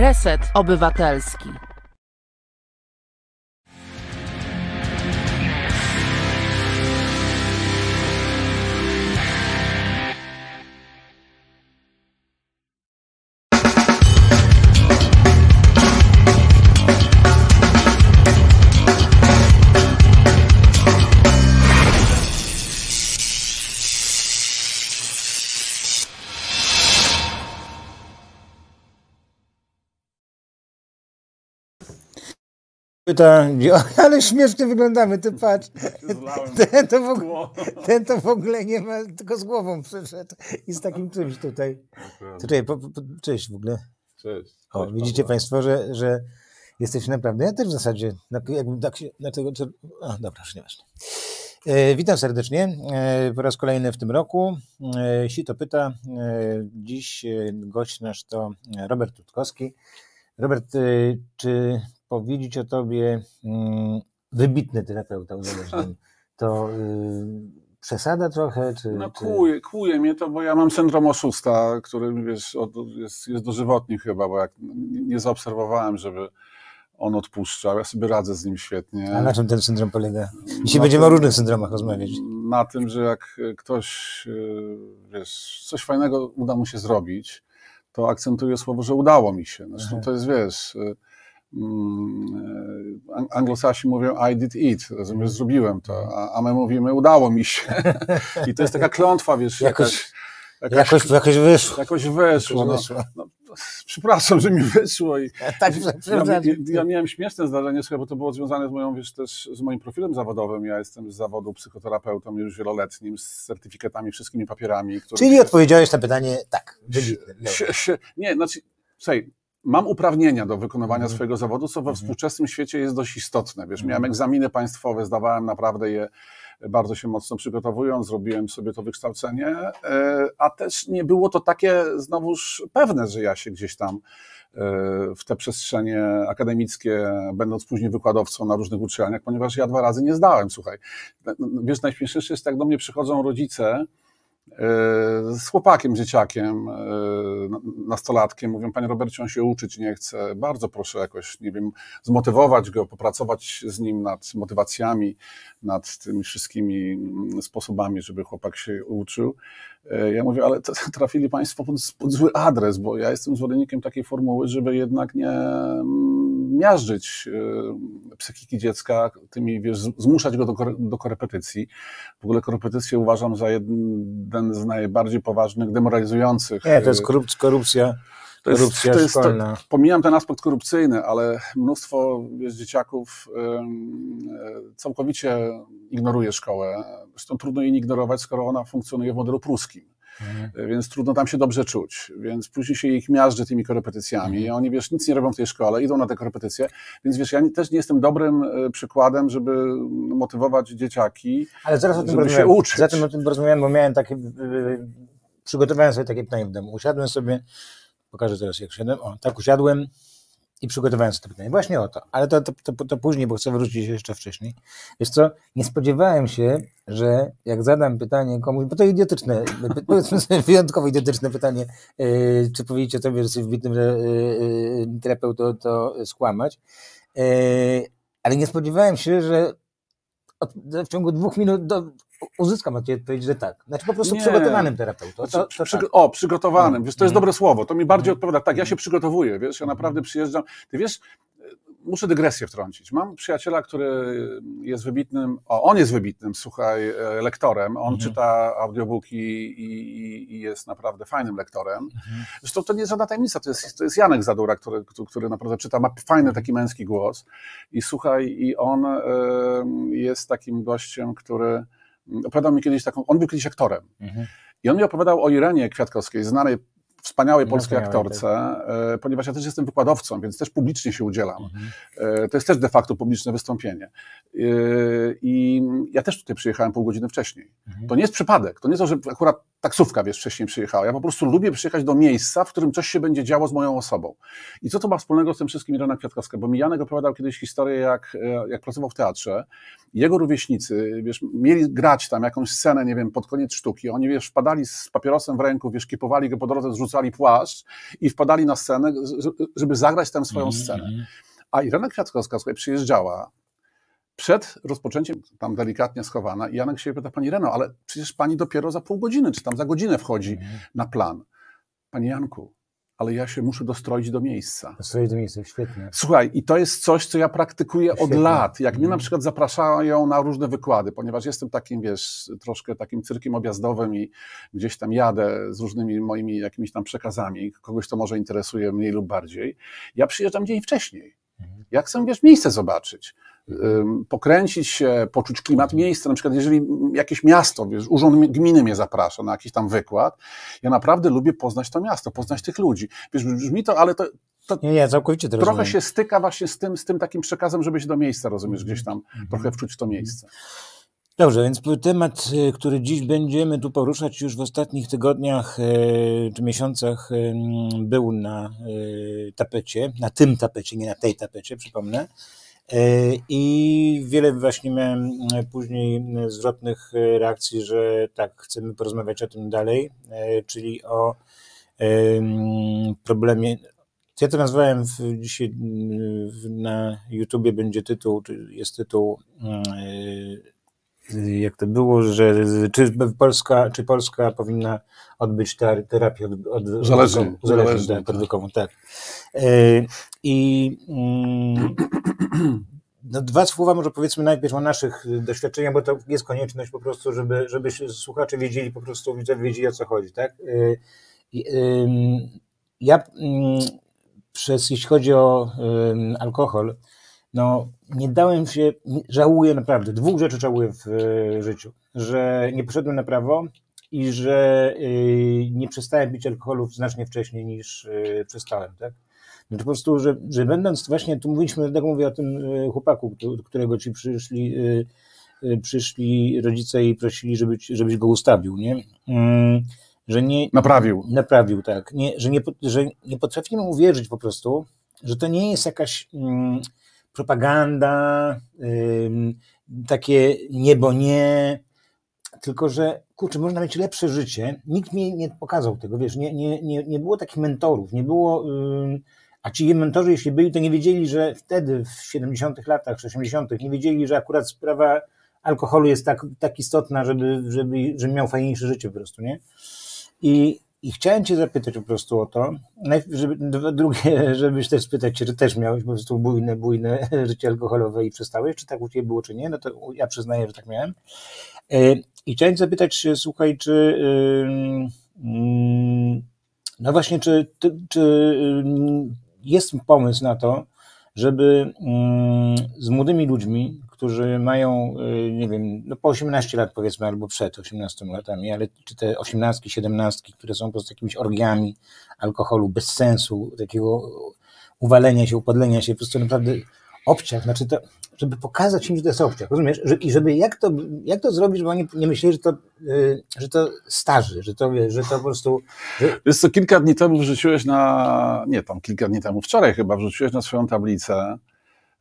Reset Obywatelski. pyta, ale śmiesznie wyglądamy, ty patrz. Ten to, w ogóle, ten to w ogóle nie ma, tylko z głową przyszedł i z takim czymś tutaj. Tutaj, po, po, cześć w ogóle. Cześć. O, cześć, widzicie Państwo, że, że naprawdę, ja też w zasadzie, jakbym tak się, dlatego, a dobra, już nieważne. E, witam serdecznie e, po raz kolejny w tym roku. E, to pyta, e, dziś e, gość nasz to Robert Tutkowski. Robert, e, czy powiedzieć o tobie mm, wybitny terapeuta uzależnień, to y, przesada trochę? Czy, no kłuje, kłuje mnie to, bo ja mam syndrom oszusta, który wiesz, od, jest, jest dożywotni chyba, bo jak nie zaobserwowałem, żeby on odpuszczał, ja sobie radzę z nim świetnie. A na czym ten syndrom polega? Dzisiaj na będziemy tym, o różnych syndromach rozmawiać. Na tym, że jak ktoś, y, wiesz, coś fajnego uda mu się zrobić, to akcentuje słowo, że udało mi się. Zresztą to jest, wiesz y, Mm, e, Anglosasi mówią I did it, rozumiesz, zrobiłem to, a my mówimy udało mi się. I to jest taka klątwa, wiesz, jakoś, jakaś, jakoś, jakoś wyszło. Jakoś wyszło. No, no, przepraszam, że mi wyszło. I, tak, ja, ja, ja miałem śmieszne zdarzenie, bo to było związane z, moją, wiesz, też z moim profilem zawodowym. Ja jestem z zawodu psychoterapeutą już wieloletnim, z certyfikatami, wszystkimi papierami. Które... Czyli odpowiedziałeś na pytanie tak. Wybitny, no. nie, znaczy, słuchaj, mam uprawnienia do wykonywania mhm. swojego zawodu, co we mhm. współczesnym świecie jest dość istotne. Wiesz, miałem mhm. egzaminy państwowe, zdawałem naprawdę je bardzo się mocno przygotowując, zrobiłem sobie to wykształcenie, e, a też nie było to takie znowuż pewne, że ja się gdzieś tam e, w te przestrzenie akademickie, będąc później wykładowcą na różnych uczelniach, ponieważ ja dwa razy nie zdałem, słuchaj. Wiesz, najśmieszniejsze jest, jak do mnie przychodzą rodzice, z chłopakiem, dzieciakiem, e, nastolatkiem. Mówią, panie Robercie, on się uczyć nie chce. Bardzo proszę jakoś, nie wiem, zmotywować go, popracować z nim nad motywacjami, nad tymi wszystkimi mm, sposobami, żeby chłopak się uczył. E, ja mówię, ale trafili państwo pod, pod zły adres, bo ja jestem zwolennikiem takiej formuły, żeby jednak nie mm, miażdżyć e, psychiki dziecka, tymi, wiesz, zmuszać go do, do korepetycji. W ogóle korepetycje uważam za jeden z najbardziej poważnych, demoralizujących. Nie, to jest e, korupcja. To jest, korupcja to jest, to, pomijam ten aspekt korupcyjny, ale mnóstwo wiesz, dzieciaków y, całkowicie ignoruje szkołę. Zresztą trudno jej ignorować, skoro ona funkcjonuje w modelu pruskim. Mhm. E, więc trudno tam się dobrze czuć, więc później się ich miażdży tymi korepetycjami mhm. oni, wiesz, nic nie robią w tej szkole, idą na te korepetycje, więc wiesz, ja nie, też nie jestem dobrym e, przykładem, żeby motywować dzieciaki, Ale zaraz o tym żeby się uczyć. Za tym o tym rozmawiałem, bo miałem takie, e, przygotowałem sobie takie pytanie w domu, usiadłem sobie, pokażę teraz jak siadłem, o, tak usiadłem, i przygotowałem sobie to pytanie. Właśnie o to, ale to, to, to, to później, bo chcę wrócić jeszcze wcześniej. Wiesz co, nie spodziewałem się, że jak zadam pytanie komuś, bo to idiotyczne, powiedzmy sobie wyjątkowo idiotyczne pytanie, yy, czy powiedzieć o tobie, że jesteś wybitnym yy, yy, terapeutą, to skłamać, yy, ale nie spodziewałem się, że od, w ciągu dwóch minut do, uzyskam odpowiedź, że tak. Znaczy po prostu nie. przygotowanym terapeutą. To, znaczy, to Przygo tak. O, przygotowanym, mm. wiesz, to jest mm. dobre słowo, to mi bardziej mm. odpowiada. Tak, ja się mm. przygotowuję, wiesz, ja mm. naprawdę przyjeżdżam. Ty wiesz, e, muszę dygresję wtrącić. Mam przyjaciela, który jest wybitnym, o, on jest wybitnym, słuchaj, e, lektorem. On mhm. czyta audiobooki i, i, jest naprawdę fajnym lektorem. Mhm. Zresztą to nie jest żadna tajemnica, to jest, to jest Janek Zadura, który, który naprawdę czyta, ma fajny taki męski głos. I słuchaj, i on e, jest takim gościem, który opowiadał mi kiedyś taką, on był kiedyś aktorem. Mhm. I on mi opowiadał o Irenie Kwiatkowskiej, znanej wspaniałej no, polskiej no, aktorce, tak. E, ponieważ ja też jestem wykładowcą, więc też publicznie się udzielam. Mhm. E, to jest też de facto publiczne wystąpienie. E, I ja też tutaj przyjechałem pół godziny wcześniej. Mhm. To nie jest przypadek. To nie jest to, że akurat taksówka, wiesz, wcześniej przyjechała. Ja po prostu lubię przyjechać do miejsca, w którym coś się będzie działo z moją osobą. I co to ma wspólnego z tym wszystkim Irena Kwiatkowska? Bo mi Janek opowiadał kiedyś historię, jak, e, jak pracował w teatrze. Jego rówieśnicy, wiesz, mieli grać tam jakąś scenę, nie wiem, pod koniec sztuki. Oni, wiesz, wpadali z papierosem w ręku, wiesz, kipowali go po drodze, zrzucali płaszcz i wpadali na scenę, żeby zagrać tam swoją mm -hmm. scenę. Mhm. A Irena Kwiatkowska, słuchaj, przyjeżdżała przed rozpoczęciem, tam delikatnie schowana, i Janek się pyta, pani Reno, ale przecież pani dopiero za pół godziny, czy tam za godzinę wchodzi mhm. na plan. Panie Janku, ale ja się muszę dostroić do miejsca. Dostroić do miejsca, świetnie. Słuchaj, i to jest coś, co ja praktykuję świetnie. od lat. Jak mnie mhm. na przykład zapraszają na różne wykłady, ponieważ jestem takim, wiesz, troszkę takim cyrkiem objazdowym i gdzieś tam jadę z różnymi moimi jakimiś tam przekazami, kogoś to może interesuje mniej lub bardziej, ja przyjeżdżam dzień wcześniej. Jak chcę, wiesz miejsce zobaczyć? pokręcić się, poczuć klimat miejsca. Na przykład, jeżeli jakieś miasto, wiesz, urząd gminy mnie zaprasza na jakiś tam wykład, ja naprawdę lubię poznać to miasto, poznać tych ludzi. Wiesz, brzmi to, ale to. to nie, nie, całkowicie to Trochę rozumiem. się styka właśnie z tym, z tym takim przekazem, żeby się do miejsca, rozumiesz, gdzieś tam mhm. trochę wczuć w to miejsce. Dobrze, więc temat, e, który dziś będziemy tu poruszać już w ostatnich tygodniach e, czy miesiącach był na e, tapecie, na tym tapecie, nie na tej tapecie, przypomnę. I wiele właśnie miałem później zwrotnych reakcji, że tak, chcemy porozmawiać o tym dalej, czyli o problemie. Ja to nazwałem w, dzisiaj na YouTubie będzie tytuł, jest tytuł mm, jak to było, że czy Polska, czy Polska powinna odbyć terapię od, od, zależną, zależną, odwykową, tak. tak. tak. E, I mm, no dwa słowa może powiedzmy najpierw o naszych doświadczeniach, bo to jest konieczność po prostu, żeby, żeby słuchacze wiedzieli, po prostu wiedzieli o co chodzi, tak? E, ja mm, przez, jeśli chodzi o alkohol, no, nie dałem się, żałuję naprawdę, dwóch rzeczy żałuję w e, życiu, że nie poszedłem na prawo i że e, nie przestałem pić alkoholu znacznie wcześniej niż e, przestałem, tak? Znaczy po prostu, że, że będąc właśnie, tu mówiliśmy, dlatego mówię o tym chłopaku, którego ci przyszli, przyszli rodzice i prosili, żeby, żebyś go ustawił, nie? Mm, że nie naprawił. Naprawił, tak. Nie, że, nie, że nie potrafimy uwierzyć po prostu, że to nie jest jakaś mm, propaganda, takie niebo nie, tylko że kurczę, można mieć lepsze życie. Nikt mi nie pokazał tego, wiesz, nie, nie, nie, nie było takich mentorów, nie było, a ci mentorzy, jeśli byli, to nie wiedzieli, że wtedy, w 70 latach, 60 nie wiedzieli, że akurat sprawa alkoholu jest tak, tak istotna, żeby, żeby, żeby miał fajniejsze życie po prostu, nie? I i chciałem Cię zapytać po prostu o to. Żeby, drugie, żebyś też spytać, czy też miałeś po prostu bujne, bujne życie alkoholowe i przestałeś, czy tak u Ciebie było, czy nie. No to ja przyznaję, że tak miałem. E, I chciałem zapytać, słuchaj, czy. Mm, no właśnie, czy, czy jest pomysł na to, żeby z młodymi ludźmi, którzy mają, y, nie wiem, no po 18 lat powiedzmy, albo przed 18 latami, ale czy te 18, 17, które są po prostu jakimiś orgiami alkoholu bez sensu, takiego uwalenia się, upadlenia się, po prostu naprawdę obciach, znaczy to, żeby pokazać im, że to jest obciach, rozumiesz? I żeby jak to, jak to zrobić, żeby oni nie myśleli, że to, y, że to starzy, że to, że to po prostu... Że... Wiesz co, kilka dni temu wrzuciłeś na, nie tam, kilka dni temu, wczoraj chyba wrzuciłeś na swoją tablicę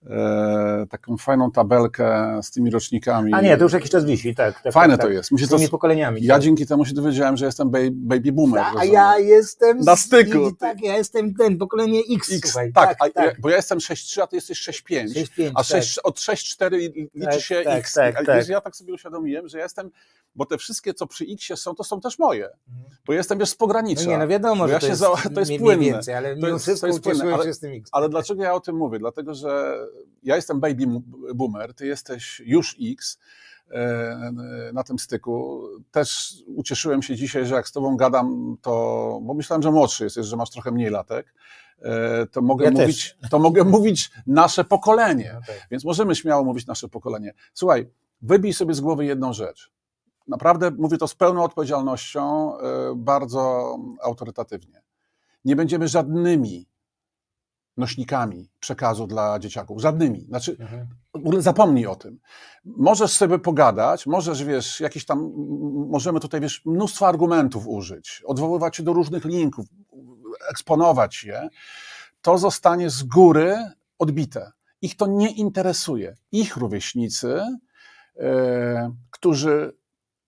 E, taką fajną tabelkę z tymi rocznikami. A nie, to już jakiś czas wisi, tak. tak Fajne tak, to tak. jest. się z tymi to, pokoleniami. Ja tak. dzięki temu się dowiedziałem, że jestem baby, baby boomer. Tak, a ja jestem... Na styku. I, tak, ja jestem ten, pokolenie X, X tak, tak, a, tak. bo ja jestem 6.3, a ty jesteś 6.5. 5 a 6, od 6.4 4 liczy się X. Tak, tak, ja tak sobie uświadomiłem, że ja jestem bo te wszystkie, co przy X są, to są też moje, mhm. bo jestem już z pogranicza. No nie, no wiadomo, że ja to, jest, za, to jest płynne. Więcej, ale to jest, wszystko to jest płynne. Ale, się z tym X. ale dlaczego ja o tym mówię? Dlatego, że ja jestem baby boomer, ty jesteś już X, e, e, na tym styku. Też ucieszyłem się dzisiaj, że jak z tobą gadam, to bo myślałem, że młodszy jesteś, że masz trochę mniej latek. E, to mogę, ja mówić, to mogę mówić nasze pokolenie. Okay. Więc możemy śmiało mówić nasze pokolenie. Słuchaj, wybij sobie z głowy jedną rzecz naprawdę mówię to z pełną odpowiedzialnością, e, bardzo autorytatywnie. Nie będziemy żadnymi nośnikami przekazu dla dzieciaków. Żadnymi. Znaczy, mhm. w ogóle zapomnij o tym. Możesz sobie pogadać, możesz, wiesz, jakieś tam, możemy tutaj, wiesz, mnóstwo argumentów użyć, odwoływać się do różnych linków, eksponować je. To zostanie z góry odbite. Ich to nie interesuje. Ich rówieśnicy, yy, którzy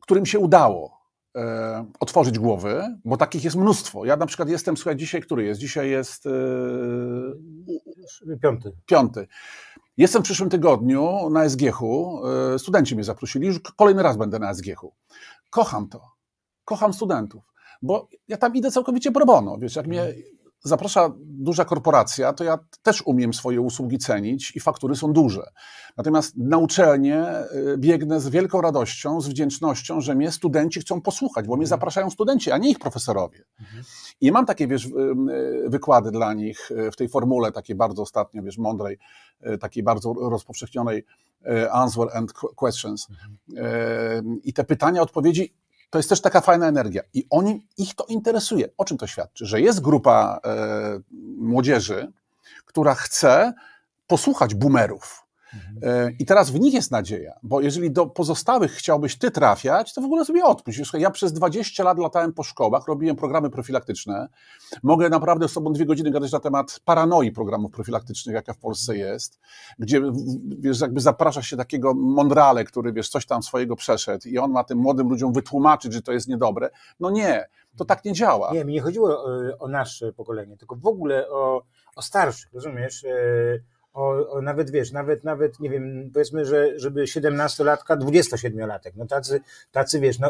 którym się udało e, otworzyć głowy, bo takich jest mnóstwo. Ja na przykład jestem, słuchaj, dzisiaj który jest? Dzisiaj jest... E, piąty. Piąty. Jestem w przyszłym tygodniu na SGH-u, e, studenci mnie zaprosili, już kolejny raz będę na SGH-u. Kocham to, kocham studentów, bo ja tam idę całkowicie pro bono, wiesz, jak mnie mhm zaprasza duża korporacja, to ja też umiem swoje usługi cenić i faktury są duże. Natomiast na uczelnię y, biegnę z wielką radością, z wdzięcznością, że mnie studenci chcą posłuchać, bo mnie mhm. zapraszają studenci, a nie ich profesorowie. Mhm. I mam takie wiesz, y, wykłady dla nich y, w tej formule takiej bardzo ostatnio, wiesz, mądrej, takiej bardzo rozpowszechnionej answer and questions. Mhm. I te pytania, odpowiedzi to jest też taka fajna energia. I oni, ich to interesuje. O czym to świadczy? Że jest grupa e, młodzieży, która chce posłuchać boomerów, Mhm. E, I teraz w nich jest nadzieja, bo jeżeli do pozostałych chciałbyś ty trafiać, to w ogóle sobie odpuść. Ja przez 20 lat latałem po szkołach, robiłem programy profilaktyczne. Mogę naprawdę z sobą dwie godziny gadać na temat paranoi programów profilaktycznych, jaka w Polsce jest, gdzie wiesz, jakby zaprasza się takiego mądrale, który wiesz, coś tam swojego przeszedł i on ma tym młodym ludziom wytłumaczyć, że to jest niedobre. No nie, to tak nie działa. Nie, mi nie chodziło o, e, o nasze pokolenie, tylko w ogóle o, o starszych, rozumiesz? E, o, o, nawet wiesz, nawet, nawet nie wiem, powiedzmy, że żeby 17-latka, 27-latek, no tacy, tacy wiesz, no,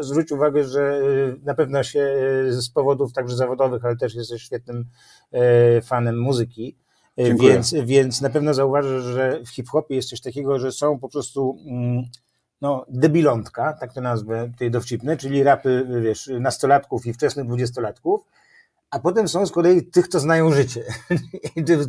zwróć uwagę, że y, na pewno się y, z powodów także zawodowych, ale też jesteś świetnym y, fanem muzyki. Więc, więc na pewno zauważysz, że w hip-hopie jest coś takiego, że są po prostu mm, no, debilątka, tak to nazwę, tej dowcipne, czyli rapy, wiesz, nastolatków i wczesnych dwudziestolatków, a potem są z kolei tych, co znają życie.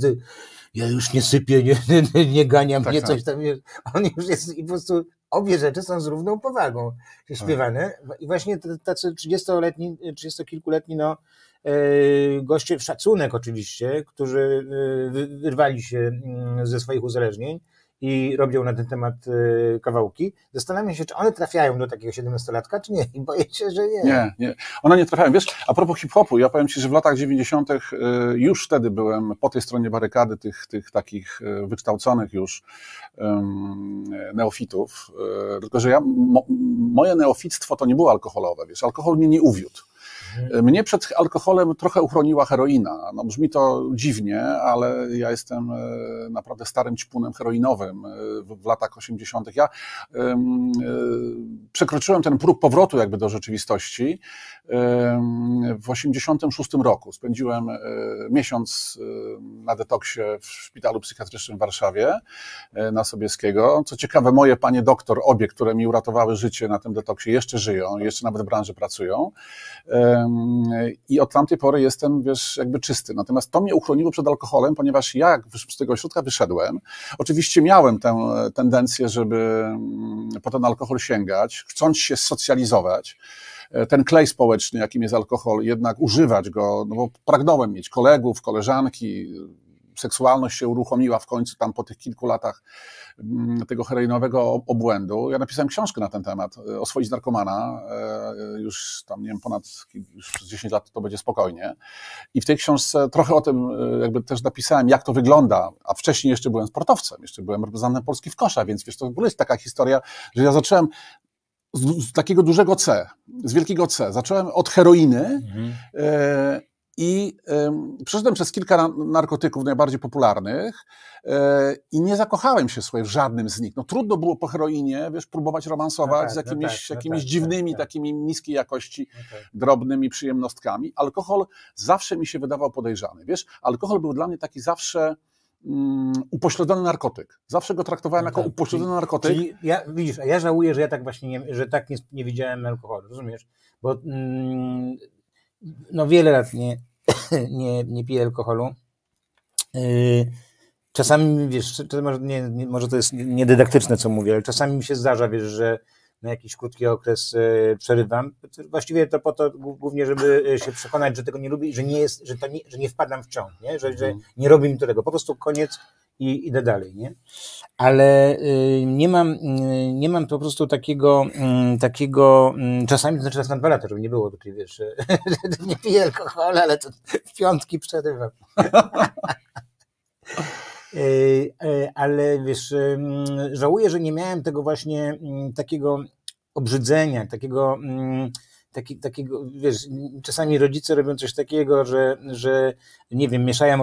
ja już nie sypię, nie, nie, nie ganiam, tak, nie coś tam. Jest. On już jest i po prostu obie rzeczy są z równą powagą tak. śpiewane. I właśnie tacy 30-letni, 30-kilkuletni no, e, goście, w szacunek oczywiście, którzy e, wyrwali się mm, ze swoich uzależnień, i robią na ten temat y, kawałki. Zastanawiam się, czy one trafiają do takiego 17-latka, czy nie. I boję się, że nie. Nie, nie. One nie trafiają. Wiesz, a propos hip-hopu, ja powiem Ci, że w latach 90. Y, już wtedy byłem po tej stronie barykady tych, tych takich y, wykształconych już neofitów. Tylko, że ja, mo, moje neofitstwo to nie było alkoholowe, wiesz. Alkohol mnie nie uwiódł Mhm. Mnie przed alkoholem trochę uchroniła heroina. No, brzmi to dziwnie, ale ja jestem e, naprawdę starym ćpunem heroinowym e, w latach 80. Ja e, przekroczyłem ten próg powrotu jakby do rzeczywistości. W 86 roku spędziłem e, miesiąc e, na detoksie w szpitalu psychiatrycznym w Warszawie e, na Sobieskiego. Co ciekawe, moje panie doktor, obie, które mi uratowały życie na tym detoksie, jeszcze żyją, jeszcze nawet w branży pracują. I od tamtej pory jestem, wiesz, jakby czysty. Natomiast to mnie uchroniło przed alkoholem, ponieważ jak z tego ośrodka wyszedłem, oczywiście miałem tę tendencję, żeby mm, po ten alkohol sięgać, chcąc się socjalizować. E, ten klej społeczny, jakim jest alkohol, jednak używać go, no bo pragnąłem mieć kolegów, koleżanki, e, seksualność się uruchomiła w końcu tam po tych kilku latach mm, tego heroinowego obłędu. Ja napisałem książkę na ten temat, e, Oswoić narkomana, już tam, nie wiem, ponad już 10 lat to będzie spokojnie. I w tej książce trochę o tym jakby też napisałem, jak to wygląda, a wcześniej jeszcze byłem sportowcem, jeszcze byłem reprezentantem Polski w kosza, więc wiesz, to w ogóle jest taka historia, że ja zacząłem z, z, takiego dużego C, z wielkiego C. Zacząłem od heroiny mhm. E, i y, przeszedłem przez kilka narkotyków najbardziej popularnych e, i nie zakochałem się w żadnym z nich. No, trudno było po heroinie, wiesz, próbować romansować no tak, z no jakimiś, tak, no jakimiś tak, dziwnymi, tak, tak. takimi niskiej jakości, tak. drobnymi przyjemnostkami. Alkohol zawsze mi się wydawał podejrzany. Wiesz, alkohol był dla mnie taki zawsze Mm, upośledzony narkotyk. Zawsze go traktowałem no tak, jako upośledzony czyli, narkotyk. Czyli ja, widzisz, a ja żałuję, że ja tak właśnie nie, że tak nie, nie widziałem alkoholu, rozumiesz? Bo mm, no wiele lat nie, nie, nie piję alkoholu. Y, czasami, wiesz, to może, nie, nie, może to jest niedydaktyczne, co mówię, ale czasami mi się zdarza, wiesz, że na jakiś krótki okres e, przerywam. Właściwie to po to głównie, żeby e, się przekonać, że tego nie lubię i że nie, jest, że to nie, że nie wpadam w ciąg, nie? Że, że mhm. nie robi mi to tego. Po prostu koniec i idę dalej, nie? Ale y, nie mam, y, nie mam po prostu takiego, mm, takiego mm, czasami, to znaczy raz tak na dwa lata, żeby nie było tutaj, wiesz, nie piję alkohol, ale to w piątki przerywam. E, e, ale wiesz, żałuję, że nie miałem tego właśnie mm, takiego obrzydzenia, takiego mm, taki, takiego, wiesz, czasami rodzice robią coś takiego, że, że nie wiem, mieszają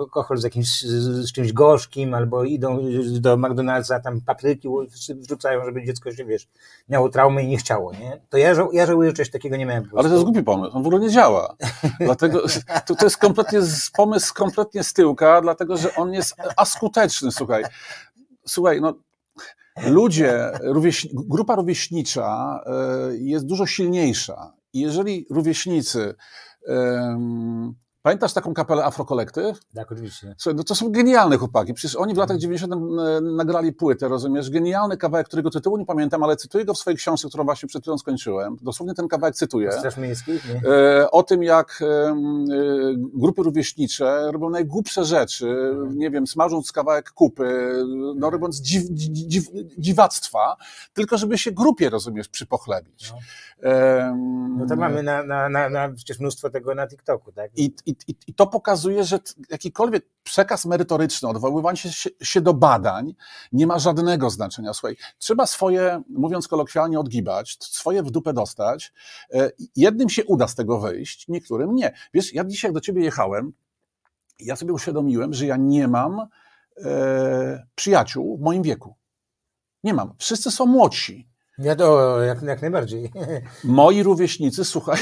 alkohol z jakimś, z czymś gorzkim, albo idą do McDonald'sa, tam papryki wrzucają, żeby dziecko się, wiesz, miało traumę i nie chciało, nie? To ja, ja żałuję, że czegoś takiego nie miałem. Ale to jest głupi pomysł, on w ogóle nie działa. Dlatego, to, to jest kompletnie, pomysł kompletnie z tyłka, dlatego, że on jest askuteczny, słuchaj słuchaj, no Ludzie, rówieśni, grupa rówieśnicza e, jest dużo silniejsza. Jeżeli rówieśnicy Pamiętasz taką kapelę Afrokolektyw? Tak, oczywiście. No to są genialne chłopaki. Przecież oni w latach 90. E, nagrali płytę, rozumiesz? Genialny kawałek, którego tytułu nie pamiętam, ale cytuję go w swojej książce, którą właśnie przed chwilą skończyłem. Dosłownie ten kawałek cytuję. Straż miejskich? E, o tym, jak e, grupy rówieśnicze robią najgłupsze rzeczy, nie wiem, smażąc kawałek kupy, no robiąc dziw, dziw, dziwactwa, tylko żeby się grupie, rozumiesz, przypochlebić. No, no to mamy na, na, na, na przecież mnóstwo tego na TikToku, tak? I, i i, i to pokazuje, że jakikolwiek przekaz merytoryczny, odwoływanie się, się, do badań nie ma żadnego znaczenia. Słuchaj, trzeba swoje, mówiąc kolokwialnie, odgibać, swoje w dupę dostać. E, jednym się uda z tego wyjść, niektórym nie. Wiesz, ja dzisiaj do ciebie jechałem, ja sobie uświadomiłem, że ja nie mam e, przyjaciół w moim wieku. Nie mam. Wszyscy są młodsi. Ja to jak, jak najbardziej. Moi rówieśnicy, słuchaj,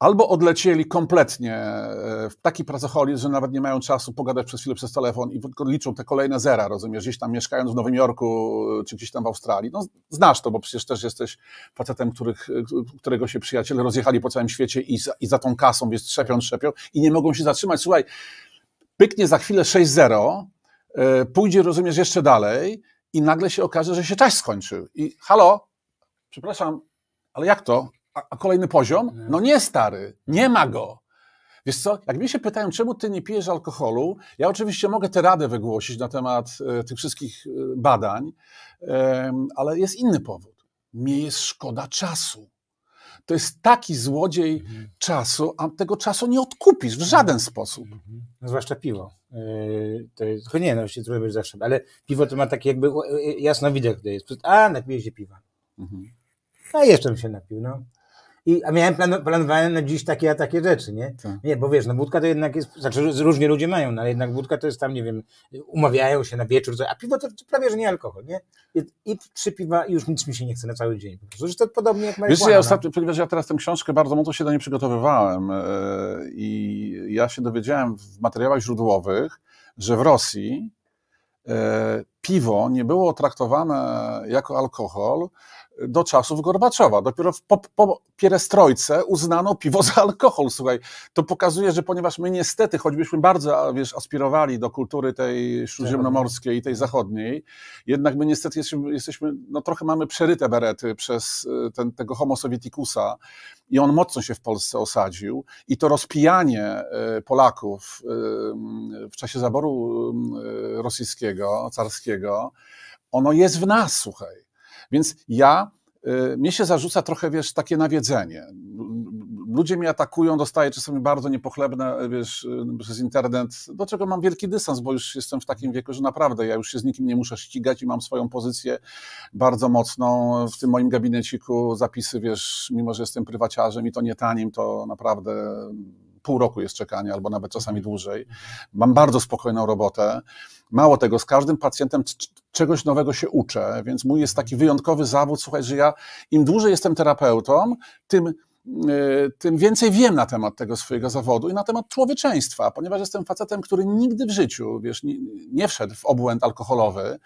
albo odlecieli kompletnie e, w taki pracoholizm, że nawet nie mają czasu pogadać przez chwilę przez telefon i liczą te kolejne zera, rozumiesz, gdzieś tam mieszkając w Nowym Jorku e, czy gdzieś tam w Australii. No, znasz to, bo przecież też jesteś facetem, których, e, którego się przyjaciele rozjechali po całym świecie i za, i za tą kasą, więc trzepią, trzepią i nie mogą się zatrzymać. Słuchaj, pyknie za chwilę 6-0, pójdzie, rozumiesz, jeszcze dalej i nagle się okaże, że się czas skończył. I halo, przepraszam, ale jak to? a kolejny poziom? No. no nie, stary, nie ma go. Wiesz co, jak mnie się pytają, czemu ty nie pijesz alkoholu, ja oczywiście mogę tę radę wygłosić na temat e, tych wszystkich e, badań, ale jest inny powód. Mnie jest szkoda czasu. To jest taki złodziej mhm. czasu, a tego czasu nie odkupisz w żaden mhm. sposób. Mhm. No, zwłaszcza piwo. Yy, to jest, nie, no się trudno być zawsze, ale piwo to ma taki jakby jasno widok, gdy jest. A, napiję się piwa. Mhm. A jeszcze bym się napił, no. I a miałem plan, planowane na dziś takie a takie rzeczy, nie? Tak. Nie, bo wiesz, no budka to jednak jest, znaczy różnie ludzie mają, no, ale jednak budka to jest tam, nie wiem, umawiają się na wieczór, a piwo to, to prawie, że nie alkohol, nie? I, I trzy piwa i już nic mi się nie chce na cały dzień. Po prostu, to podobnie jak marihuana. Wiesz, ja ostatnio, ja teraz tę książkę bardzo mocno się do niej przygotowywałem yy, i ja się dowiedziałem w materiałach źródłowych, że w Rosji e, piwo nie było traktowane jako alkohol, do czasów Gorbaczowa. Dopiero po, po pierestrojce uznano piwo za alkohol. Słuchaj, to pokazuje, że ponieważ my niestety, choćbyśmy bardzo wiesz, aspirowali do kultury tej śródziemnomorskiej i tej zachodniej, jednak my niestety jesteśmy, jesteśmy no trochę mamy przeryte berety przez y, ten, tego homo sovieticus,a i on mocno się w Polsce osadził i to rozpijanie y, Polaków y, w czasie zaboru rosyjskiego, carskiego, ono jest w nas, słuchaj. Więc ja y, mnie się zarzuca trochę, wiesz, takie nawiedzenie. Ludzie mnie atakują, dostaję czasami bardzo niepochlebne, wiesz, y, przez internet, do czego mam wielki dystans, bo już jestem w takim wieku, że naprawdę ja już się z nikim nie muszę ścigać i mam swoją pozycję bardzo mocną w tym moim gabineciku, zapisy, wiesz, mimo że jestem prywaciarzem i to nie tanim, to naprawdę pół roku jest czekanie, albo nawet czasami mhm. dłużej. Mam bardzo spokojną robotę. Mało tego, z każdym pacjentem czegoś nowego się uczę, więc mój jest taki mhm. wyjątkowy zawód. Słuchaj, że ja im dłużej jestem terapeutą, tym e, tym więcej wiem na temat tego swojego zawodu i na temat człowieczeństwa, ponieważ jestem facetem, który nigdy w życiu, wiesz, nie, nie wszedł w obłęd alkoholowy. Mhm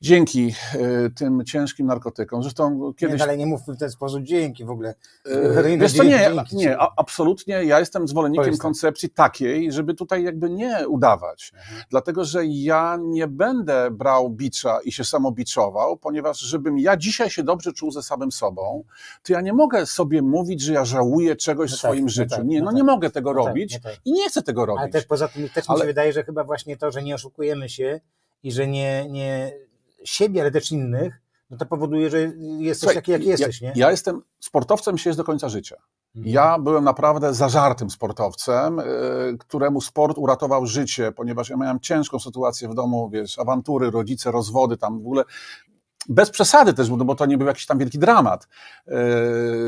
dzięki e, tym ciężkim narkotykom. Zresztą kiedyś... Nie, ale nie mówmy w ten sposób dzięki w ogóle. E, wiesz co, nie, nie, a, absolutnie ja jestem zwolennikiem koncepcji takiej, żeby tutaj jakby nie udawać. Mhm. Dlatego, że ja nie będę brał bicza i się samobiczował, ponieważ żebym ja dzisiaj się dobrze czuł ze samym sobą, to ja nie mogę sobie mówić, że ja żałuję czegoś no w tak, swoim no życiu. Tak, nie, no, no tak, nie mogę tego no tak, robić no i nie chcę tego robić. Ale też poza tym też ale... mi się wydaje, że chyba właśnie to, że nie oszukujemy się i że nie, nie siebie, ale też innych, no to powoduje, że jesteś Słuchaj, taki, jaki ja, jesteś, nie? Ja jestem sportowcem, się jest do końca życia. Mhm. Ja byłem naprawdę zażartym sportowcem, y, któremu sport uratował życie, ponieważ ja miałem ciężką sytuację w domu, wiesz, awantury, rodzice, rozwody, tam w ogóle bez przesady też, bo no to nie był jakiś tam wielki dramat. E,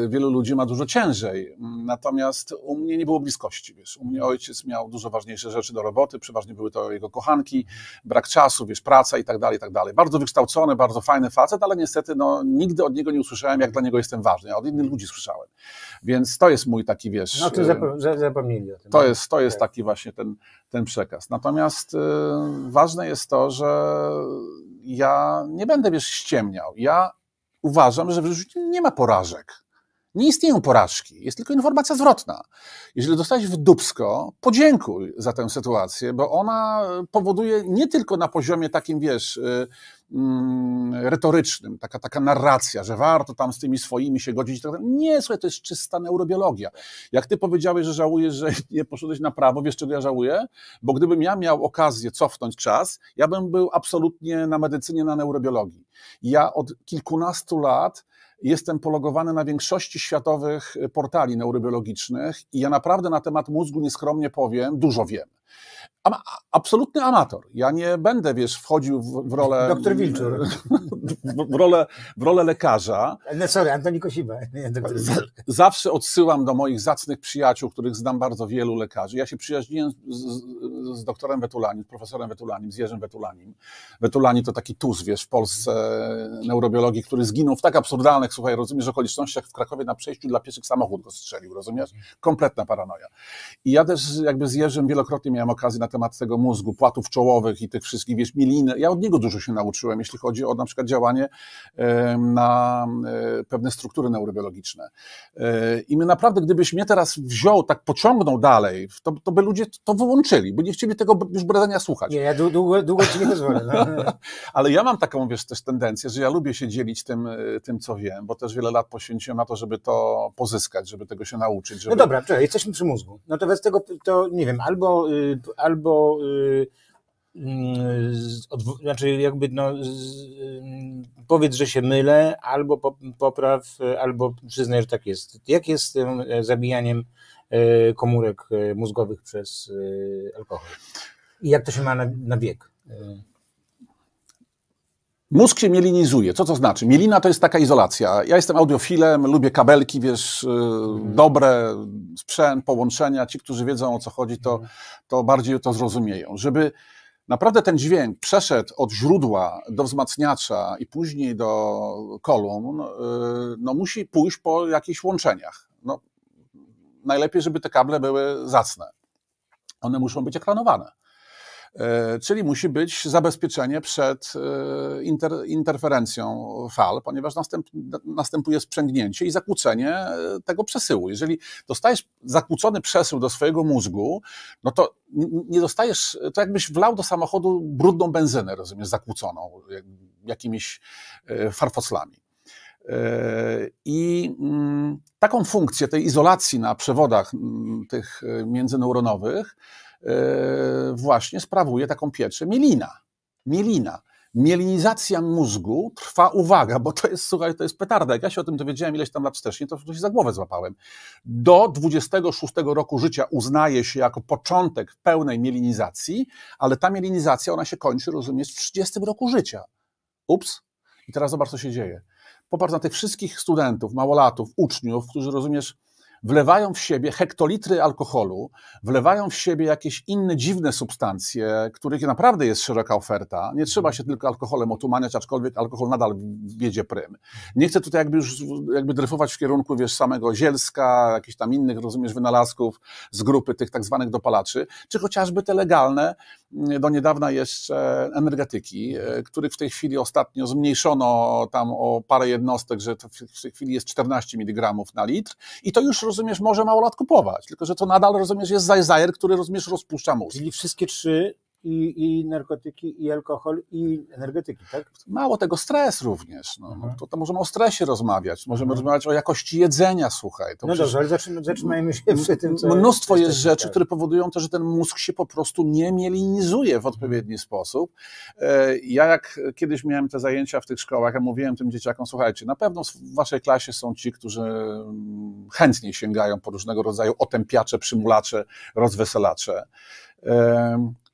wielu ludzi ma dużo ciężej. Natomiast u mnie nie było bliskości. Wiesz. U mnie ojciec miał dużo ważniejsze rzeczy do roboty, przeważnie były to jego kochanki, brak czasu, wiesz, praca i tak dalej, i tak dalej. Bardzo wykształcony, bardzo fajny facet, ale niestety no, nigdy od niego nie usłyszałem, jak dla niego jestem ważny. Ja od innych ludzi słyszałem. Więc to jest mój taki, wiesz... No to e, zapomnieli o tym. To no. jest, to jest tak. taki właśnie ten, ten przekaz. Natomiast e, ważne jest to, że ja nie będę, wiesz, ściemniał. Ja uważam, że w życiu nie ma porażek. Nie istnieją porażki, jest tylko informacja zwrotna. Jeżeli dostałeś w dubsko, podziękuj za tę sytuację, bo ona powoduje nie tylko na poziomie takim, wiesz, y, mm, retorycznym, taka, taka narracja, że warto tam z tymi swoimi się godzić. Tak nie, słuchaj, to jest czysta neurobiologia. Jak ty powiedziałeś, że żałujesz, że nie poszedłeś na prawo, wiesz czego ja żałuję? Bo gdybym ja miał okazję cofnąć czas, ja bym był absolutnie na medycynie, na neurobiologii. Ja od kilkunastu lat Jestem pologowany na większości światowych portali neurobiologicznych i ja naprawdę na temat mózgu nieskromnie powiem, dużo wiem. Ama, absolutny amator. Ja nie będę, wiesz, wchodził w, w rolę... Doktor Wilczur. W, w, rolę, w rolę lekarza. E, no sorry, Antoni Kosiba. Nie, Zawsze odsyłam do moich zacnych przyjaciół, których znam bardzo wielu lekarzy. Ja się przyjaźniłem z, z, z doktorem Wetulanim, profesorem Wetulanim, z Jerzym Wetulanim. Wetulani to taki tuz, wiesz, w Polsce e, neurobiologii, który zginął w tak absurdalnych, słuchaj, rozumiesz, okolicznościach w Krakowie na przejściu dla pieszych samochód go strzelił, rozumiesz? Kompletna paranoja. I ja też jakby z Jerzym wielokrotnie miałem okazję na temat tego mózgu, płatów czołowych i tych wszystkich, wiesz, miliny. Ja od niego dużo się nauczyłem, jeśli chodzi o na przykład działanie na e, pewne struktury neurobiologiczne. E, I my naprawdę, gdybyś mnie teraz wziął, tak pociągnął dalej, to, to by ludzie to wyłączyli, bo nie chcieli tego już bredzenia słuchać. Nie, ja długo, długo ci nie pozwolę. No. Ale ja mam taką, wiesz, też tendencję, że ja lubię się dzielić tym, e, tym, co wiem, bo też wiele lat poświęciłem na to, żeby to pozyskać, żeby tego się nauczyć. No żeby... No dobra, czekaj, jesteśmy przy mózgu. No to bez tego, to nie wiem, albo y, Y, albo y, mm, znaczy jakby no, y, powiedz, że się mylę, albo popraw, albo przyznaj, że tak jest. Jak jest z tym e, zabijaniem e, komórek e, mózgowych przez alkohol? I jak to się ma na, na Mózg się mielinizuje. Co to znaczy? Mielina to jest taka izolacja. Ja jestem audiofilem, lubię kabelki, wiesz, y, mhm. dobre sprzęt, połączenia. Ci, którzy wiedzą o co chodzi, to, mhm. to bardziej to zrozumieją. Żeby naprawdę ten dźwięk przeszedł od źródła do wzmacniacza i później do kolumn, y, no musi pójść po jakichś łączeniach. No, najlepiej, żeby te kable były zacne. One muszą być ekranowane. E, czyli musi być zabezpieczenie przed e, inter, interferencją fal, ponieważ następ, następuje sprzęgnięcie i zakłócenie e, tego przesyłu. Jeżeli dostajesz zakłócony przesył do swojego mózgu, no to nie dostajesz, to jakbyś wlał do samochodu brudną benzynę, rozumiesz, zakłóconą jakimiś farfoclami. I mm, taką funkcję tej izolacji na przewodach mm, tych międzyneuronowych E, właśnie sprawuje taką pieczę mielina. Mielina. Mielinizacja mózgu trwa, uwaga, bo to jest, słuchaj, to jest petarda. Jak ja się o tym dowiedziałem ileś tam lat wcześniej, to się za głowę złapałem. Do 26 roku życia uznaje się jako początek pełnej mielinizacji, ale ta mielinizacja, ona się kończy, rozumiesz, w 30 roku życia. Ups. I teraz zobacz, co się dzieje. Popatrz na tych wszystkich studentów, małolatów, uczniów, którzy, rozumiesz, wlewają w siebie hektolitry alkoholu, wlewają w siebie jakieś inne dziwne substancje, których naprawdę jest szeroka oferta. Nie trzeba się tylko alkoholem otumaniać, aczkolwiek alkohol nadal wiedzie prym. Nie chcę tutaj jakby już jakby dryfować w kierunku wiesz, samego Zielska, jakichś tam innych, rozumiesz, wynalazków z grupy tych tak zwanych dopalaczy, czy chociażby te legalne, mm, do niedawna jeszcze energetyki, e, których w tej chwili ostatnio zmniejszono tam o parę jednostek, że w tej chwili jest 14 mg na litr i to już rozumiesz, może małolat kupować. Tylko, że to nadal, rozumiesz, jest Zajzajer, który, rozumiesz, rozpuszcza mózg. Czyli wszystkie trzy i, i narkotyki, i alkohol, i energetyki, tak? Mało tego, stres również. No. Mhm. To, to możemy o stresie rozmawiać, możemy mhm. rozmawiać o jakości jedzenia, słuchaj. To no dobrze, ale zaczynajmy, się przy tym, co Mnóstwo jest, jest rzeczy, tak. które powodują to, że ten mózg się po prostu nie mielinizuje w odpowiedni mhm. sposób. E, ja jak kiedyś miałem te zajęcia w tych szkołach, ja mówiłem tym dzieciakom, słuchajcie, na pewno w waszej klasie są ci, którzy mm, chętniej sięgają po różnego rodzaju otępiacze, przymulacze, rozweselacze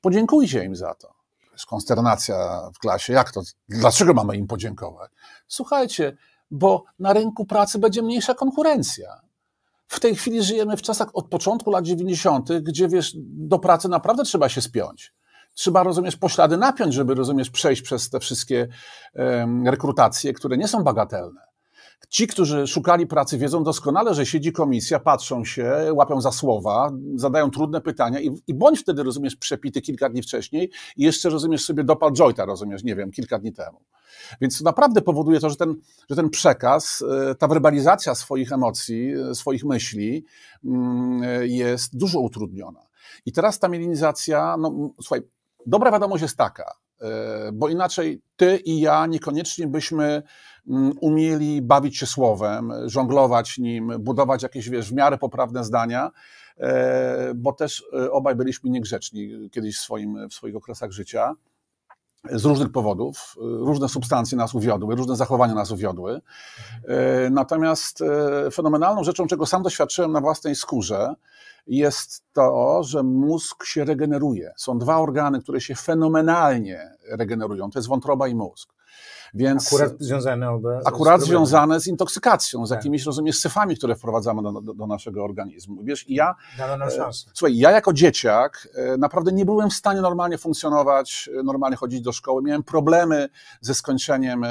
podziękujcie im za to. Jest konsternacja w klasie. Jak to? Dlaczego mamy im podziękować? Słuchajcie, bo na rynku pracy będzie mniejsza konkurencja. W tej chwili żyjemy w czasach od początku lat 90., gdzie wiesz, do pracy naprawdę trzeba się spiąć. Trzeba, rozumiesz, poślady napiąć, żeby, rozumiesz, przejść przez te wszystkie um, rekrutacje, które nie są bagatelne. Ci, którzy szukali pracy, wiedzą doskonale, że siedzi komisja, patrzą się, łapią za słowa, zadają trudne pytania i, i bądź wtedy, rozumiesz, przepity kilka dni wcześniej i jeszcze, rozumiesz, sobie dopal Joyta, rozumiesz, nie wiem, kilka dni temu. Więc to naprawdę powoduje to, że ten, że ten przekaz, e, ta werbalizacja swoich emocji, e, swoich myśli mm, e, jest dużo utrudniona. I teraz ta mielinizacja, no słuchaj, dobra wiadomość jest taka, bo inaczej ty i ja niekoniecznie byśmy Mm, umieli bawić się słowem, żonglować nim, budować jakieś wiesz, w miarę poprawne zdania, e, bo też e, obaj byliśmy niegrzeczni kiedyś w, swoim, w swoich okresach życia z różnych powodów. E, różne substancje nas uwiodły, różne zachowania nas uwiodły. Natomiast fenomenalną rzeczą, czego sam doświadczyłem na własnej skórze, jest to, że mózg się regeneruje. Są dwa organy, które się fenomenalnie regenerują, to jest wątroba i mózg. Więc akurat związane, akurat z, związane z intoksykacją, z tak. jakimiś, tak. rozumiesz, syfami, które wprowadzamy do, do, do naszego organizmu. Wiesz, i ja. E, słuchaj, ja jako dzieciak e, naprawdę nie byłem w stanie normalnie funkcjonować, e, normalnie chodzić do szkoły. Miałem problemy ze skończeniem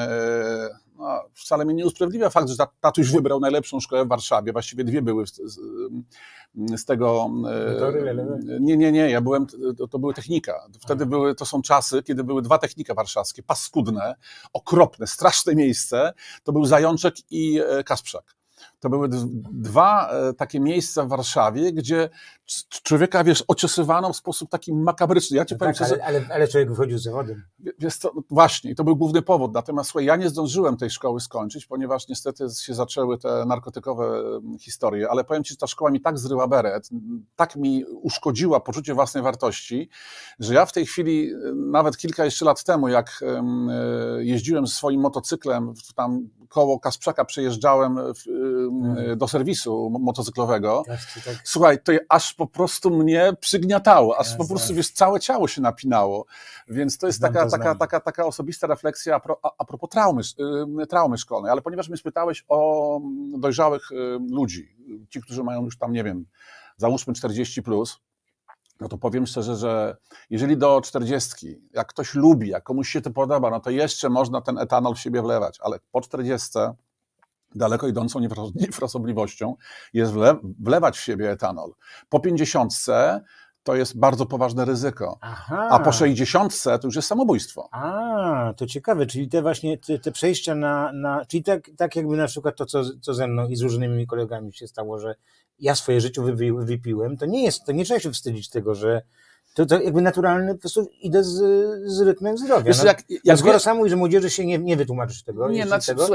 no, wcale mnie nie usprawiedliwia fakt, że tatuś wybrał najlepszą szkołę w Warszawie. Właściwie dwie były z, z, z tego. E, nie, nie, nie. Ja byłem, to, to były technika. Wtedy były, to są czasy, kiedy były dwa technika warszawskie, paskudne, okropne, straszne miejsce. To był Zajączek i e, Kasprzak. To były dwa e, takie miejsca w Warszawie, gdzie człowieka, wiesz, ociosywano w sposób taki makabryczny. Ja ci no powiem, tak, ale, ale, ale, człowiek wychodził z zawodem. Wiesz co, no właśnie, to był główny powód. Natomiast słuchaj, ja nie zdążyłem tej szkoły skończyć, ponieważ niestety się zaczęły te narkotykowe mm, historie, ale powiem ci, że ta szkoła mi tak zryła beret, tak mi uszkodziła poczucie własnej wartości, że ja w tej chwili, y, nawet kilka jeszcze lat temu, jak y, jeździłem swoim motocyklem, tam koło Kasprzaka przejeżdżałem mhm. do serwisu motocyklowego. Tak. Słuchaj, to aż po prostu mnie przygniatało, aż po prostu wiesz, całe ciało się napinało. Więc to jest taka, taka, taka, taka osobista refleksja a, propos traumy, y, traumy szkolnej. Ale ponieważ mnie spytałeś o mm, dojrzałych y, ludzi, ci, którzy mają już tam, nie wiem, załóżmy 40 plus, no to powiem szczerze, że jeżeli do 40, jak ktoś lubi, jak komuś się to podoba, no to jeszcze można ten etanol w siebie wlewać, ale po 40 daleko idącą niefrasobliwością jest wlewać w siebie etanol. Po pięćdziesiątce to jest bardzo poważne ryzyko. Aha. A po 60 to już jest samobójstwo. A, to ciekawe, czyli te właśnie te, te przejścia na, na czyli tak, tak jakby na przykład to, co, co ze mną i z różnymi kolegami się stało, że ja swoje życie wypiłem, to nie jest, to nie trzeba się wstydzić tego, że to, to jakby naturalny, po prostu idę z, z rytmem zdrowia. Wiesz, no, jak, jak no, skoro sam mówisz, że młodzieży się nie, nie wytłumaczysz tego, nie, znaczy, tego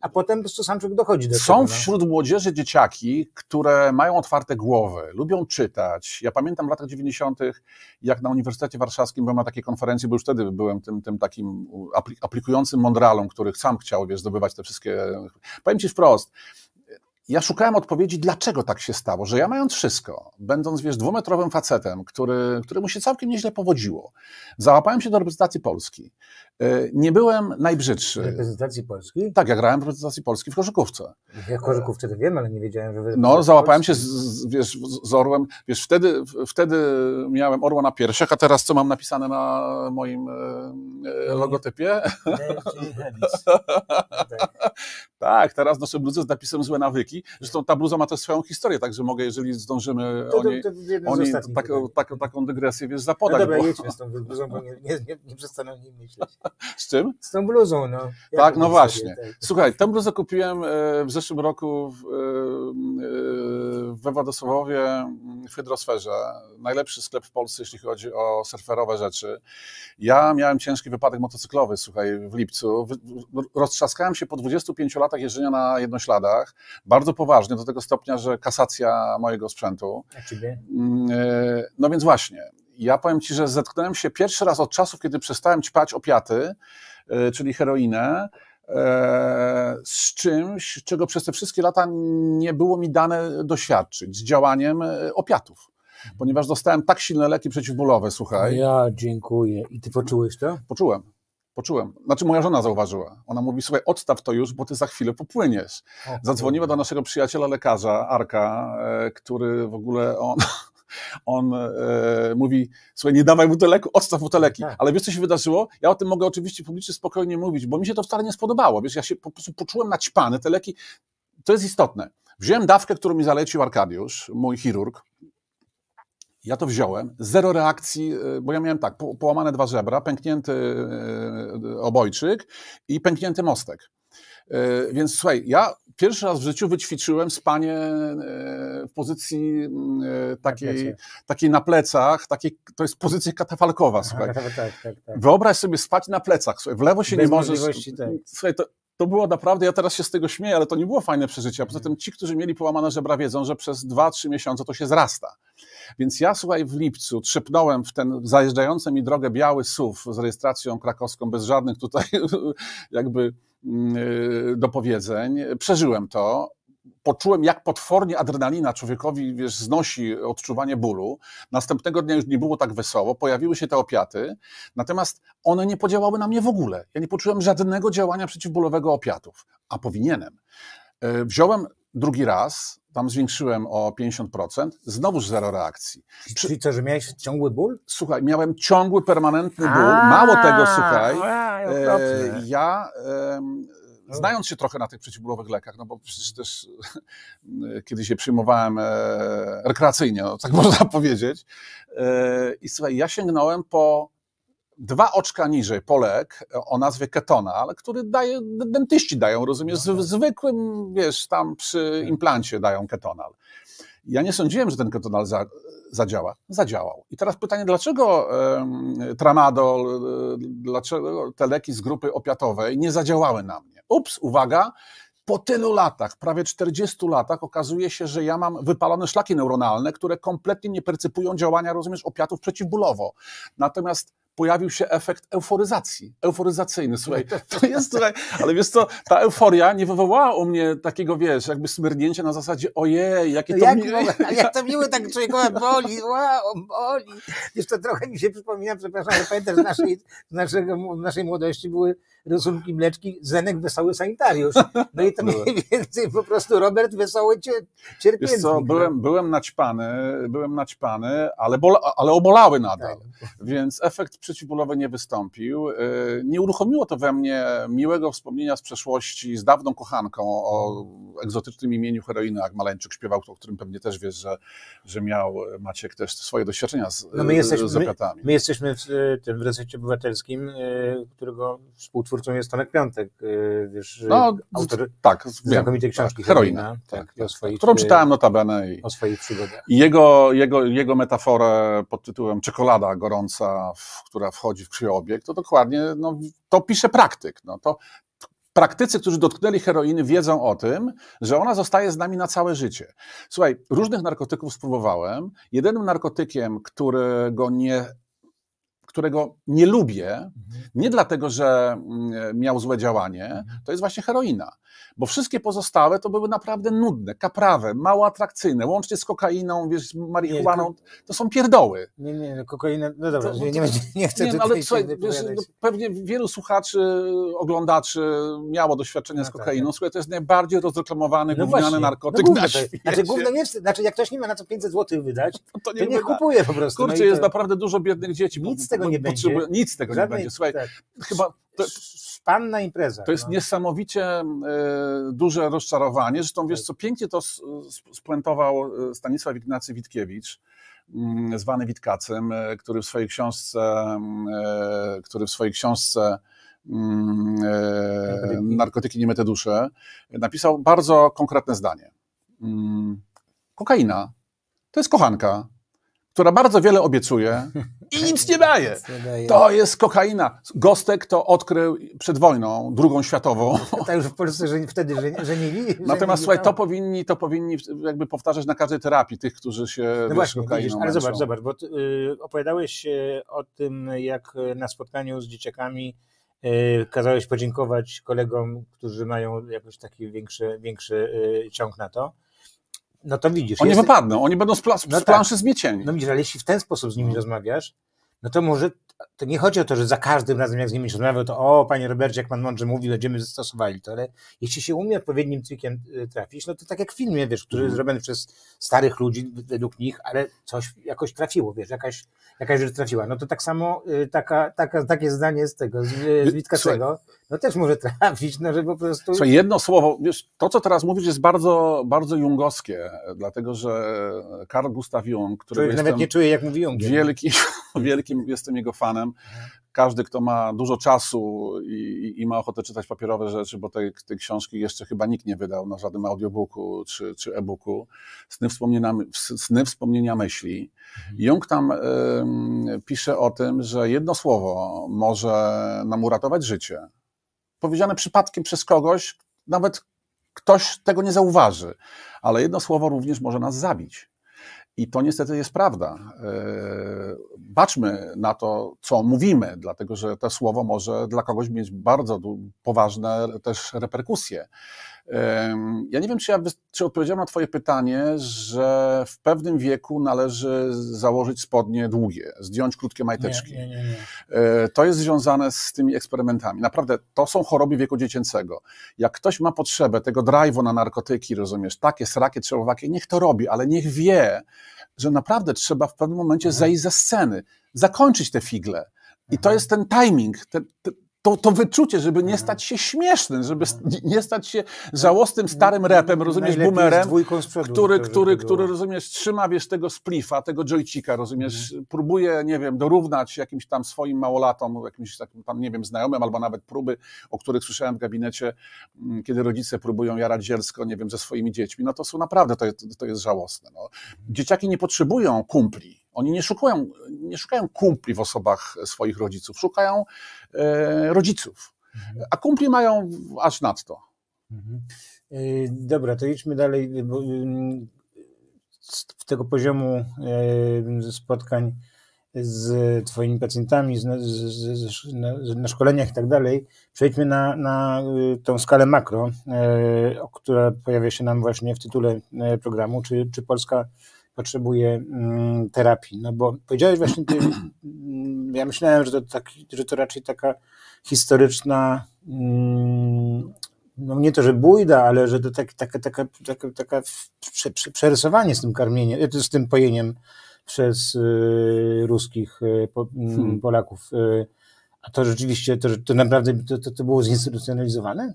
a potem po prostu sam człowiek dochodzi do są tego. Są no. wśród no. młodzieży dzieciaki, które mają otwarte głowy, lubią czytać. Ja pamiętam w latach 90., jak na Uniwersytecie Warszawskim byłem na takiej konferencji, bo już wtedy byłem tym, tym takim aplikującym mądralą, których sam chciał, wiesz, zdobywać te wszystkie... Powiem ci wprost, ja szukałem odpowiedzi, dlaczego tak się stało, że ja mając wszystko, będąc, wiesz, dwumetrowym facetem, który, któremu się całkiem nieźle powodziło, załapałem się do reprezentacji Polski, E, nie byłem najbrzydszy. W reprezentacji Polski? Tak, ja grałem w reprezentacji Polski w Korzykówce. Ja w koszykówce to wiem, ale nie wiedziałem, że... No, załapałem Polski. się z, wiesz, z orłem. Wiesz, wtedy, wtedy miałem orła na piersiach, a teraz co mam napisane na moim e, e logotypie? tak, teraz noszę bluzę z napisem Złe Nawyki. Zresztą ta bluza ma też swoją historię, także mogę, jeżeli zdążymy to, to, to o tak, tak, taką dygresję, wiesz, no zapodać. No dobra, bo... jedźmy z tą bluzą, bo nie, nie, nie, nie przestanę o niej myśleć. Z czym? Z tą bluzą, no. Ja tak, no właśnie. tak. Słuchaj, tę bluzę kupiłem e, w zeszłym roku e, w, we Władysławowie w Hydrosferze. Najlepszy sklep w Polsce, jeśli chodzi o surferowe rzeczy. Ja miałem ciężki wypadek motocyklowy, słuchaj, w lipcu. Roztrzaskałem się po 25 latach jeżdżenia na jednośladach. Bardzo poważnie, do tego stopnia, że kasacja mojego sprzętu. A ciebie? Mm, e, no więc właśnie ja powiem Ci, że zetknąłem się pierwszy raz od czasów, kiedy przestałem ćpać opiaty, e, czyli heroinę, e, z czymś, czego przez te wszystkie lata nie było mi dane doświadczyć, z działaniem e, opiatów ponieważ dostałem tak silne leki przeciwbólowe, słuchaj. Ja dziękuję. I ty poczułeś to? Poczułem. Poczułem. Znaczy moja żona zauważyła. Ona mówi, słuchaj, odstaw to już, bo ty za chwilę popłyniesz. O, Zadzwoniła do naszego przyjaciela lekarza, Arka, który w ogóle on On e, mówi, słuchaj, nie dawaj mu teleku, odstaw mu teleki. Tak. Ale wiesz, co się wydarzyło? Ja o tym mogę oczywiście publicznie spokojnie mówić, bo mi się to wcale nie spodobało. Wiesz, ja się po prostu poczułem naćpany, teleki. To jest istotne. Wziąłem dawkę, którą mi zalecił Arkadiusz, mój chirurg. Ja to wziąłem, zero reakcji, e, bo ja miałem tak, połamane dwa żebra, pęknięty e, e, obojczyk i pęknięty mostek. E, więc słuchaj, ja pierwszy raz w życiu wyćwiczyłem spanie e, w pozycji mm, e, takiej, takiej na plecach, takiej, to jest pozycja katafalkowa, słuchaj. Tak, tak, tak, tak. Wyobraź sobie spać na plecach, słuchaj, w lewo się Bez nie możesz... Tak. Słuchaj, to, to było naprawdę, ja teraz się z tego śmieję, ale to nie było fajne przeżycie. A poza mhm. tym ci, którzy mieli połamane żebra wiedzą, że przez 2-3 miesiące to się zrasta. Więc ja, słuchaj, w lipcu trzepnąłem w ten zajeżdżający mi drogę biały SUV z rejestracją krakowską, bez żadnych tutaj jakby mm, dopowiedzeń. Przeżyłem to, poczułem, jak potwornie adrenalina człowiekowi wiesz, znosi odczuwanie bólu. Następnego dnia już nie było tak wesoło, pojawiły się te opiaty, natomiast one nie podziałały na mnie w ogóle. Ja nie poczułem żadnego działania przeciwbólowego opiatów, a powinienem. E, wziąłem drugi raz, tam zwiększyłem o 50%, znowuż zero reakcji. Przy... Czyli co, że miałeś ciągły ból? Słuchaj, miałem ciągły, permanentny ból. A, Mało tego, słuchaj, a, e, ja e, znając się trochę na tych przeciwbólowych lekach, no bo przecież też e, kiedyś je przyjmowałem e, rekreacyjnie, no, tak można powiedzieć, e, i słuchaj, ja sięgnąłem po dwa oczka niżej Polek o nazwie ketona, ale który daje, dentyści dają, rozumiesz, no, no. w zwykłym, wiesz, tam przy tak. implancie dają ketonal. Ja nie sądziłem, że ten ketonal za, zadziała. Zadziałał. I teraz pytanie, dlaczego tramadol, e, dlaczego te leki z grupy opiatowej nie zadziałały na mnie? Ups, uwaga, po tylu latach, prawie 40 latach, okazuje się, że ja mam wypalone szlaki neuronalne, które kompletnie nie percypują działania, rozumiesz, opiatów przeciwbólowo. Natomiast pojawił się efekt euforyzacji, euforyzacyjny, słuchaj, to jest, ale wiesz co, ta euforia nie wywołała u mnie takiego, wiesz, jakby smyrnięcia na zasadzie, ojej, jakie to jak, miłe. Jak to miłe, tak człowiek boli, wow, boli. Jeszcze trochę mi się przypomina, przepraszam, ale pamiętasz, z naszej, z naszego, naszej młodości były rysunki mleczki, Zenek Wesoły Sanitariusz. No i to mniej więcej po prostu Robert Wesoły cierpiętny. Wiesz co, no. byłem, byłem naćpany, byłem naćpany, ale, bola, ale obolały nadal, tak. więc efekt przeciwbólowy nie wystąpił. E, nie uruchomiło to we mnie miłego wspomnienia z przeszłości z dawną kochanką o egzotycznym imieniu heroiny, jak Maleńczyk śpiewał, o którym pewnie też wiesz, że, że miał Maciek też swoje doświadczenia z, no my jesteśmy, My, my, jesteśmy w e, tym w resecie obywatelskim, e, którego współtwórcą jest Tomek Piątek, wiesz, no, autor tak, znakomitej tak, książki tak, Heroina, heroina tak, tak, tak, tak. swoich, którą czytałem notabene i, o swoich przygodach. jego, jego, jego metaforę pod tytułem Czekolada gorąca, w którym która wchodzi w krwioobieg, to dokładnie no, to pisze praktyk. No, to praktycy, którzy dotknęli heroiny, wiedzą o tym, że ona zostaje z nami na całe życie. Słuchaj, różnych narkotyków spróbowałem. Jedynym narkotykiem, którego nie którego nie lubię, mhm. nie dlatego, że mm, miał złe działanie, mhm. to jest właśnie heroina. Bo wszystkie pozostałe to były naprawdę nudne, kaprawe, mało atrakcyjne, łącznie z kokainą, wiesz, marihuaną, to są pierdoły. Nie, nie, no kokaina, no dobra, to, nie, nie, nie chcę nie, tutaj ale słuchaj, wiesz, no, pewnie wielu słuchaczy, oglądaczy miało doświadczenia no, z tak, kokainą. Tak, Słuchaj, to jest najbardziej rozreklamowany, no gówniany narkotyk no, na świecie. Znaczy, nie, znaczy, jak ktoś nie ma na co 500 zł wydać, no, to, nie, to nie kupuje po prostu. No Kurczę, no jest to... naprawdę dużo biednych dzieci. Nic z tego nie będzie. Nic z tego nie będzie. Słuchaj, tak. chyba panna impreza. To jest no. niesamowicie e, duże rozczarowanie. Zresztą wiesz, co pięknie to spuentował e, Stanisław Ignacy Witkiewicz, mm, zwany Witkacem, e, który w swojej książce, mm, który w swojej książce mm, narkotyki, narkotyki nie dusze, napisał bardzo konkretne zdanie. Kokaina to jest kochanka, która bardzo wiele obiecuje i nic nie daje. To jest kokaina. Gostek to odkrył przed wojną, drugą światową. Tak już w Polsce że wtedy żenili. Że Natomiast słuchaj, to powinni, to powinni jakby powtarzać na każdej terapii tych, którzy się no wiesz, właśnie, kokainą widzisz, Ale męczą. zobacz, zobacz, bo ty, y, opowiadałeś y, o tym, jak na spotkaniu z dzieciakami y, kazałeś podziękować kolegom, którzy mają jakoś taki większy, większy y, ciąg na to no to widzisz. Oni jest... wypadną, oni będą z, pla z no tak. planszy tak. zmiecieni. No widzisz, ale jeśli w ten sposób z nimi mhm. rozmawiasz, no to może to nie chodzi o to, że za każdym razem, jak z nimi rozmawiał, to o, panie Robercie, jak pan mądrze mówi, będziemy zastosowali to, ale jeśli się umie odpowiednim cykiem y, trafić, no to tak jak w filmie, wiesz, który jest mhm. zrobiony przez starych ludzi, według nich, ale coś jakoś trafiło, wiesz, jakaś, jakaś rzecz trafiła. No to tak samo y, taka, taka, takie zdanie z tego, z, y, z Witkacego, no też może trafić, no że po prostu... Słuchaj, jedno słowo, wiesz, to co teraz mówisz jest bardzo, bardzo jungowskie, dlatego, że Karl Gustav Jung, który... Człowiek nawet nie czuję, jak mówi Jung. Wielkim, wielkim jestem jego fanem, fanem. Mhm. Każdy, kto ma dużo czasu i, i ma ochotę czytać papierowe rzeczy, bo tej, tej książki jeszcze chyba nikt nie wydał na żadnym audiobooku czy, czy e-booku, Sny wspomnienia, Sny wspomnienia myśli. Mhm. Jung tam y, pisze o tym, że jedno słowo może nam uratować życie. Powiedziane przypadkiem przez kogoś, nawet ktoś tego nie zauważy, ale jedno słowo również może nas zabić. I to niestety jest prawda. E, baczmy na to, co mówimy, dlatego że to słowo może dla kogoś mieć bardzo poważne też reperkusje. Ja nie wiem, czy, ja, czy odpowiedziałem na Twoje pytanie, że w pewnym wieku należy założyć spodnie długie, zdjąć krótkie majteczki. Nie, nie, nie, e, to jest związane z tymi eksperymentami. Naprawdę, to są choroby wieku dziecięcego. Jak ktoś ma potrzebę tego drive'u na narkotyki, rozumiesz, takie srakie, trzełowakie, niech to robi, ale niech wie, że naprawdę trzeba w pewnym momencie mhm. zejść ze sceny, zakończyć te figle. I mhm. to jest ten timing, ten, ten, to, to wyczucie, żeby nie mhm. stać się śmiesznym, żeby mhm. nie stać się żałosnym mhm. starym repem, rozumiesz, boomerem, który, który, który, rozumiesz, trzyma, wiesz, tego splifa, tego joycika, rozumiesz, próbuje, nie wiem, dorównać jakimś tam swoim małolatom, jakimś takim tam, nie wiem, znajomym, albo nawet próby, o których słyszałem w gabinecie, mm, kiedy rodzice próbują jarać dziecko, nie wiem, ze swoimi dziećmi, no to są naprawdę, to jest, to jest żałosne. No. Dzieciaki nie potrzebują kumpli, oni nie szukają, nie szukają kumpli w osobach swoich rodziców, szukają e, rodziców. Mhm. A kumpli mają aż nadto. Mhm. E, dobra, to idźmy dalej. Bo, mm, z tego poziomu e, spotkań z Twoimi pacjentami, z, z, z, na, szkoleniach i tak dalej, przejdźmy na, na y, tą skalę makro, e, która pojawia się nam właśnie w tytule programu. Czy, czy Polska potrzebuje mm, terapii. No bo powiedziałeś właśnie, ty, ja myślałem, że to, tak, że to raczej taka historyczna, mm, no nie to, że bójda, ale że to takie taka, taka, taka, taka prze, prze, przerysowanie z tym karmieniem, e, z tym pojeniem przez y, ruskich y, mm, hmm. Polaków. Y, a to rzeczywiście, to, to naprawdę to, to, to było zinstytucjonalizowane?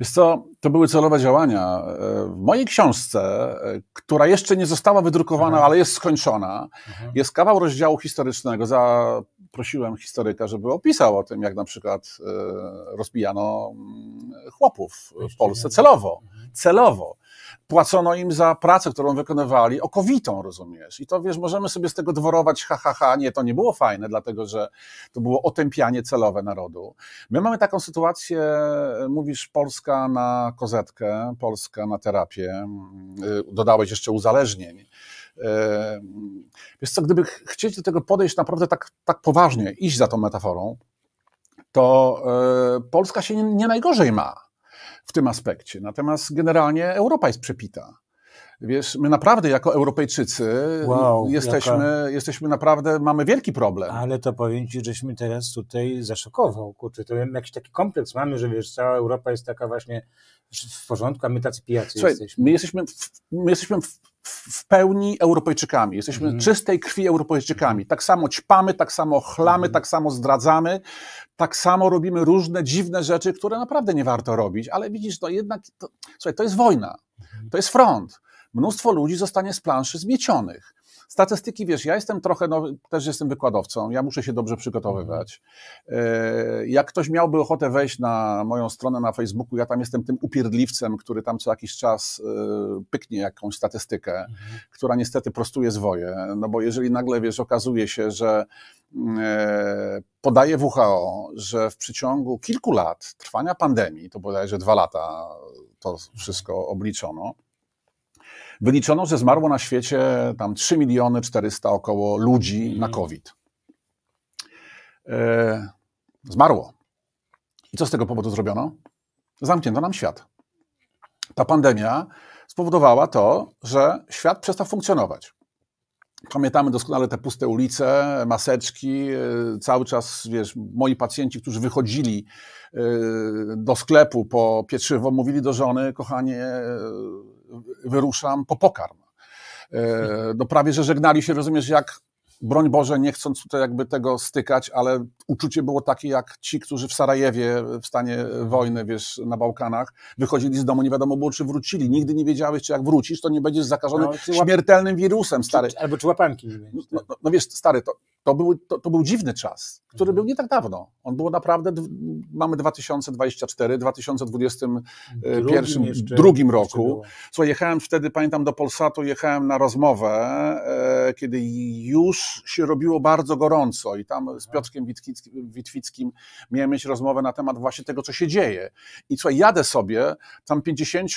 Wiesz co, to były celowe działania. E, w mojej książce, e, która jeszcze nie została wydrukowana, mhm. ale jest skończona, mhm. jest kawał rozdziału historycznego. Zaprosiłem historyka, żeby opisał o tym, jak na przykład e, rozbijano mm, chłopów w Polsce celowo. Mhm. Celowo płacono im za pracę, którą wykonywali, okowitą, rozumiesz? I to wiesz, możemy sobie z tego dworować, ha, ha, ha, nie, to nie było fajne, dlatego że to było otępianie celowe narodu. My mamy taką sytuację, mówisz, Polska na kozetkę, Polska na terapię, y, dodałeś jeszcze uzależnień. Y, wiesz co, gdyby chcieć do tego podejść naprawdę tak, tak poważnie, iść za tą metaforą, to y, Polska się nie najgorzej ma w tym aspekcie. Natomiast generalnie Europa jest przepita. Wiesz, my naprawdę jako Europejczycy wow, jesteśmy, jaka... jesteśmy naprawdę, mamy wielki problem. Ale to powiem Ci, żeś mnie teraz tutaj zaszokował. Kurczę, to jakiś taki kompleks mamy, że wiesz, cała Europa jest taka właśnie w porządku, a my tacy pijacy Słuchaj, jesteśmy. My jesteśmy, w, my jesteśmy w, w pełni Europejczykami. Jesteśmy mhm. czystej krwi Europejczykami. Mhm. Tak samo ćpamy, tak samo chlamy, mhm. tak samo zdradzamy, tak samo robimy różne dziwne rzeczy, które naprawdę nie warto robić. Ale widzisz, to jednak, to, słuchaj, to jest wojna. To jest front mnóstwo ludzi zostanie z planszy zmiecionych. Statystyki, wiesz, ja jestem trochę, no, też jestem wykładowcą, ja muszę się dobrze przygotowywać. E, jak ktoś miałby ochotę wejść na moją stronę na Facebooku, ja tam jestem tym upierdliwcem, który tam co jakiś czas e, pyknie jakąś statystykę, mhm. która niestety prostuje zwoje. No bo jeżeli nagle, wiesz, okazuje się, że e, podaje WHO, że w przeciągu kilku lat trwania pandemii, to bodajże dwa lata to wszystko obliczono, Wyliczono, że zmarło na świecie tam 3 miliony 400 około ludzi na mhm. COVID. E, zmarło. I co z tego powodu zrobiono? Zamknięto nam świat. Ta pandemia spowodowała to, że świat przestał funkcjonować. Pamiętamy doskonale te puste ulice, maseczki, e, cały czas, wiesz, moi pacjenci, którzy wychodzili e, do sklepu po pieczywo, mówili do żony, kochanie, wyruszam po pokarm. E, no prawie, że żegnali się, rozumiesz, jak broń Boże, nie chcąc tutaj jakby tego stykać, ale uczucie było takie jak ci, którzy w Sarajewie w stanie wojny, wiesz, na Bałkanach, wychodzili z domu, nie wiadomo było, czy wrócili. Nigdy nie wiedziałeś, czy jak wrócisz, to nie będziesz zakażony no, śmiertelnym wirusem, stary. Czy, albo czy łapanki. No, tak. no, no, wiesz, stary, to to był, to, to, był dziwny czas, który był mhm. nie tak dawno. On był naprawdę, mamy 2024, 2021, e, drugim, drugim roku. Słuchaj, jechałem wtedy, pamiętam, do Polsatu, jechałem na rozmowę, e, kiedy już się robiło bardzo gorąco i tam z Piotrkiem Witwickim, Witwickim miałem mieć rozmowę na temat właśnie tego, co się dzieje. I słuchaj, jadę sobie, tam 50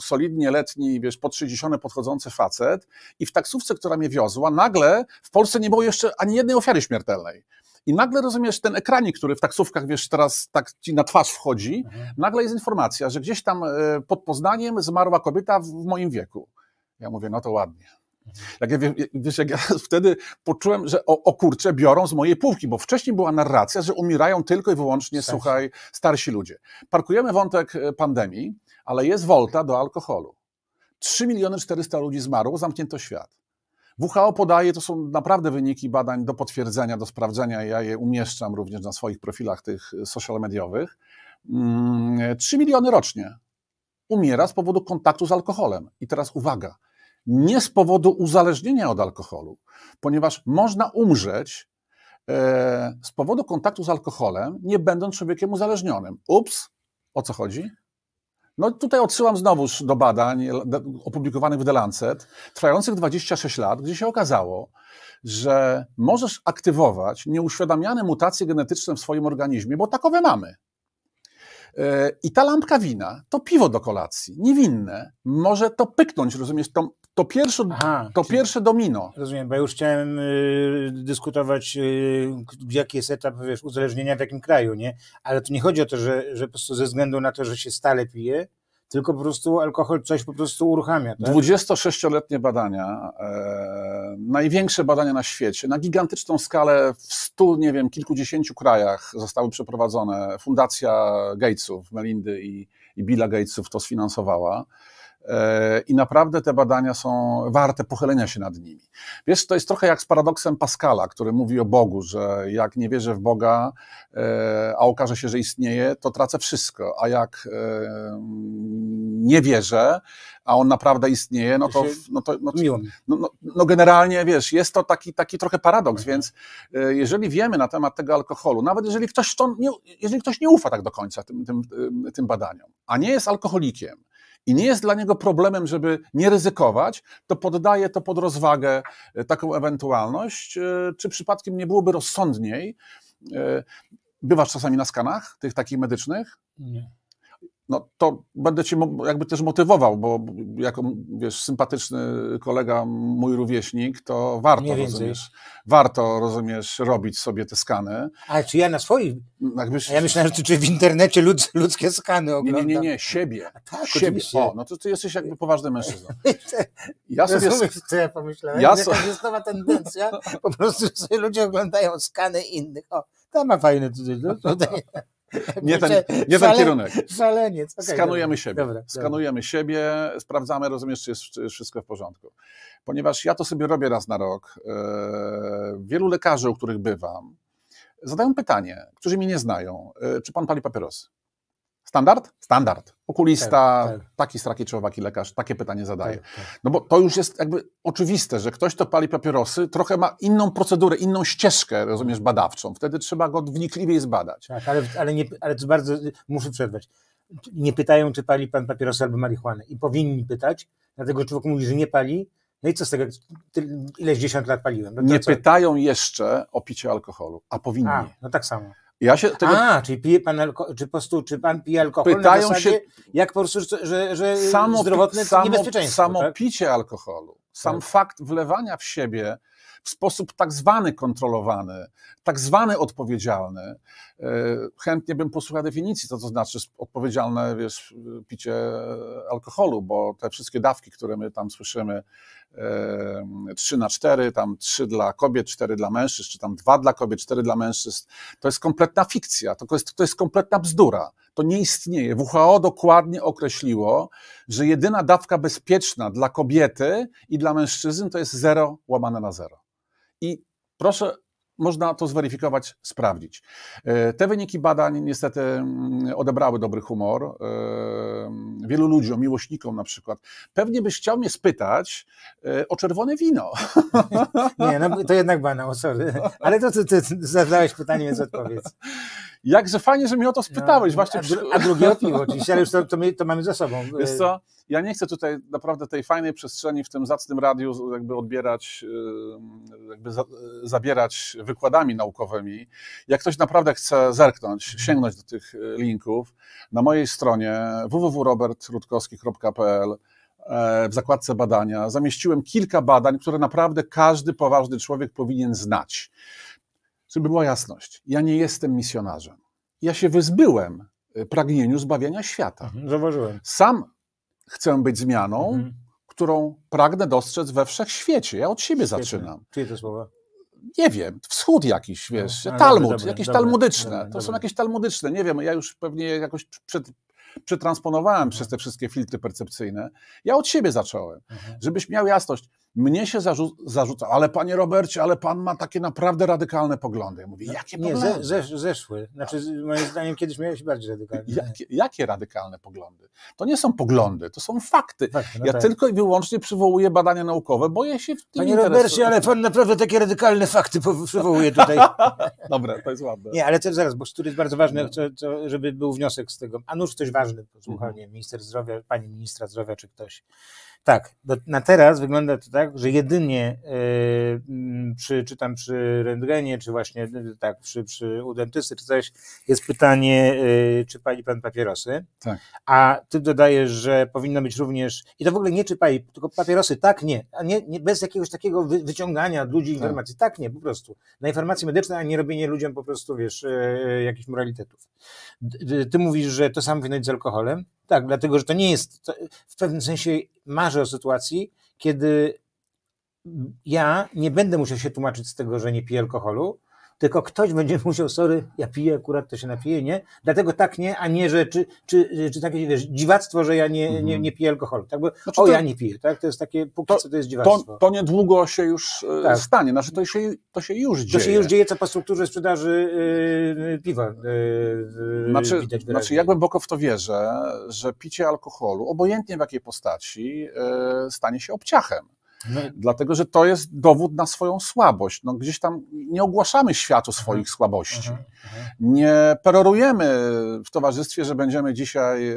solidnie letni, wiesz, po 30 podchodzący facet i w taksówce, która mnie wiozła, nagle w Polsce nie było jeszcze ani ani jednej ofiary śmiertelnej. I nagle rozumiesz ten ekranik, który w taksówkach, wiesz, teraz tak ci na twarz wchodzi, mhm. nagle jest informacja, że gdzieś tam e, pod Poznaniem zmarła kobieta w moim wieku. Ja mówię, no to ładnie. Mhm. Jak ja, wiesz, jak ja wtedy poczułem, że o, o kurczę biorą z mojej półki, bo wcześniej była narracja, że umierają tylko i wyłącznie, słuchaj, starsi ludzie. Parkujemy wątek e, pandemii, ale jest wolta do alkoholu. 3 miliony 400 ludzi zmarło, zamknięto świat. WHO podaje, to są naprawdę wyniki badań do potwierdzenia, do sprawdzenia. Ja je umieszczam również na swoich profilach tych y, social mediowych. 3 mm, miliony rocznie umiera z powodu kontaktu z alkoholem. I teraz uwaga, nie z powodu uzależnienia od alkoholu, ponieważ można umrzeć e, z powodu kontaktu z alkoholem, nie będąc człowiekiem uzależnionym. Ups, o co chodzi? No tutaj odsyłam znowuż do badań opublikowanych w The Lancet, trwających 26 lat, gdzie się okazało, że możesz aktywować nieuświadamiane mutacje genetyczne w swoim organizmie, bo takowe mamy. E, I ta lampka wina, to piwo do kolacji, niewinne, może to pyknąć, rozumiesz, tą to pierwsze, Aha, to pierwsze domino. Rozumiem, bo już chciałem y, dyskutować, y, jaki jest etap wiesz, uzależnienia w jakim kraju, nie? Ale to nie chodzi o to, że, że po prostu ze względu na to, że się stale pije, tylko po prostu alkohol coś po prostu uruchamia. Tak? 26-letnie badania, e, największe badania na świecie, na gigantyczną skalę w stu, nie wiem, kilkudziesięciu krajach zostały przeprowadzone. Fundacja Gatesów, Melindy i, i Billa Gatesów to sfinansowała. E, I naprawdę te badania są warte pochylenia się nad nimi. Wiesz, to jest trochę jak z paradoksem Pascala, który mówi o Bogu, że jak nie wierzę w Boga, e, a okaże się, że istnieje, to tracę wszystko, a jak e, nie wierzę, a on naprawdę istnieje, no to, no to no, no, no, no, generalnie wiesz, jest to taki, taki trochę paradoks, tak. więc jeżeli wiemy na temat tego alkoholu, nawet jeżeli ktoś, to nie, jeżeli ktoś nie ufa tak do końca tym, tym, tym badaniom, a nie jest alkoholikiem, i nie jest dla niego problemem, żeby nie ryzykować, to poddaje to pod rozwagę e, taką ewentualność, e, czy przypadkiem nie byłoby rozsądniej. E, bywasz czasami na skanach tych takich medycznych? Nie no to będę cię jakby też motywował, bo jako, wiesz, sympatyczny kolega, mój rówieśnik, to warto, rozumiesz, warto, rozumiesz, robić sobie te skany. Ale czy ja na swoim? No, jakbyś... Ja myślałem, że czy w internecie ludzkie skany oglądam. Nie, nie, nie, nie siebie. tak, siebie. O, no to ty jesteś jakby poważny mężczyzna. Ja sobie... Rozumiesz, co ja pomyślałem? Ja so... Jaka jest nowa tendencja? Po prostu ludzie oglądają skany innych. O, ta ma fajne cudze. Tutaj... nie ten, znaczy, nie ten kierunek. Szaleniec. Okay, Skanujemy dobra, siebie. Dobra, Skanujemy dobra. siebie, sprawdzamy, rozumiesz, czy jest czy wszystko w porządku. Ponieważ ja to sobie robię raz na rok. E, wielu lekarzy, u których bywam, zadają pytanie, którzy mnie nie znają, e, czy pan pali papierosy? Standard? Standard. Okulista, tak, tak. taki straki czy owaki lekarz, takie pytanie zadaje. Tak, tak, no bo to już jest jakby oczywiste, że ktoś, kto pali papierosy, trochę ma inną procedurę, inną ścieżkę, rozumiesz, badawczą. Wtedy trzeba go wnikliwie zbadać. Tak, ale, ale, nie, ale to bardzo, muszę przerwać. Nie pytają, czy pali pan papierosy albo marihuanę. I powinni pytać, dlatego człowiek mówi, że nie pali, no i co z tego, ileś dziesiąt lat paliłem. No nie co? pytają jeszcze o picie alkoholu, a powinni. A, no tak samo. Ja się tego... A, czyli pije pan alko... czy, po prostu, czy pan pije alkohol Pytają zasadzie, się jak po prostu, że, że samo, zdrowotne samo, niebezpieczeństwo. Samo tak? picie alkoholu, sam tak. fakt wlewania w siebie w sposób tak zwany kontrolowany, tak zwany odpowiedzialny. E, chętnie bym posłuchał definicji, co to znaczy odpowiedzialne wiesz, picie alkoholu, bo te wszystkie dawki, które my tam słyszymy, 3 na 4, tam 3 dla kobiet, 4 dla mężczyzn, czy tam 2 dla kobiet, 4 dla mężczyzn. To jest kompletna fikcja, to jest, to jest kompletna bzdura. To nie istnieje. WHO dokładnie określiło, że jedyna dawka bezpieczna dla kobiety i dla mężczyzn to jest 0 łamane na 0. I proszę można to zweryfikować, sprawdzić. E, te wyniki badań niestety mm, odebrały dobry humor e, wielu ludziom, miłośnikom na przykład. Pewnie byś chciał mnie spytać e, o czerwone wino. Nie, no, to jednak banał, sorry. Ale to ty, ty zadałeś pytanie, więc odpowiedz. Jakże fajnie, że mnie o to spytałeś. No, właśnie. A, a drugiego piwo oczywiście, ale już to, to, my, to, mamy za sobą. Wiesz co, ja nie chcę tutaj naprawdę tej fajnej przestrzeni w tym zacnym radiu jakby odbierać, yy, jakby za, zabierać wykładami naukowymi. Jak ktoś naprawdę chce zerknąć, mhm. sięgnąć do tych yy, linków, na mojej stronie www.robertrutkowski.pl yy, w zakładce badania zamieściłem kilka badań, które naprawdę każdy poważny człowiek powinien znać żeby była jasność, ja nie jestem misjonarzem. Ja się wyzbyłem y, pragnieniu zbawienia świata. Mhm, zauważyłem. Sam chcę być zmianą, mhm. którą pragnę dostrzec we wszechświecie. Ja od siebie zaczynam. Czyje to słowa? Nie wiem, wschód jakiś, no, wiesz, no, Talmud, jakieś talmudyczne. to są jakieś talmudyczne, nie wiem, ja już pewnie jakoś przed, przetransponowałem przez te wszystkie filtry percepcyjne. Ja od siebie zacząłem, mhm. żebyś miał jasność. Mnie się zarzu zarzuca, ale panie Robercie, ale pan ma takie naprawdę radykalne poglądy. Mówię, no, jakie nie, poglądy? Nie, zeszły. Znaczy, moim zdaniem kiedyś miałeś bardziej radykalne. Jakie, jakie, radykalne poglądy? To nie są poglądy, to są fakty. fakty no ja tak. tylko i wyłącznie przywołuję badania naukowe, bo ja się w tym Panie Robercie, ale pan naprawdę takie radykalne fakty przywołuje tutaj. Dobra, to jest ładne. Nie, ale to zaraz, bo tu jest bardzo ważne, co, co, żeby był wniosek z tego. A nuż ktoś ważny, posłuchanie, mhm. minister zdrowia, pani ministra zdrowia czy ktoś. Tak, do, na teraz wygląda to tak, że jedynie yy, przy, czy tam przy rentgenie, czy właśnie e, tak, przy, przy u dentysty, czy coś, jest pytanie, yy, czy pali pan papierosy. Tak. A ty dodajesz, że powinno być również, i to w ogóle nie czy pali, tylko papierosy, tak, nie, a nie, nie bez jakiegoś takiego wy, wyciągania ludzi tak. informacji, tak, nie, po prostu. Na informacje medyczne, a nie robienie ludziom po prostu, wiesz, yy, jakichś moralitetów. Ty mówisz, że to samo powinno być z alkoholem, tak, dlatego że to nie jest, to w pewnym sensie marzę o sytuacji, kiedy ja nie będę musiał się tłumaczyć z tego, że nie piję alkoholu, tylko ktoś będzie musiał, sorry, ja piję akurat, to się napije, nie? Dlatego tak nie, a nie, że czy, czy, czy takie wiesz, dziwactwo, że ja nie, nie, mhm. nie piję alkoholu, tak? Bo, znaczy o, to, ja nie piję, tak? To jest takie, póki to, co to jest dziwactwo. To, to niedługo się już e, tak. stanie, znaczy to się, to się już dzieje. To się już dzieje, co po strukturze sprzedaży yy, piwa yy, znaczy, widać Znaczy ja głęboko w to wierzę, że picie alkoholu, obojętnie w jakiej postaci, yy, stanie się obciachem. No, dlatego, że to jest dowód na swoją słabość. No, gdzieś tam nie ogłaszamy światu mhm. swoich słabości. Mhm. Mhm. Nie perorujemy w towarzystwie, że będziemy dzisiaj e,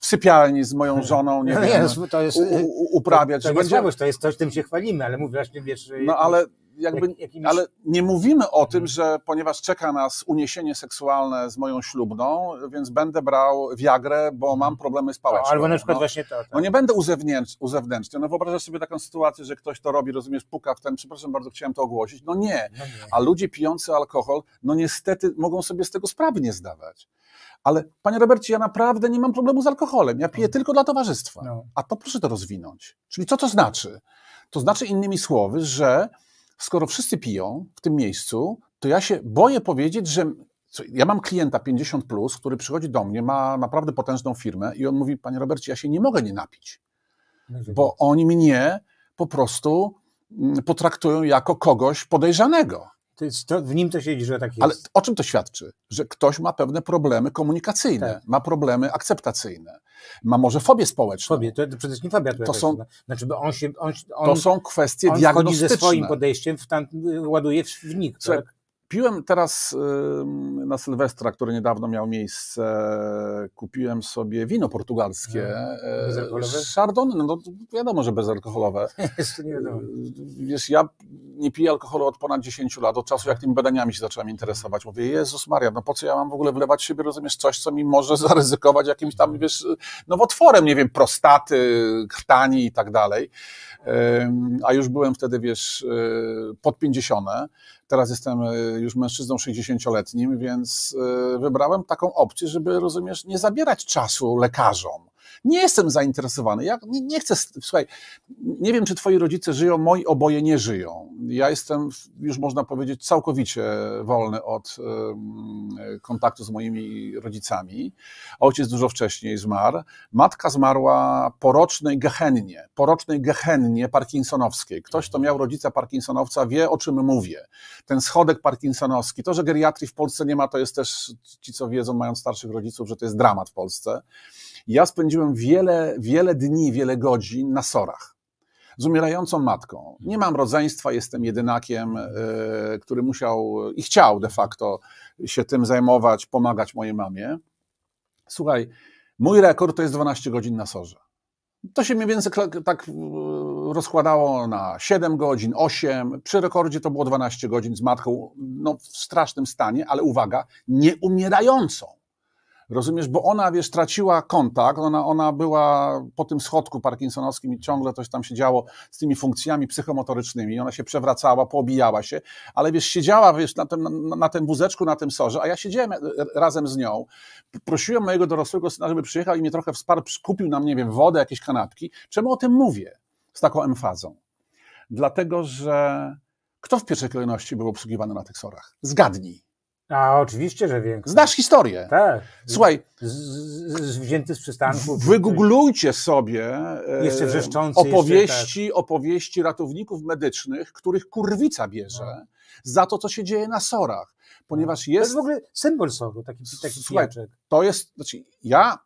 w sypialni z moją żoną nie no wiem, to jest, u, u, uprawiać. To, to, jest będziemy... słabość, to jest coś, czym się chwalimy, ale mówię właśnie, wiesz... No ale jakby, jak, jakimiś... ale nie mówimy o tym, że ponieważ czeka nas uniesienie seksualne z moją ślubną, więc będę brał wiagrę, bo mam mhm. problemy z pałeczką. albo na przykład no, właśnie to. No tak. No nie będę uzewnętrz, uzewnętrzny. No wyobrażasz sobie taką sytuację, że ktoś to robi, rozumiesz, puka w ten, przepraszam bardzo, chciałem to ogłosić. No nie. No nie. A ludzie pijący alkohol, no niestety mogą sobie z tego sprawnie zdawać. Ale panie Robercie, ja naprawdę nie mam problemu z alkoholem. Ja piję mhm. tylko dla towarzystwa. No. A to proszę to rozwinąć. Czyli co to znaczy? To znaczy innymi słowy, że skoro wszyscy piją w tym miejscu, to ja się boję powiedzieć, że ja mam klienta 50, plus, który przychodzi do mnie, ma naprawdę potężną firmę i on mówi: Panie Robercie, ja się nie mogę nie napić, bo oni mnie po prostu potraktują jako kogoś podejrzanego. To, w nim to dzieje, że tak jest. Ale o czym to świadczy? Że ktoś ma pewne problemy komunikacyjne, tak. ma problemy akceptacyjne, ma może fobię społeczną. Fobię, to, to przede wszystkim fobia. To, to są, no. znaczy, on się, on, on, to są kwestie on diagnostyczne. ze swoim podejściem, w tam, ładuje w, nich. tak? Piłem teraz na Sylwestra, który niedawno miał miejsce, kupiłem sobie wino portugalskie. Mhm. E, bezalkoholowe? Chardon, no wiadomo, że bezalkoholowe. Jeszcze nie wiadomo. Y, wiesz, ja nie piję alkoholu od ponad 10 lat, od czasu jak tymi badaniami się zacząłem interesować. Mówię, Jezus Maria, no po co ja mam w ogóle wlewać siebie, rozumiesz, coś, co mi może zaryzykować jakimś tam, mhm. wiesz, nowotworem, nie wiem, prostaty, krtani i tak dalej. A już byłem wtedy, wiesz, y, pod 50. Teraz jestem e, już mężczyzną 60-letnim, więc e, wybrałem taką opcję, żeby, rozumiesz, nie zabierać czasu lekarzom nie jestem zainteresowany. Ja nie, nie, chcę. Słuchaj, nie wiem, czy twoi rodzice żyją, moi oboje nie żyją. Ja jestem, już można powiedzieć, całkowicie wolny od kontaktu z moimi rodzicami. Ojciec dużo wcześniej zmarł. Matka zmarła porocznej gehennie, porocznej gehennie parkinsonowskiej. Ktoś, kto miał rodzica parkinsonowca, wie, o czym mówię. Ten schodek parkinsonowski, to, że geriatrii w Polsce nie ma, to jest też, ci co wiedzą, mają starszych rodziców, że to jest dramat w Polsce. Ja spędziłem wiele, wiele dni, wiele godzin na sorach z umierającą matką. Nie mam rodzeństwa, jestem jedynakiem, e, który musiał i chciał de facto się tym zajmować, pomagać mojej mamie. Słuchaj, mój rekord to jest 12 godzin na sorze. To się mniej więcej tak e, rozkładało na 7 godzin, 8. Przy rekordzie to było 12 godzin z matką, no w strasznym stanie, ale uwaga, nie umierającą. Rozumiesz, bo ona, wiesz, traciła kontakt, ona, ona była po tym schodku parkinsonowskim i ciągle coś tam się działo z tymi funkcjami psychomotorycznymi, ona się przewracała, poobijała się, ale wiesz, siedziała, wiesz, na tym, na, na tym wózeczku, na tym sorze, a ja siedziałem e, razem z nią, prosiłem mojego dorosłego syna, żeby przyjechał i mnie trochę wsparł, skupił nam, nie wiem, wodę, jakieś kanapki. Czemu o tym mówię z taką emfazą? Dlatego, że kto w pierwszej kolejności był obsługiwany na tych sorach? Zgadnij. A oczywiście, że większość. Znasz historię. Tak. Słuchaj. Z, z, wzięty z przystanku. Wygooglujcie sobie e, jeszcze wrzeszczący, opowieści, jeszcze, tak. opowieści ratowników medycznych, których kurwica bierze no. za to, co się dzieje na sorach. Ponieważ no. jest. To jest w ogóle symbol soru, taki, taki Słuchaj, To jest. Znaczy, ja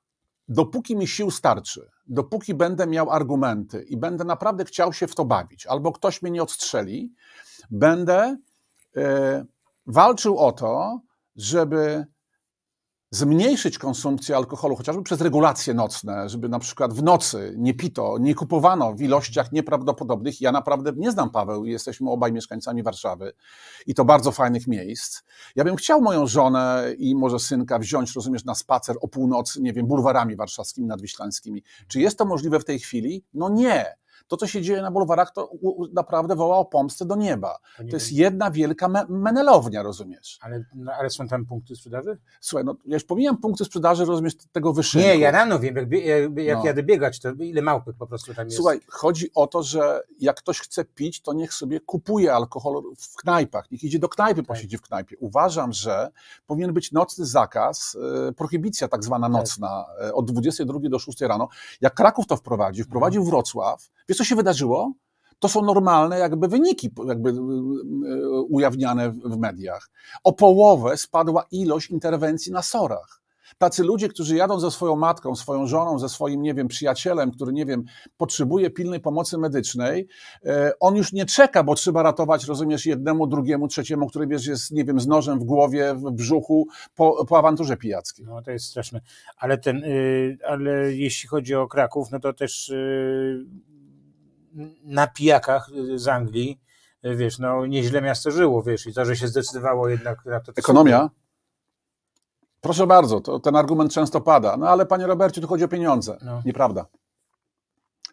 dopóki mi sił starczy, dopóki będę miał argumenty i będę naprawdę chciał się w to bawić, albo ktoś mnie nie odstrzeli, będę. Yy, walczył o to, żeby zmniejszyć konsumpcję alkoholu, chociażby przez regulacje nocne, żeby na przykład w nocy nie pito, nie kupowano w ilościach nieprawdopodobnych. Ja naprawdę nie znam Paweł, jesteśmy obaj mieszkańcami Warszawy i to bardzo fajnych miejsc. Ja bym chciał moją żonę i może synka wziąć, rozumiesz, na spacer o północy, nie wiem, bulwarami warszawskimi, nadwiślańskimi. Czy jest to możliwe w tej chwili? No nie. To, co się dzieje na bulwarach, to naprawdę woła o pomstę do nieba. To, to jest jedna wielka me menelownia, rozumiesz? Ale, no, ale, są tam punkty sprzedaży? Słuchaj, no ja już pomijam punkty sprzedaży, rozumiesz, tego wyższego. Nie, ja rano wiem, jak, e, jak no. jadę biegać, to ile małpek po prostu tam jest. Słuchaj, chodzi o to, że jak ktoś chce pić, to niech sobie kupuje alkohol w knajpach, niech idzie do knajpy, posiedzi tak. w knajpie. Uważam, że powinien być nocny zakaz, e, prohibicja tak zwana tak. nocna, e, od 22 do 6 rano. Jak Kraków to wprowadził, wprowadził mhm. Wrocław, wiesz co się wydarzyło, to są normalne jakby wyniki jakby e, e, ujawniane w mediach. O połowę spadła ilość interwencji na sorach. Tacy ludzie, którzy jadą ze swoją matką, swoją żoną, ze swoim, nie wiem, przyjacielem, który, nie wiem, potrzebuje pilnej pomocy medycznej, e, on już nie czeka, bo trzeba ratować, rozumiesz, jednemu, drugiemu, trzeciemu, który wiesz, jest, nie wiem, z nożem w głowie, w brzuchu, po, po awanturze pijackiej. No to jest straszne. Ale ten, y, ale jeśli chodzi o Kraków, no to też y, na pijakach z Anglii, wiesz, no nieźle miasto żyło, wiesz, i to, że się zdecydowało jednak na to. Ekonomia? Sobie... Proszę bardzo, to, ten argument często pada. No ale panie Robercie, tu chodzi o pieniądze. No. Nieprawda.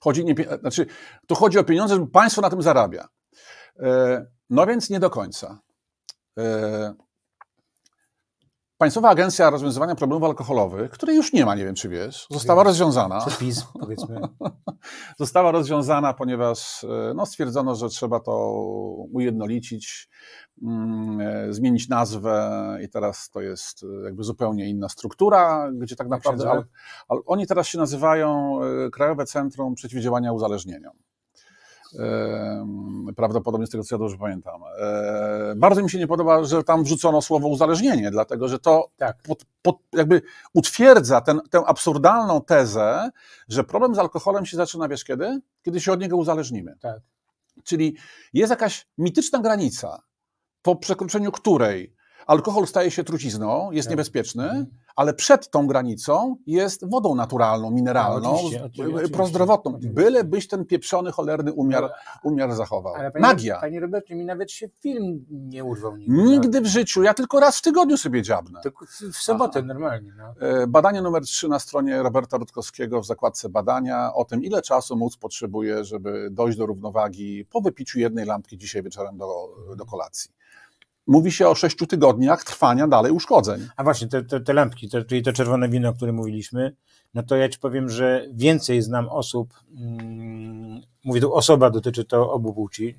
Chodzi, nie, znaczy, tu chodzi o pieniądze, żeby państwo na tym zarabia. E, no więc nie do końca. E, Państwowa Agencja Rozwiązywania Problemów Alkoholowych, której już nie ma, nie wiem czy wiesz, została Wiem. rozwiązana. Przepis, powiedzmy. została rozwiązana, ponieważ e, no, stwierdzono, że trzeba to ujednolicić, mm, e, zmienić nazwę i teraz to jest e, jakby zupełnie inna struktura, gdzie tak naprawdę... Ale, ale oni teraz się nazywają Krajowe Centrum Przeciwdziałania Uzależnieniom prawdopodobnie z tego co ja dobrze pamiętam. Bardzo mi się nie podoba, że tam wrzucono słowo uzależnienie, dlatego że to tak. pod, pod, jakby utwierdza ten, tę absurdalną tezę, że problem z alkoholem się zaczyna, wiesz kiedy? Kiedy się od niego uzależnimy. Tak. Czyli jest jakaś mityczna granica, po przekroczeniu której alkohol staje się trucizną, jest tak. niebezpieczny, mhm. ale przed tą granicą jest wodą naturalną, mineralną, prozdrowotną. Byle byś ten pieprzony, cholerny umiar, umiar zachował. Ale panie, Magia. Panie Robercie, mi nawet się film nie urwał. Nigdy, nigdy w życiu, ja tylko raz w tygodniu sobie dziabnę. Tylko w sobotę Aha. normalnie. No. E, badanie numer 3 na stronie Roberta Rutkowskiego w zakładce badania o tym, ile czasu móc potrzebuje, żeby dojść do równowagi po wypiciu jednej lampki dzisiaj wieczorem do, do kolacji mówi się o sześciu tygodniach trwania dalej uszkodzeń. A właśnie, te, te, te lampki, te, czyli to czerwone wino, o którym mówiliśmy, no to ja ci powiem, że więcej znam osób, mm, mówię tu osoba, dotyczy to obu płci,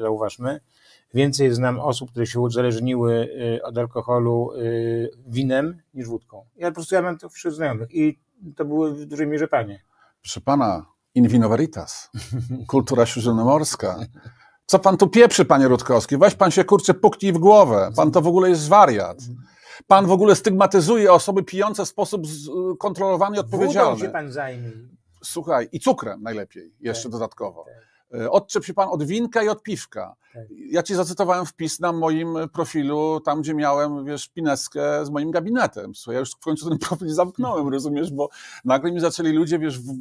zauważmy, więcej znam osób, które się uzależniły y, od alkoholu y, winem niż wódką. Ja po prostu ja mam to wśród znajomych i to były w dużej mierze panie. Proszę pana, in vino veritas, kultura śródziemnomorska, co pan tu pieprzy, panie Rutkowski? Weź pan się, kurczę, puknij w głowę. Pan to w ogóle jest wariat. Pan w ogóle stygmatyzuje osoby pijące w sposób y, kontrolowany i odpowiedzialny. Wódą się pan zajmie. Słuchaj, i cukrem najlepiej, jeszcze tak. dodatkowo. Tak. E, odczep się pan od winka i od piwka. Tak. Ja ci zacytowałem wpis na moim profilu, tam gdzie miałem, wiesz, pineskę z moim gabinetem. Słuchaj, ja już w końcu ten profil zamknąłem, rozumiesz, bo nagle mi zaczęli ludzie, wiesz, w,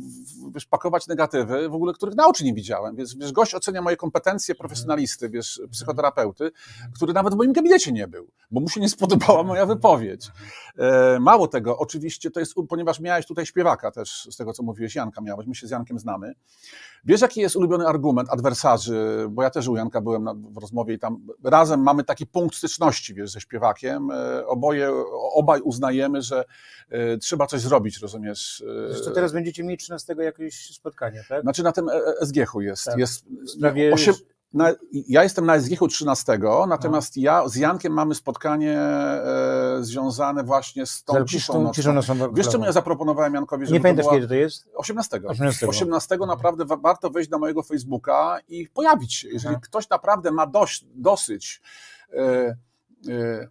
wiesz pakować negatywy, w ogóle których na oczy nie widziałem. Więc wiesz, gość ocenia moje kompetencje mhm. profesjonalisty, wiesz, mhm. psychoterapeuty, mhm. który nawet w moim gabinecie nie był, bo mu się nie spodobała moja wypowiedź. E, mało tego, oczywiście to jest, ponieważ miałeś tutaj śpiewaka też, z tego co mówiłeś, Janka miałeś, my się z Jankiem znamy. Wiesz, jaki jest ulubiony argument adwersarzy, bo ja też u Janka byłem na, w rozmowie i tam razem mamy taki punkt styczności wiesz, ze śpiewakiem. E, oboje, obaj uznajemy, że e, trzeba coś zrobić, rozumiesz. E, Zresztą teraz będziecie mieć 13 jakieś spotkanie, tak? Znaczy na tym SGH-u jest. Tak. jest Sprawie na, ja jestem na Zgichu 13, natomiast no. ja z Jankiem mamy spotkanie e, związane właśnie z tą ciszą, tą, Wiesz, czemu ja zaproponowałem Jankowi, że Nie pamiętasz, kiedy to jest? 18. 18. 18 naprawdę warto wejść na mojego Facebooka i pojawić się. Jeżeli no. ktoś naprawdę ma dość, dosyć e, e,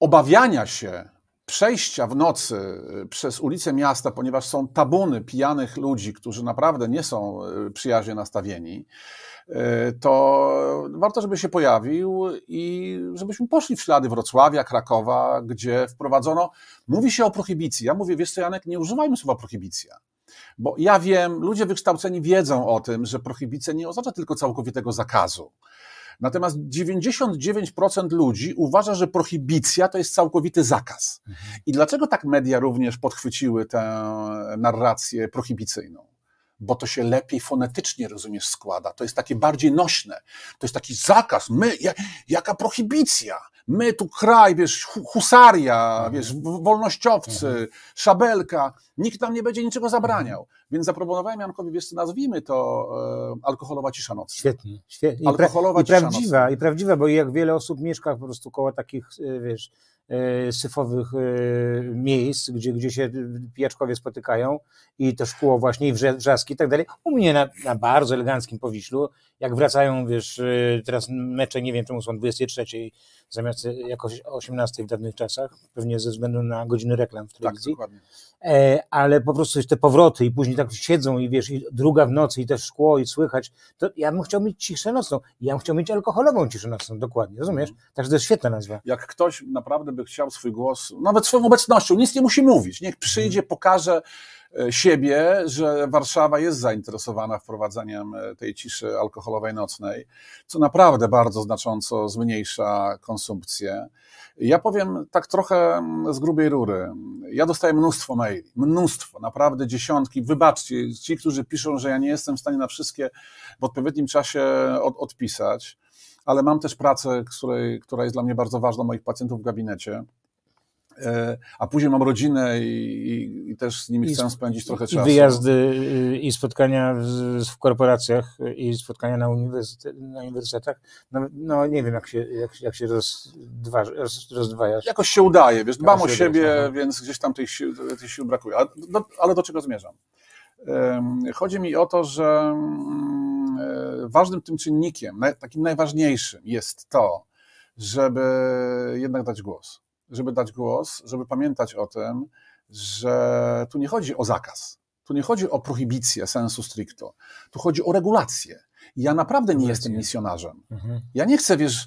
obawiania się przejścia w nocy y, przez ulice miasta, ponieważ są tabuny pijanych ludzi, którzy naprawdę nie są y, przyjaźnie nastawieni, y, to warto, żeby się pojawił i żebyśmy poszli w ślady Wrocławia, Krakowa, gdzie wprowadzono. Mówi się o prohibicji. Ja mówię, wiesz co, Janek, nie używajmy słowa prohibicja. Bo ja wiem, ludzie wykształceni wiedzą o tym, że prohibicja nie oznacza tylko całkowitego zakazu Natomiast 99% ludzi uważa, że prohibicja to jest całkowity zakaz. Mhm. I dlaczego tak media również podchwyciły tę narrację prohibicyjną? bo to się lepiej fonetycznie, rozumiesz, składa. To jest takie bardziej nośne. To jest taki zakaz. My, jaka prohibicja. My tu kraj, wiesz, husaria, mhm. wiesz, wolnościowcy, mhm. szabelka. Nikt nam nie będzie niczego zabraniał. Mhm. Więc zaproponowałem Jankowi, wiesz, nazwijmy to e, alkoholowa cisza nocna. Świetnie, świetnie. I alkoholowa i pra, i cisza prawdziwa, nocna. I prawdziwa, bo jak wiele osób mieszka po prostu koło takich, e, wiesz, E, syfowych e, miejsc, gdzie, gdzie się pijaczkowie spotykają i to szkło właśnie i wrzaski i tak dalej. U mnie na, na bardzo eleganckim Powiślu, jak wracają, wiesz, e, teraz mecze, nie wiem czemu są 23 zamiast jakoś 18 w dawnych czasach, pewnie ze względu na godziny reklam w tak, telewizji. Tak, ale po prostu te powroty i później tak siedzą i wiesz, i druga w nocy i też szkło i słychać, to ja bym chciał mieć ciszę nocną. Ja bym chciał mieć alkoholową ciszę nocną, dokładnie, rozumiesz? Mhm. Także to jest świetna nazwa. Jak ktoś naprawdę chciał swój głos, nawet swoją obecnością, nic nie musi mówić. Niech przyjdzie, mhm. pokaże e, siebie, że Warszawa jest zainteresowana wprowadzeniem e, tej ciszy alkoholowej nocnej, co naprawdę bardzo znacząco zmniejsza konsumpcję. Ja powiem tak trochę mm, z grubej rury. Ja dostaję mnóstwo maili, mnóstwo, naprawdę dziesiątki. Wybaczcie, ci, którzy piszą, że ja nie jestem w stanie na wszystkie w odpowiednim czasie od, odpisać ale mam też pracę, której, która jest dla mnie bardzo ważna, moich pacjentów w gabinecie. E, a później mam rodzinę i, i też z nimi chcę spędzić trochę czasu. I wyjazdy, y, i spotkania w, w, korporacjach, i spotkania na, na uniwersytetach. No, no, nie wiem, jak się, jak, jak się rozdwa, rozdwajasz. Jakoś się udaje, wiesz, dbam o siebie, więc gdzieś tam tych sił, tych sił brakuje. Ale do, ale do czego zmierzam? Chodzi mi o to, że mm, E, ważnym tym czynnikiem, takim najważniejszym jest to, żeby jednak dać głos. Żeby dać głos, żeby pamiętać o tym, że tu nie chodzi o zakaz, tu nie chodzi o prohibicję sensu stricto, tu chodzi o regulację. Ja naprawdę nie jestem misjonarzem. Mhm. Ja nie chcę, wiesz,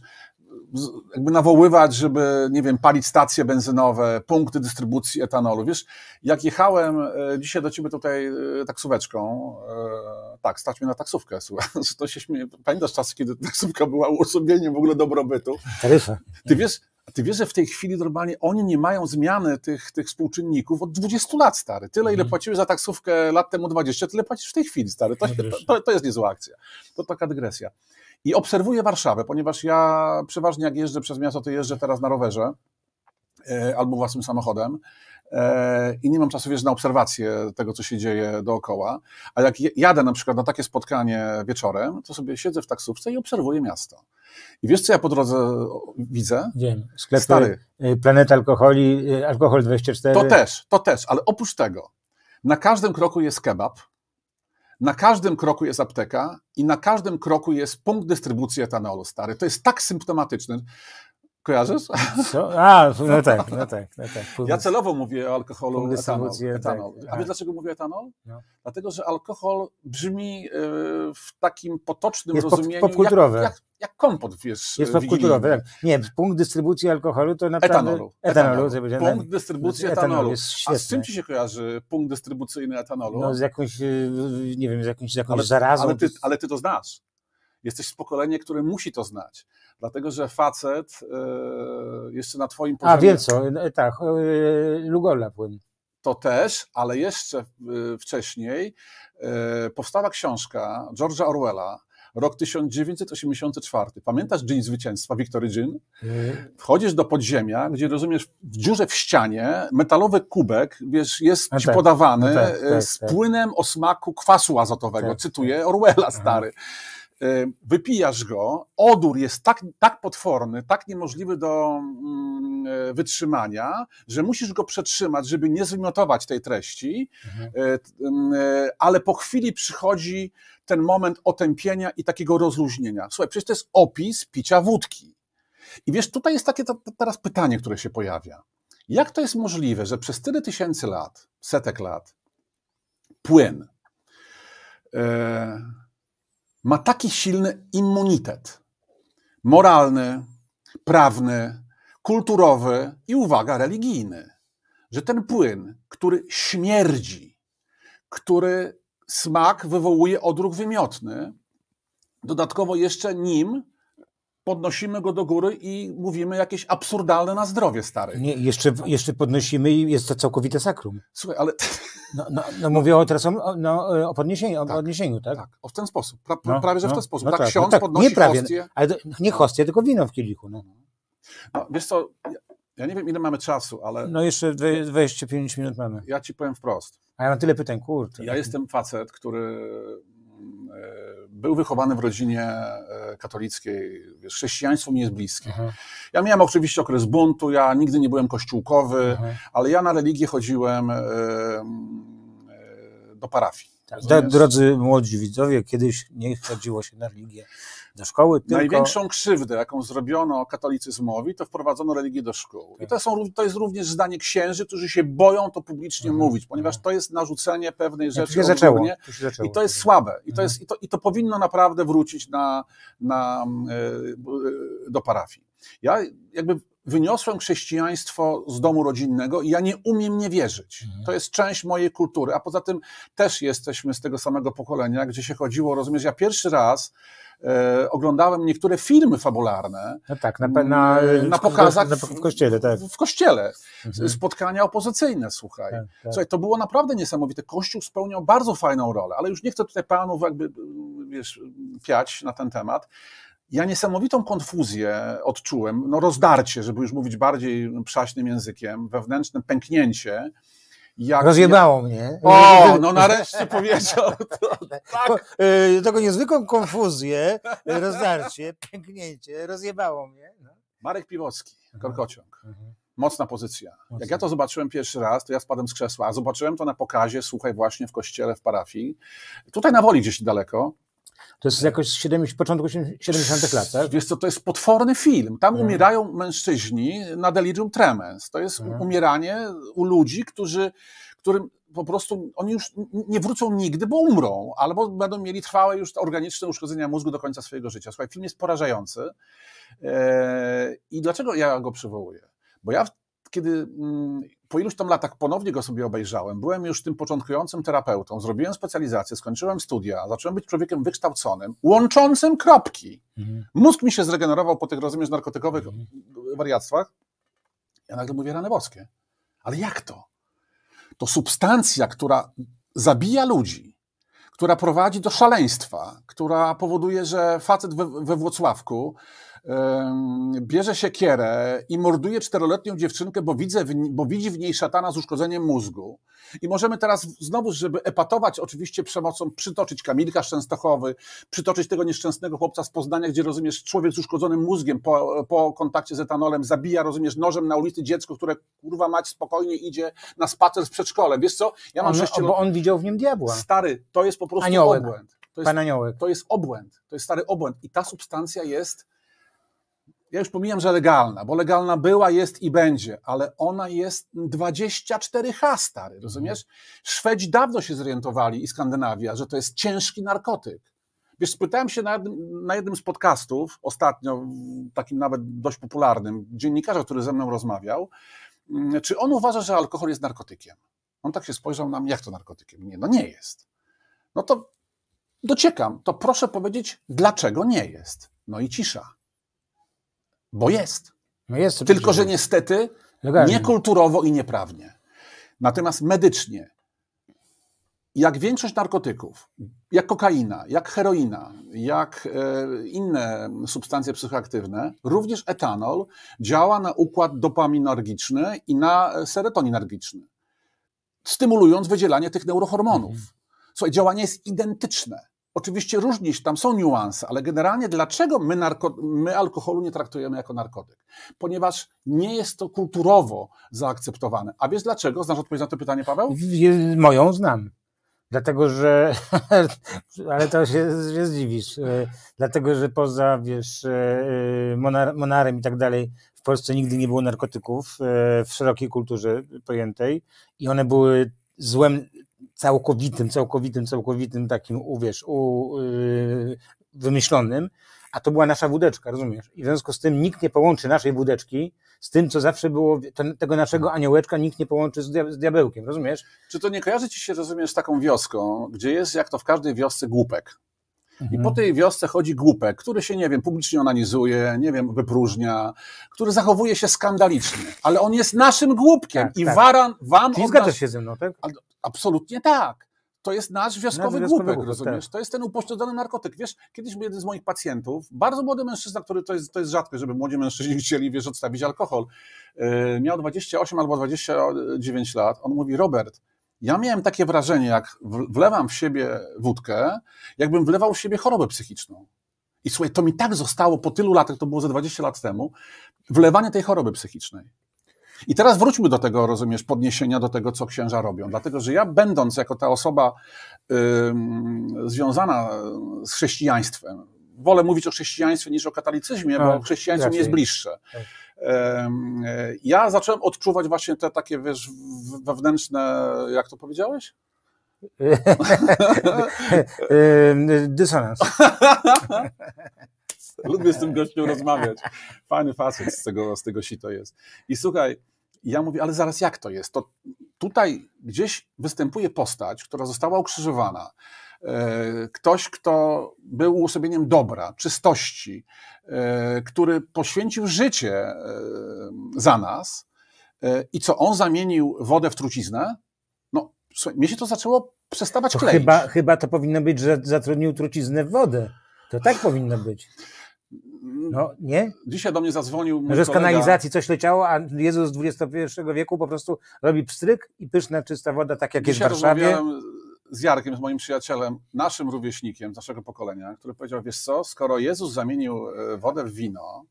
jakby nawoływać, żeby, nie wiem, palić stacje benzynowe, punkty dystrybucji etanolu. Wiesz, jak jechałem e, dzisiaj do ciebie tutaj e, taksóweczką, e, tak, stać mnie na taksówkę, słuchaj, to się śmieje. Pamiętasz czasy, kiedy taksówka była uosobieniem w ogóle dobrobytu? Taryfa. Ty wiesz, a ty wiesz, że w tej chwili normalnie oni nie mają zmiany tych, tych współczynników od 20 lat, stary. Tyle, ile mhm. płaciły za taksówkę lat temu 20, tyle płacisz w tej chwili, stary. To, to, to jest niezła akcja. To taka dygresja. I obserwuję Warszawę, ponieważ ja przeważnie jak jeżdżę przez miasto, to jeżdżę teraz na rowerze e, albo własnym samochodem. E, i nie mam czasu wiesz, na obserwację tego, co się dzieje dookoła. A jak jadę na przykład na takie spotkanie wieczorem, to sobie siedzę w taksówce i obserwuję miasto. I wiesz, co ja po drodze widzę? Wiem, sklepy, Stary. Y, planeta Alkoholi, y, Alkohol 24. To też, to też, ale oprócz tego, na każdym kroku jest kebab, na każdym kroku jest apteka i na każdym kroku jest punkt dystrybucji etanolu, stary. To jest tak symptomatyczne. Kojarzysz? Co? A, no tak, no tak. No tak. Ja celowo mówię o alkoholu etanol. Tak. etanol. Tak. A wiesz tak. dlaczego mówię etanol? No. Dlatego, że alkohol brzmi y, w takim potocznym jest rozumieniu pop, Jak, jak, jak kompot, wiesz. Jest y, popkulturowe, tak. Nie, punkt dystrybucji alkoholu to naprawdę... Etanolu. Etanolu. etanolu. Punkt dystrybucji etanolu. A z czym ci się kojarzy punkt dystrybucyjny etanolu? No z jakąś, y, nie wiem, z jakąś, z jakąś ale, zarazą. Ale ty, ale ty to znasz jesteś z pokolenia, które musi to znać. Dlatego, że facet e, jeszcze na twoim poziomie... A, wiem co, e, tak, e, Lugola płyn. To też, ale jeszcze wcześniej powstała książka George'a Orwella, rok 1984. Pamiętasz Dzień Zwycięstwa, Wiktory Dzień? Mm. Wchodzisz do podziemia, gdzie rozumiesz w dziurze w ścianie metalowy kubek wiesz, jest ci tak. podawany no tak, tak, z płynem o smaku kwasu azotowego. Cytuję Orwella, stary. Y, wypijasz go, odór jest tak, tak potworny, tak niemożliwy do mm, y, wytrzymania, że musisz go przetrzymać, żeby nie zwymiotować tej treści, mhm. Y, mm, ale po chwili przychodzi ten moment otępienia i takiego rozluźnienia. Słuchaj, przecież to jest opis picia wódki. I wiesz, tutaj jest takie teraz pytanie, które się pojawia. Jak to jest możliwe, że przez tyle tysięcy lat, setek lat, płyn, ma taki silny immunitet moralny, prawny, kulturowy i uwaga, religijny, że ten płyn, który śmierdzi, który smak wywołuje odruch wymiotny, dodatkowo jeszcze nim podnosimy go do góry i mówimy jakieś absurdalne na zdrowie, stary. Nie, jeszcze, jeszcze podnosimy i jest to całkowite sakrum. Słuchaj, ale... No, no, no mówię o, teraz o, no, e, o podniesieniu, tak, podniesieniu, tak? Tak, o w ten sposób, pra, no, prawie że w no, ten sposób. No tak, tak, ksiądz no tak, podnosi nie prawie, hostię. Ale to, nie hostię, tylko wino w kielichu. No. No, wiesz co, ja nie wiem ile mamy czasu, ale... No jeszcze 25 minut mamy. Ja ci powiem wprost. A ja mam tyle pytań, kurde. Ja jestem facet, który... Yy był wychowany w rodzinie e, katolickiej, wiesz, chrześcijaństwo mi jest bliskie. Mhm. Ja miałem oczywiście okres buntu, ja nigdy nie byłem kościółkowy, mhm. ale ja na religię chodziłem e, e, do parafii. Tak, drodzy młodzi widzowie, kiedyś nie chodziło się na religię, do szkoły. Tylko... Największą krzywdę, jaką zrobiono katolicyzmowi, to wprowadzono religię do szkół. Tak. I to, tak. są, to jest również zdanie księży, którzy się boją to publicznie mhm. mówić, ponieważ mhm. to jest narzucenie pewnej rzeczy. się zaczęło. się zaczęło. I to jest słabe. I to, mhm. jest, i to, i to powinno naprawdę wrócić na, na, e, e, do parafii. Ja jakby wyniosłem chrześcijaństwo z domu rodzinnego i ja nie umiem nie wierzyć. Mhm. To jest część mojej kultury, a poza tym też jesteśmy z tego samego pokolenia, gdzie się chodziło, rozumiesz, ja pierwszy raz e, oglądałem niektóre filmy fabularne. No tak, na, na, mm, na pokazach w, w, kościele, tak. W, kościele. Mhm. Spotkania opozycyjne, słuchaj. Tak, tak. Słuchaj, to było naprawdę niesamowite. Kościół spełniał bardzo fajną rolę, ale już nie chcę tutaj panów jakby, wiesz, piać na ten temat ja niesamowitą konfuzję odczułem, no rozdarcie, żeby już mówić bardziej przaśnym językiem, wewnętrzne pęknięcie. Jak Rozjebało mnie. O, no nareszcie powiedział. To, tak. Y, tego niezwykłą konfuzję, y, rozdarcie, pęknięcie, rozjebało mnie. No. Marek Piwocki, mhm. Korkociąg. Mhm. Mocna pozycja. Jak ja to zobaczyłem pierwszy raz, to ja spadłem z krzesła, a zobaczyłem to na pokazie, słuchaj, właśnie w kościele, w parafii. Tutaj na woli gdzieś daleko. To jest jakoś z 70, początku 70 lat, tak? Wiesz co, to jest potworny film. Tam mhm. umierają mężczyźni na delirium tremens. To jest mhm. umieranie u ludzi, którzy, którym po prostu oni już nie wrócą nigdy, bo umrą, albo będą mieli trwałe już organiczne uszkodzenia mózgu do końca swojego życia. Słuchaj, film jest porażający. E, I dlaczego ja go przywołuję? Bo ja kiedy mm, po iluś tam latach ponownie go sobie obejrzałem, byłem już tym początkującym terapeutą, zrobiłem specjalizację, skończyłem studia, zacząłem być człowiekiem wykształconym, łączącym kropki. Mhm. Mózg mi się zregenerował po tych, rozumiesz, narkotykowych mhm. wariactwach. Ja nagle mówię, rany boskie. Ale jak to? To substancja, która zabija ludzi, która prowadzi do szaleństwa, która powoduje, że facet we, we Włocławku bierze siekierę i morduje czteroletnią dziewczynkę, bo, widzę, bo widzi w niej szatana z uszkodzeniem mózgu. I możemy teraz znowu, żeby epatować oczywiście przemocą, przytoczyć Kamilka Szczęstochowy, przytoczyć tego nieszczęsnego chłopca z Poznania, gdzie rozumiesz, człowiek z uszkodzonym mózgiem po, po kontakcie z etanolem zabija, rozumiesz, nożem na ulicy dziecko, które kurwa mać spokojnie idzie na spacer z przedszkole. Wiesz co? Ja mam on, Bo on widział w nim diabła. Stary, to jest po prostu Aniołek. obłęd. To jest, to jest obłęd. To jest stary obłęd. I ta substancja jest ja już pomijam, że legalna, bo legalna była, jest i będzie, ale ona jest 24H stary, mhm. rozumiesz? Szwedzi dawno się zorientowali i Skandynawia, że to jest ciężki narkotyk. Wiesz, spytałem się na, na jednym z podcastów, ostatnio, takim nawet dość popularnym, dziennikarza, który ze mną rozmawiał, mm, czy on uważa, że alkohol jest narkotykiem. On tak się spojrzał na mnie, jak to narkotykiem? Nie, no nie jest. No to dociekam, to proszę powiedzieć, dlaczego nie jest. No i cisza. Bo jest. No jest Tylko, że niestety Legalnie. niekulturowo i nieprawnie. Natomiast medycznie, jak większość narkotyków, jak kokaina, jak heroina, jak e, inne substancje psychoaktywne, również etanol działa na układ dopaminergiczny i na serotoninergiczny, stymulując wydzielanie tych neurohormonów. Mhm. Słuchaj, działanie jest identyczne. Oczywiście różnić tam są niuanse, ale generalnie dlaczego my, narko, my, alkoholu nie traktujemy jako narkotyk? Ponieważ nie jest to kulturowo zaakceptowane. A wiesz dlaczego? Znasz odpowiedź na to pytanie, Paweł? Moją znam. Dlatego, że. Ale to się, się zdziwisz. E, dlatego, że poza, wiesz, e, e, monar, monarem i tak dalej, w Polsce nigdy nie było narkotyków w szerokiej kulturze pojętej i one były złem całkowitym, całkowitym, całkowitym takim, uwierz, u, y, wymyślonym, a to była nasza wódeczka, rozumiesz? I w związku z tym nikt nie połączy naszej wódeczki z tym, co zawsze było, tego naszego mhm. aniołeczka nikt nie połączy z, dia, z, diabełkiem, rozumiesz? Czy to nie kojarzy ci się, rozumiesz, z taką wioską, gdzie jest, jak to w każdej wiosce, głupek? I po mhm. tej wiosce chodzi głupek, który się, nie wiem, publicznie onanizuje, nie wiem, wypróżnia, który zachowuje się skandalicznie, ale on jest naszym głupkiem tak, i tak. waran wam... Ty zgadzasz się ze mną, tak? Absolutnie tak. To jest nasz wioskowy nasz głupek, głupek, rozumiesz? Tak. To jest ten upośledzony narkotyk. Wiesz, kiedyś był jeden z moich pacjentów, bardzo młody mężczyzna, który to jest, to jest rzadko, żeby młodzi mężczyźni chcieli, wiesz, odstawić alkohol. Yy, miał 28 albo 29 lat. On mówi, Robert, ja miałem takie wrażenie, jak wlewam w siebie wódkę, jakbym wlewał w siebie chorobę psychiczną. I słuchaj, to mi tak zostało po tylu latach, to było ze 20 lat temu, wlewanie tej choroby psychicznej. I teraz wróćmy do tego, rozumiesz, podniesienia do tego, co księża robią. Dlatego, że ja będąc jako ta osoba związana z chrześcijaństwem, wolę mówić o chrześcijaństwie niż o katolicyzmie, no, bo tak, chrześcijaństwo mi jest bliższe. Tak. Ja zacząłem odczuwać właśnie te takie, wiesz, wewnętrzne, jak to powiedziałeś? Dysonans. Lubię z tym gościem rozmawiać. Fajny facet z tego, z tego sito jest. I słuchaj, i ja mówię, ale zaraz jak to jest? To tutaj gdzieś występuje postać, która została ukrzyżowana. E, ktoś, kto był uosobieniem dobra, czystości, e, który poświęcił życie e, za nas i co on zamienił wodę w truciznę, no słuchaj, mnie się to zaczęło przestawać to kleić. Chyba, chyba to powinno być, że zatrudnił truciznę w wodę. To tak powinno być. Mm. No, nie? Dzisiaj do mnie zadzwonił. Mój że z kanalizacji coś leciało, a Jezus z XXI wieku po prostu robi pstryk i pyszna, czysta woda, tak jak dzisiaj jest w Warszawie. Z Jarkiem, z moim przyjacielem, naszym rówieśnikiem, z naszego pokolenia, który powiedział: Wiesz co, skoro Jezus zamienił e, wodę w wino,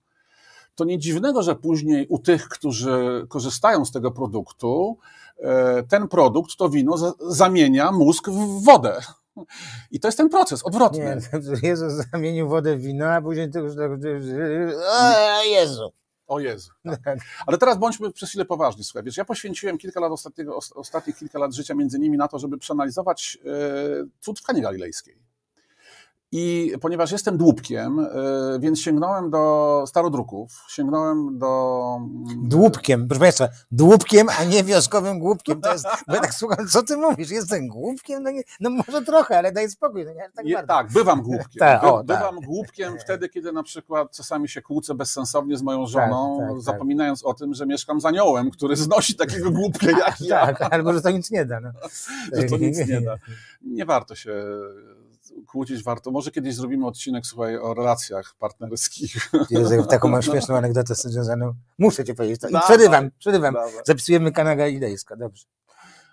to nie dziwnego, że później u tych, którzy korzystają z tego produktu, e, ten produkt, to wino zamienia mózg w wodę. I to jest ten proces odwrotny. Nie, Jezus zamienił wodę w wino, a później tylko tak... O Jezu! O Jezu. Tak. tak. Ale teraz bądźmy przez chwilę poważni. Słuchaj, wiesz, ja poświęciłem kilka lat ostatnich kilka lat życia między innymi na to, żeby przeanalizować e, cud w Kanie Galilejskiej. I ponieważ jestem dłupkiem, e, więc sięgnąłem do starodruków, sięgnąłem do... Mm, dłupkiem, proszę Państwa, dłupkiem, a nie wioskowym głupkiem. To jest, bo ja tak słucham, co ty mówisz, jestem głupkiem? No, nie, no może trochę, ale daj spokój. No nie, tak, Je, tak, bywam głupkiem. Ta, o, By, bywam tak. głupkiem wtedy, kiedy na przykład czasami się kłócę bezsensownie z moją żoną, tak, tak, zapominając o tym, że mieszkam z aniołem, który znosi takiego głupka jak ja. Tak, albo że to nic nie da. No. Że to nic nie da. Nie warto się kłócić warto. Może kiedyś zrobimy odcinek, słuchaj, o relacjach partnerskich. Józef, taką mam śmieszną anegdotę związaną. Muszę ci powiedzieć. Dawaj, przerywam, przerywam. Dawaj. Zapisujemy kanał Galilejska, dobrze.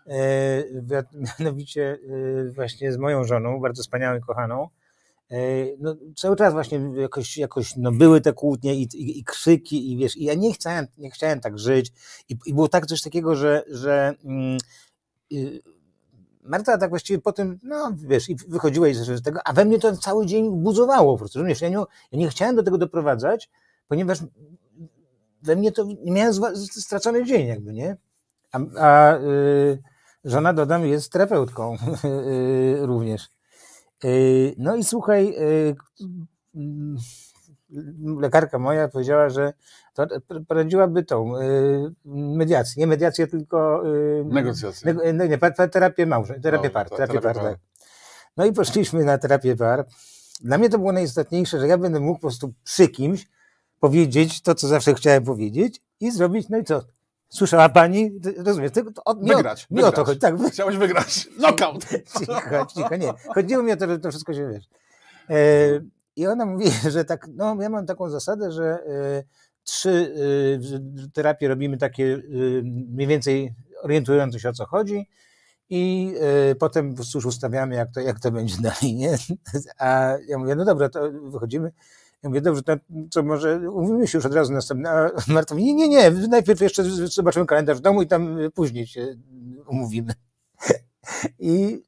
E, mianowicie e, właśnie z moją żoną, bardzo wspaniałą i kochaną, e, no, cały czas właśnie jakoś, jakoś no, były te kłótnie i, i, i, krzyki i wiesz, i ja nie chciałem, nie chciałem tak żyć i, i było tak coś takiego, że, że mm, y, Marta tak właściwie potem, no wiesz, i wychodziła i z tego, a we mnie to cały dzień buzowało po prostu, rozumiesz? Ja nie, ja nie chciałem do tego doprowadzać, ponieważ we mnie to, miałem stracony dzień jakby, nie? A, a y, żona, dodam, jest terapeutką y, y, również. no i słuchaj, lekarka moja powiedziała, że prowadziłaby tą y, mediację, nie mediację, tylko y, negocjacje. Neg no nie, terapię małżeń, terapię no, par, terapię par, tak. No i poszliśmy na terapię par. Dla mnie to było najistotniejsze, że ja będę mógł po prostu przy kimś powiedzieć to, co zawsze chciałem powiedzieć i zrobić, no i co? Słyszała pani, rozumiem, od, nie, wygrać, nie o to chodzi. Tak. Chciałeś wygrać. Knockout. cicho, cicho, nie. Chodziło mi o to, że to wszystko się wiesz. E, i ona mówi, że tak, no ja mam taką zasadę, że y, trzy y, terapie robimy takie y, mniej więcej orientujące się o co chodzi i potem cóż ustawiamy, jak to, jak to będzie dalej, nie? A ja mówię, no dobra, to wychodzimy. Ja mówię, dobrze, to, to może umówimy się już od razu następne. A Marta mówi, nie, nie, nie, najpierw jeszcze zobaczymy kalendarz w domu i tam później się umówimy. I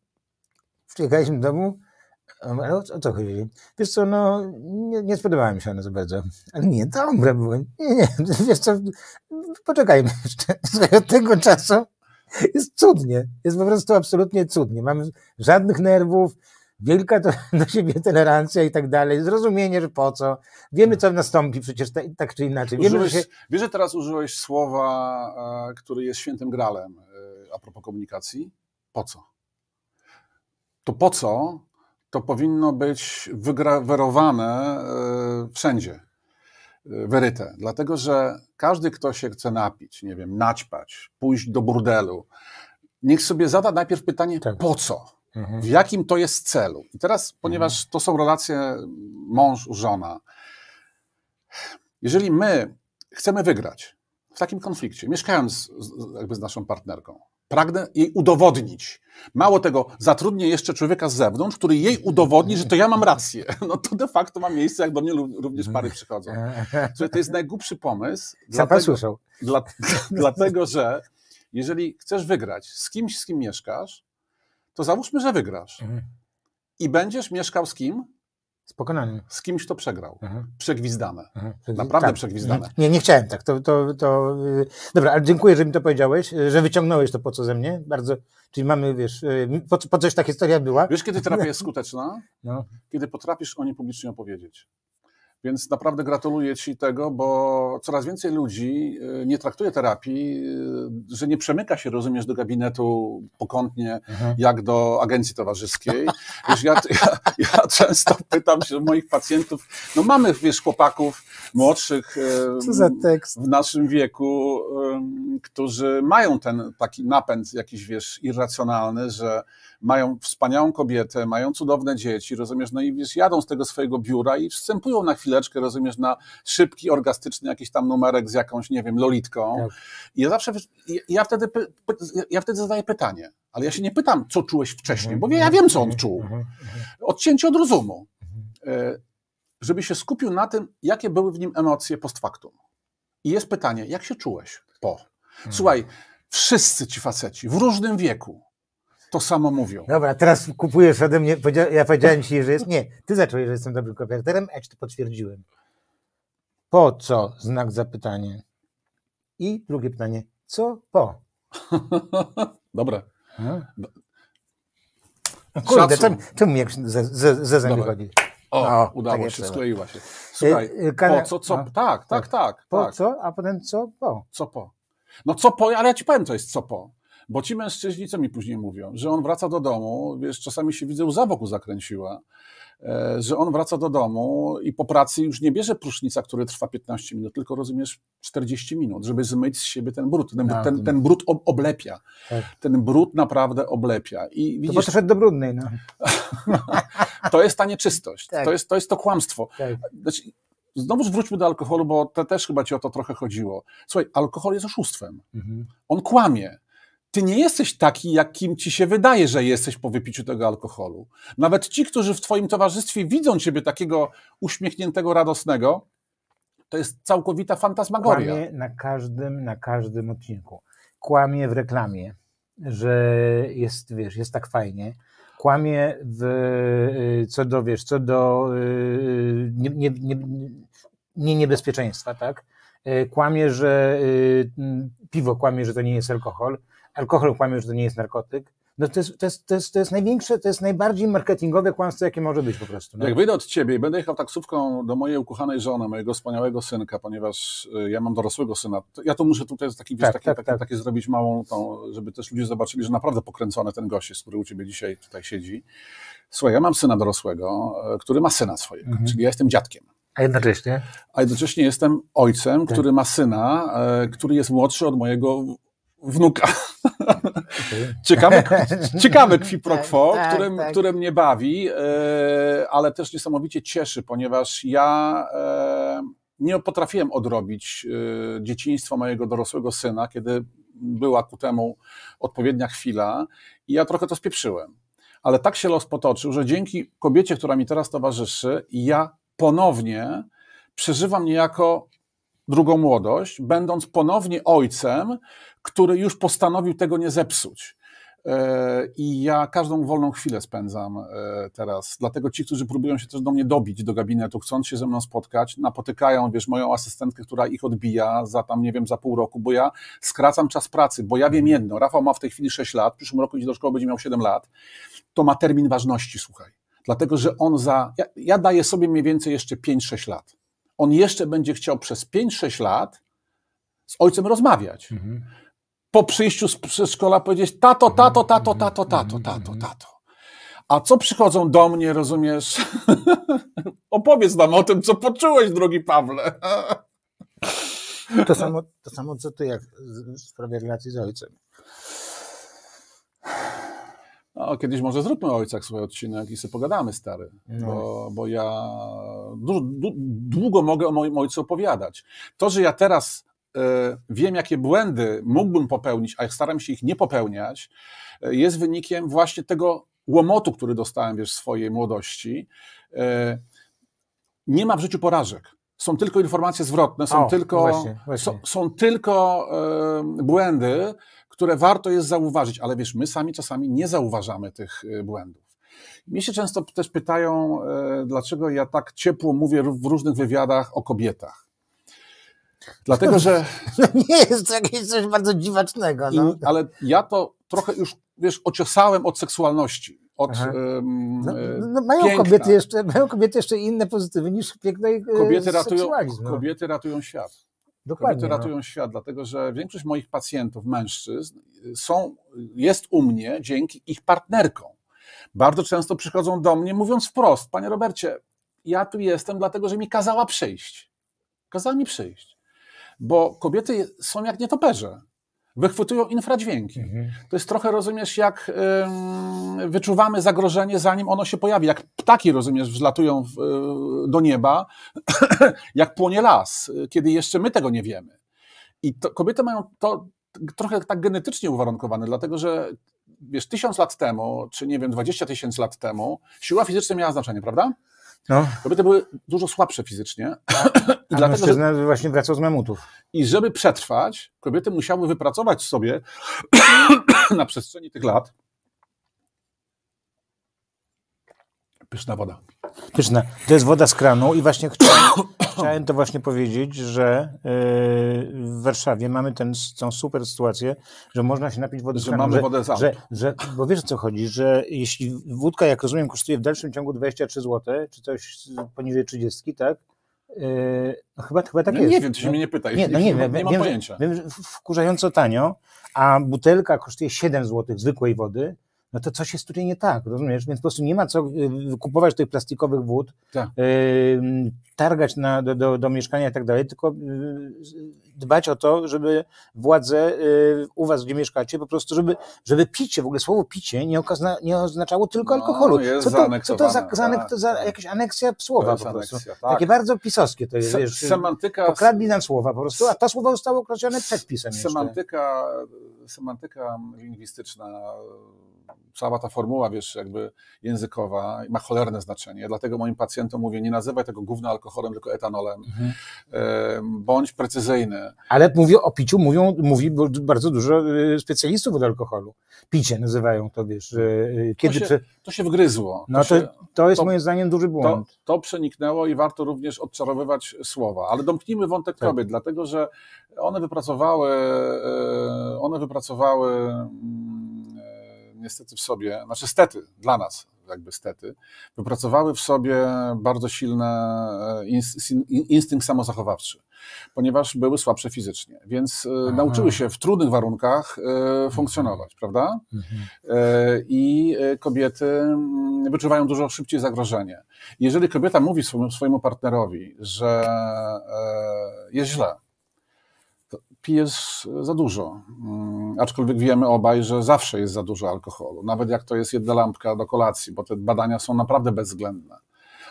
przyjechaliśmy do domu, ale o, o co chodzi? Wiesz co, no nie, nie się one za bardzo. Ale nie, dobre były. Nie, nie, wiesz co, poczekajmy jeszcze. Od tego czasu jest cudnie. Jest po prostu absolutnie cudnie. Mam żadnych nerwów, wielka to do siebie tolerancja i tak dalej, zrozumienie, że po co. Wiemy, co nastąpi przecież tak, tak czy inaczej. Wiemy, użyłeś, że się... Wiesz, że teraz użyłeś słowa, e, który jest świętym gralem e, a propos komunikacji? Po co? To po co to powinno być wygrawerowane e, wszędzie, e, wyryte. Dlatego, że każdy, kto się chce napić, nie wiem, naćpać, pójść do burdelu, niech sobie zada najpierw pytanie, tak. po co? Mhm. W jakim to jest celu? I teraz, ponieważ mhm. to są relacje mąż-żona, jeżeli my chcemy wygrać w takim konflikcie, mieszkając jakby z naszą partnerką, pragnę jej udowodnić. Mało tego, zatrudnię jeszcze człowieka z zewnątrz, który jej udowodni, że to ja mam rację. No to de facto ma miejsce, jak do mnie również pary przychodzą. to jest najgłupszy pomysł. Dlatego, słyszał. Dla, dlatego, że jeżeli chcesz wygrać z kimś, z kim mieszkasz, to załóżmy, że wygrasz. Mhm. I będziesz mieszkał z kim? Z pokonaniem. Z kimś to przegrał. Mhm. Przegwizdane. Mhm. Naprawdę tak. przegwizdane. Nie, nie chciałem tak. To, to, to... Y, dobra, ale dziękuję, że mi to powiedziałeś, y, że wyciągnąłeś to po co ze mnie. Bardzo. Czyli mamy, wiesz, y, po, po coś ta historia była. Wiesz, kiedy terapia jest skuteczna? No. Kiedy potrafisz o niej publicznie opowiedzieć. Więc naprawdę gratuluję Ci tego, bo coraz więcej ludzi y, nie traktuje terapii, y, że nie przemyka się, rozumiesz, do gabinetu pokątnie, mhm. jak do agencji towarzyskiej. Wiesz, ja, ja, ja, często pytam się moich pacjentów, no mamy, wiesz, chłopaków młodszych y, w naszym wieku, którzy mają ten taki napęd jakiś, wiesz, irracjonalny, że mają wspaniałą kobietę, mają cudowne dzieci, rozumiesz, no i wiesz, jadą z tego swojego biura i wstępują na chwileczkę, rozumiesz, na szybki, orgastyczny jakiś tam numerek z jakąś, nie wiem, lolitką. Tak. I ja zawsze, ja, wtedy, ja wtedy zadaję pytanie, ale ja się nie pytam, co czułeś wcześniej, bo mhm, ja wiem, co on mhm, czuł. Mhm, Odcięcie od rozumu. E, żeby się skupił na tym, jakie były w nim emocje post factum. I jest pytanie, jak się czułeś po? Słuchaj, wszyscy ci faceci w różnym wieku, to samo mówią. Dobra, teraz kupujesz ode mnie, ja powiedziałem ci, że jest, nie, ty zacząłeś, że jestem dobrym kopierterem, a czy to potwierdziłem. Po co? Znak zapytanie. I drugie pytanie, co po? Dobra. Hmm? Kurde, czemu, czemu jak ze, ze, chodzi? O, o, udało tak się, skleiła się. Y, Słuchaj, y, po co, co, no. a, tak, tak, tak, tak. Po tak. co, a potem co po? Co po. No co po, ale ja ci powiem, co jest co po. Bo ci mężczyźni, co mi później mówią, że on wraca do domu, wiesz, czasami się widzę, łza wokół zakręciła, e, że on wraca do domu i po pracy już nie bierze prusznica, który trwa 15 minut, tylko rozumiesz 40 minut, żeby zmyć z siebie ten brud. Ten, ten, ten brud oblepia. Tak. Ten brud naprawdę oblepia. I to widzisz, bo to do brudnej. No. to jest ta nieczystość. Tak. To, jest, to jest to kłamstwo. Tak. Znaczy, wróćmy do alkoholu, bo te też chyba ci o to trochę chodziło. Słuchaj, alkohol jest oszustwem. Mhm. On kłamie ty nie jesteś taki, jakim ci się wydaje, że jesteś po wypiciu tego alkoholu. Nawet ci, którzy w twoim towarzystwie widzą ciebie takiego uśmiechniętego, radosnego, to jest całkowita fantasmagoria. Kłamie na każdym, na każdym odcinku. Kłamie w reklamie, że jest, wiesz, jest tak fajnie. Kłamie w, y, co do, wiesz, co do y, y, nie, nie, nie, nie niebezpieczeństwa, tak? Kłamie, że piwo, kłamie, że to nie jest alkohol alkohol kłamie, że to nie jest narkotyk. No to, jest, to, jest, to, jest, to jest największe, to jest najbardziej marketingowe kłamstwo, jakie może być po prostu. No? Jak wyjdę od ciebie i będę jechał taksówką do mojej ukochanej żony, mojego wspaniałego synka, ponieważ e, ja mam dorosłego syna, to ja to muszę tutaj taki, tak, wiesz, tak, taki, tak, taki, tak. zrobić małą, tą, żeby też ludzie zobaczyli, że naprawdę pokręcony ten gość jest, który u ciebie dzisiaj tutaj siedzi. Słuchaj, ja mam syna dorosłego, e, który ma syna swojego, mhm. czyli ja jestem dziadkiem. A jednocześnie? A jednocześnie jestem ojcem, tak. który ma syna, e, który jest młodszy od mojego wnuka. ciekawy, ciekawy kwi pro tak, quo, tak, którym, tak. który mnie bawi, e, ale też niesamowicie cieszy, ponieważ ja e, nie potrafiłem odrobić e, dzieciństwa mojego dorosłego syna, kiedy była ku temu odpowiednia chwila i ja trochę to spieprzyłem. Ale tak się los potoczył, że dzięki kobiecie, która mi teraz towarzyszy, ja ponownie przeżywam niejako drugą młodość, będąc ponownie ojcem, który już postanowił tego nie zepsuć. E, I ja każdą wolną chwilę spędzam e, teraz. Dlatego ci, którzy próbują się też do mnie dobić do gabinetu, chcąc się ze mną spotkać, napotykają, wiesz, moją asystentkę, która ich odbija za tam, nie wiem, za pół roku, bo ja skracam czas pracy, bo ja wiem mhm. jedno, Rafał ma w tej chwili 6 lat, w przyszłym roku idzie do szkoły, będzie miał 7 lat, to ma termin ważności, słuchaj. Dlatego, że on za. Ja, ja daję sobie mniej więcej jeszcze 5-6 lat on jeszcze będzie chciał przez 5-6 lat z ojcem rozmawiać. Mhm. Po przyjściu z przedszkola powiedzieć: tato, mhm. tato, tato, mhm. tato, tato, mhm. tato, tato. A co przychodzą do mnie, rozumiesz? Opowiedz nam o tym, co poczułeś, drogi Pawle. to, samo, to samo, co ty, jak w sprawie relacji z ojcem kiedyś może zróbmy o ojcach swój odcinek i sobie pogadamy, stary, no. bo, bo, ja dużo długo mogę o moim ojcu opowiadać. To, że ja teraz y, wiem, jakie błędy mógłbym popełnić, a staram się ich nie popełniać, y, jest wynikiem właśnie tego łomotu, który dostałem wiesz, w swojej młodości. Y, nie ma w życiu porażek są tylko informacje zwrotne, są o, tylko, właśnie, właśnie. Są, są, tylko błędy, które warto jest zauważyć, ale wiesz, my sami czasami nie zauważamy tych y, błędów. Mnie się często też pytają, y, dlaczego ja tak ciepło mówię w różnych wywiadach o kobietach. Dlatego, no że. nie jest to jakieś coś bardzo dziwacznego. No. I, ale ja to trochę już, wiesz, ociosałem od seksualności. Od, um, no, no, mają, kobiety jeszcze, mają kobiety jeszcze inne pozytywy niż piękno kobiety ratują, no. kobiety ratują świat. Dokładnie. Kobiety no. ratują świat, dlatego że większość moich pacjentów, mężczyzn, y, są, jest u mnie dzięki ich partnerkom. Bardzo często przychodzą do mnie mówiąc wprost: Panie Robercie, ja tu jestem, dlatego że mi kazała przyjść. Kazała mi przyjść. Bo kobiety są jak nietoperze wychwytują infradźwięki. Mhm. To jest trochę, rozumiesz, jak y, wyczuwamy zagrożenie, zanim ono się pojawi. Jak ptaki, rozumiesz, wzlatują w, e, do nieba, jak płonie las, kiedy jeszcze my tego nie wiemy. I to, kobiety mają to trochę tak genetycznie uwarunkowane, dlatego że wiesz, tysiąc lat temu, czy nie wiem, dwadzieścia tysięcy lat temu, siła fizyczna miała znaczenie, prawda? No. Kobiety były dużo słabsze fizycznie. I A dlatego, mężczyzna że... właśnie wracał z mamutów. I żeby przetrwać, kobiety musiały wypracować sobie na przestrzeni tych lat Pyszna woda. Pyszna. To jest woda z kranu i właśnie chciałem, chciałem to właśnie powiedzieć, że yy, w Warszawie mamy tę super sytuację, że można się napić wody z kranu. Mamy że wodę z Że, że, bo wiesz o co chodzi, że jeśli wódka, jak rozumiem, kosztuje w dalszym ciągu 23 zł, czy coś poniżej 30, tak? Yy, no chyba, chyba tak no jest. Nie wiem, ty się no, mnie nie pytaj. Nie, no nie, wiem, nie mam wiem, pojęcia. wiem, że wkurzająco tanio, a butelka kosztuje 7 zł zwykłej wody, no to coś jest tutaj nie tak, rozumiesz? Więc po prostu nie ma co y, kupować tych plastikowych wód, tak. Y, targać na, do, do, do, mieszkania i tak dalej, tylko y, dbać o to, żeby władze u was, gdzie mieszkacie, po prostu, żeby, żeby picie, w ogóle słowo picie nie, okazna, nie oznaczało tylko no, alkoholu. Co to, co to za, za, tak. anek, to za jakaś aneksja słowa po prostu. Aneksja, tak. Takie bardzo pisowskie to jest. Se, wiesz, semantyka... Pokradli nam słowa po prostu, a ta słowa została okradzione przed pisem Semantyka, semantyka lingwistyczna cała ta formuła, wiesz, jakby językowa ma cholerne znaczenie. Dlatego moim pacjentom mówię, nie nazywaj tego gówna alkoholem, tylko etanolem. Mhm. Bądź precyzyjny. Ale mówię o piciu, mówią, mówi bardzo dużo y, specjalistów od alkoholu. Picie nazywają to, wiesz, y, kiedy... To się, to się wgryzło. No to, to, się, to jest moim zdaniem duży błąd. To, przeniknęło i warto również odczarowywać słowa. Ale domknijmy wątek tak. kobiet, dlatego, że one wypracowały e, one wypracowały mm, niestety w sobie, znaczy stety dla nas, jakby stety, wypracowały w sobie bardzo silny e, instynkt samozachowawczy, ponieważ były słabsze fizycznie, więc e, Aha. nauczyły się w trudnych warunkach e, mhm. funkcjonować, mhm. prawda? Mhm. I kobiety mm, wyczuwają dużo szybciej zagrożenie. Jeżeli kobieta mówi swojemu partnerowi, że jest źle, pijesz za dużo. Mm, aczkolwiek wiemy obaj, że zawsze jest za dużo alkoholu, nawet jak to jest jedna lampka do kolacji, bo te badania są naprawdę bezwzględne.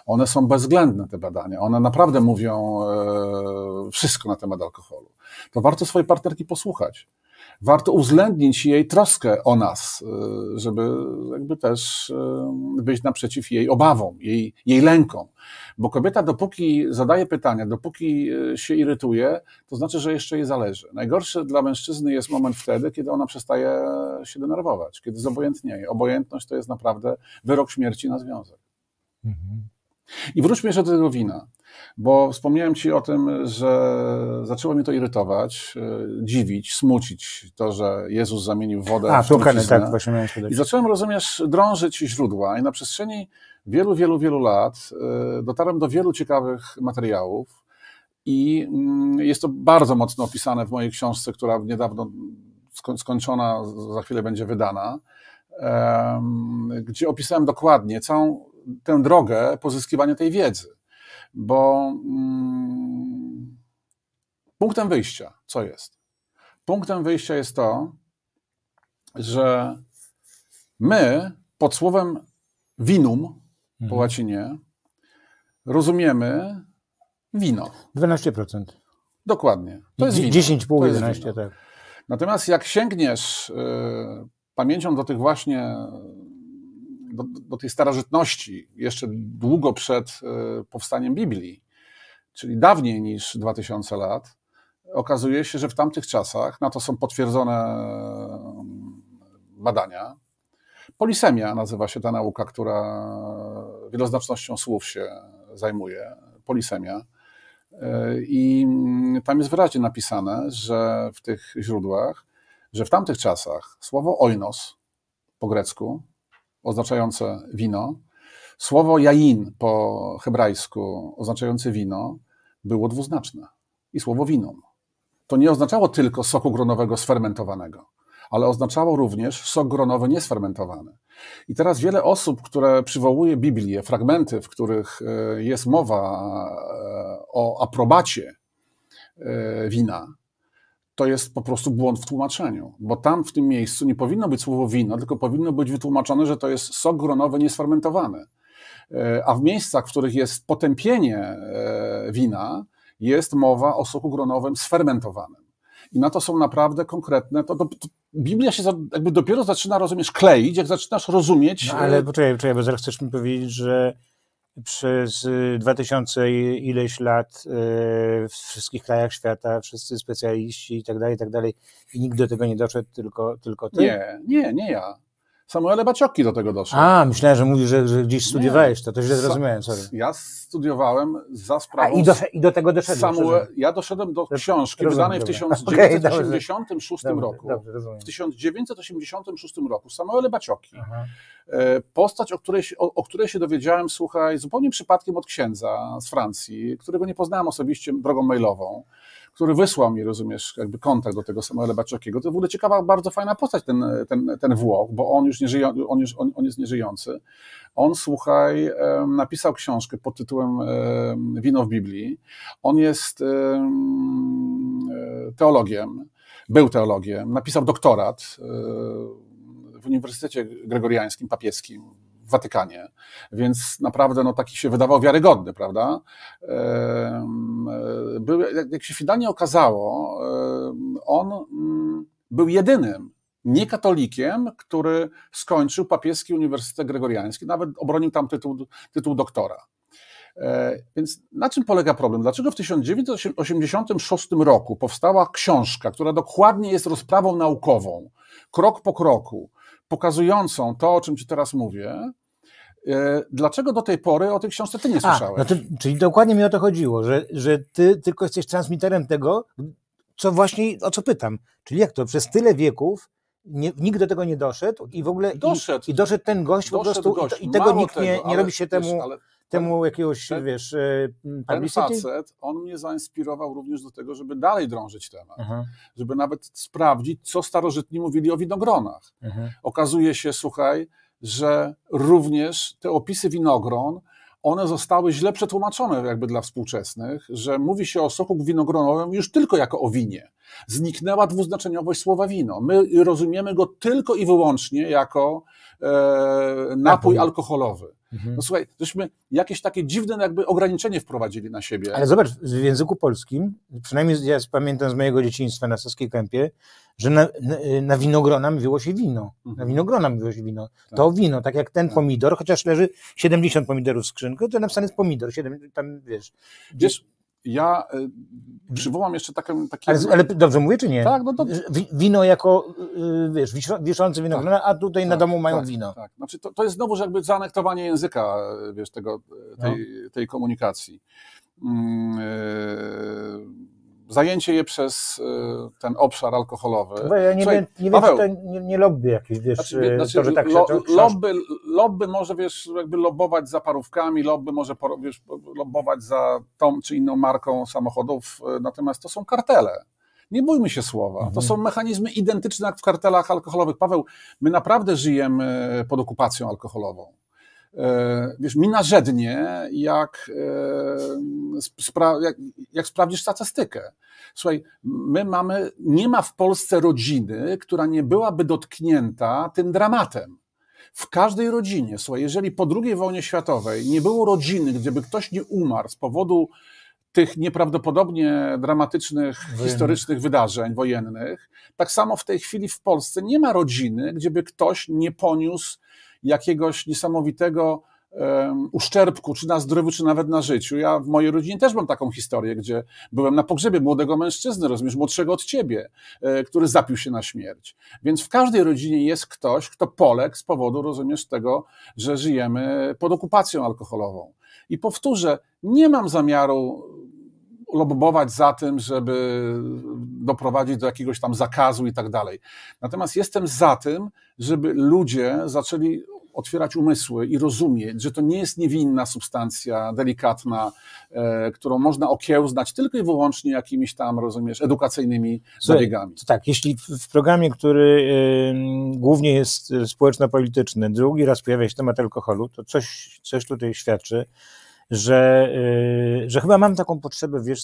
One są bezwzględne, te badania. One naprawdę mówią e, wszystko na temat alkoholu. To warto swojej partnerki posłuchać warto uwzględnić jej troskę o nas, e, żeby jakby też e, wyjść naprzeciw jej obawom, jej, jej lękom. Bo kobieta, dopóki zadaje pytania, dopóki e, się irytuje, to znaczy, że jeszcze jej zależy. Najgorszy dla mężczyzny jest moment wtedy, kiedy ona przestaje się denerwować, kiedy zobojętnieje. Obojętność to jest naprawdę wyrok śmierci na związek. Mhm. I wróćmy jeszcze do tego wina, bo wspomniałem Ci o tym, że zaczęło mnie to irytować, e, dziwić, smucić to, że Jezus zamienił wodę A, w truciznę. A, tak, właśnie miałem I zacząłem, rozumiesz, drążyć źródła i na przestrzeni wielu, wielu, wielu lat e, dotarłem do wielu ciekawych materiałów i mm, jest to bardzo mocno opisane w mojej książce, która niedawno skończona, za chwilę będzie wydana, gdzie opisałem dokładnie całą tę drogę pozyskiwania tej wiedzy, bo mm, punktem wyjścia, co jest? Punktem wyjścia jest to, że my pod słowem winum Mhm. po łacinie, rozumiemy wino. 12%. Dokładnie. To jest 10, wino. 10,5, 11, tak. Natomiast jak sięgniesz y, pamięcią do tych właśnie, do, do, tej starożytności, jeszcze długo przed y, powstaniem Biblii, czyli dawniej niż 2000 lat, okazuje się, że w tamtych czasach, na to są potwierdzone mm, badania, Polisemia nazywa się ta nauka, która wieloznacznością słów się zajmuje. Polisemia. E, I mm, tam jest wyraźnie napisane, że w tych źródłach, że w tamtych czasach słowo oinos po grecku, oznaczające wino, słowo jain po hebrajsku, oznaczające wino, było dwuznaczne. I słowo winom. To nie oznaczało tylko soku gronowego sfermentowanego ale oznaczało również sok gronowy niesfermentowany. I teraz wiele osób, które przywołuje Biblię, fragmenty, w których e, jest mowa e, o aprobacie e, wina, to jest po prostu błąd w tłumaczeniu, bo tam w tym miejscu nie powinno być słowo wino, tylko powinno być wytłumaczone, że to jest sok gronowy niesfermentowany. A w miejscach, w których jest potępienie wina, jest mowa o soku gronowym sfermentowanym. I na to są naprawdę konkretne. To, to, to Biblia się za, jakby dopiero zaczyna, rozumiesz, kleić, jak zaczynasz rozumieć. No, e, ale poczekaj, poczekaj, bo zaraz chcesz mi powiedzieć, że przez 2000 y, ileś lat e, w wszystkich krajach świata, wszyscy specjaliści i tak dalej, i tak dalej, i nikt do tego nie doszedł, tylko, tylko ty? Nie, nie, nie ja. Samuele Baciocki do tego doszedł. A, myślałem, że mówisz, że, że gdzieś studiowałeś to, też źle zrozumiałem, sorry. Ja studiowałem za sprawą... A, i, do, i do tego doszedłem. Samuel, ja doszedłem do książki rozumiem, wydanej w 1986 okay, roku. Dobrze, dobrze, w 1986 roku Samuele Baciocki. Aha. E, postać, o której, o, o której się dowiedziałem, słuchaj, zupełnie przypadkiem od księdza z Francji, którego nie poznałem osobiście drogą mailową który wysłał mi, rozumiesz, jakby kontakt do tego Samuela Baczokiego. To w ogóle ciekawa, bardzo fajna postać ten, ten, ten Włoch, bo on już nie żyje, on, już, on, on jest nieżyjący. On, słuchaj, napisał książkę pod tytułem Wino w Biblii. On jest e, teologiem, był teologiem, napisał doktorat e, w Uniwersytecie Gregoriańskim, Papieskim w Watykanie, więc naprawdę no, taki się wydawał wiarygodny, prawda? E, był, jak się finalnie okazało, on mm, był jedynym niekatolikiem, który skończył papieski Uniwersytet Gregoriański, nawet obronił tam tytuł, tytuł doktora. E, więc na czym polega problem? Dlaczego w 1986 roku powstała książka, która dokładnie jest rozprawą naukową, krok po kroku, pokazującą to, o czym ci teraz mówię, e, Dlaczego do tej pory o tej książce ty nie słyszałeś? A, znaczy, no czyli dokładnie mi o to chodziło, że, że ty tylko jesteś transmiterem tego, co właśnie, o co pytam. Czyli jak to, przez tyle wieków nie, nikt do tego nie doszedł i w ogóle... Doszedł. I, i doszedł ten gość doszedł po prostu gość. I, to, i, tego Mało nikt tego, nie, nie ale, robi się temu... Wiesz, ale temu jakiegoś, ten, wiesz, e, ten facet, on mnie zainspirował również do tego, żeby dalej drążyć temat, mhm. żeby nawet sprawdzić, co starożytni mówili o winogronach. Mhm. Okazuje się, słuchaj, że również te opisy winogron, one zostały źle przetłumaczone jakby dla współczesnych, że mówi się o soku winogronowym już tylko jako o winie. Zniknęła dwuznaczeniowość słowa wino. My rozumiemy go tylko i wyłącznie jako e, napój alkoholowy. Mhm. No słuchaj, żeśmy jakieś takie dziwne jakby ograniczenie wprowadzili na siebie. Ale zobacz, w języku polskim, przynajmniej ja pamiętam z mojego dzieciństwa na Saskiej Kępie, że na, na, winogrona mówiło się wino. Na mhm. winogrona mówiło się wino. Tak. To wino, tak jak ten tak. pomidor, chociaż leży 70 pomidorów w skrzynku, to napisane jest pomidor, 7, tam wiesz. Wiesz, ja y, przywołam jeszcze taką... Takie... Ale, ale, dobrze mówię, czy nie? Tak, no dobrze. Wino jako, y, wiesz, wiszące wino, tak, a tutaj tak, na domu mają tak, wino. Tak, znaczy to, to jest znowu jakby zaanektowanie języka, wiesz, tego, tej, no. tej komunikacji. Yy zajęcie je przez y, ten obszar alkoholowy. ja nie, Słuchaj, nie, nie wiem, czy to nie, nie lobby jakieś, wiesz, znaczy, y, to, znaczy, że tak lo, krzyczą, lobby, lobby może, wiesz, jakby lobować za parówkami, lobby może, wiesz, lobować za tą czy inną marką samochodów, y, natomiast to są kartele. Nie bójmy się słowa. Mhm. To są mechanizmy identyczne jak w kartelach alkoholowych. Paweł, my naprawdę żyjemy pod okupacją alkoholową. E, wiesz, mina narzędnie, jak, e, spra jak, jak sprawdzisz statystykę. Słuchaj, my mamy, nie ma w Polsce rodziny, która nie byłaby dotknięta tym dramatem. W każdej rodzinie, słuchaj, jeżeli po II wojnie światowej nie było rodziny, gdzieby ktoś nie umarł z powodu tych nieprawdopodobnie dramatycznych, Wojenny. historycznych wydarzeń wojennych, tak samo w tej chwili w Polsce nie ma rodziny, gdzieby ktoś nie poniósł jakiegoś niesamowitego uszczerbku, czy na zdrowiu, czy nawet na życiu. Ja w mojej rodzinie też mam taką historię, gdzie byłem na pogrzebie młodego mężczyzny, rozumiesz, młodszego od ciebie, e, który zapił się na śmierć. Więc w każdej rodzinie jest ktoś, kto polek z powodu, rozumiesz, tego, że żyjemy pod okupacją alkoholową. I powtórzę, nie mam zamiaru lobbować za tym, żeby doprowadzić do jakiegoś tam zakazu i tak dalej. Natomiast jestem za tym, żeby ludzie zaczęli otwierać umysły i rozumieć, że to nie jest niewinna substancja delikatna, e, którą można okiełznać tylko i wyłącznie jakimiś tam, rozumiesz, edukacyjnymi zabiegami. Tak, jeśli w programie, który y, głównie jest y, społeczno-polityczny, drugi raz pojawia się temat alkoholu, to coś, coś tutaj świadczy, że, y, że chyba mam taką potrzebę, wiesz,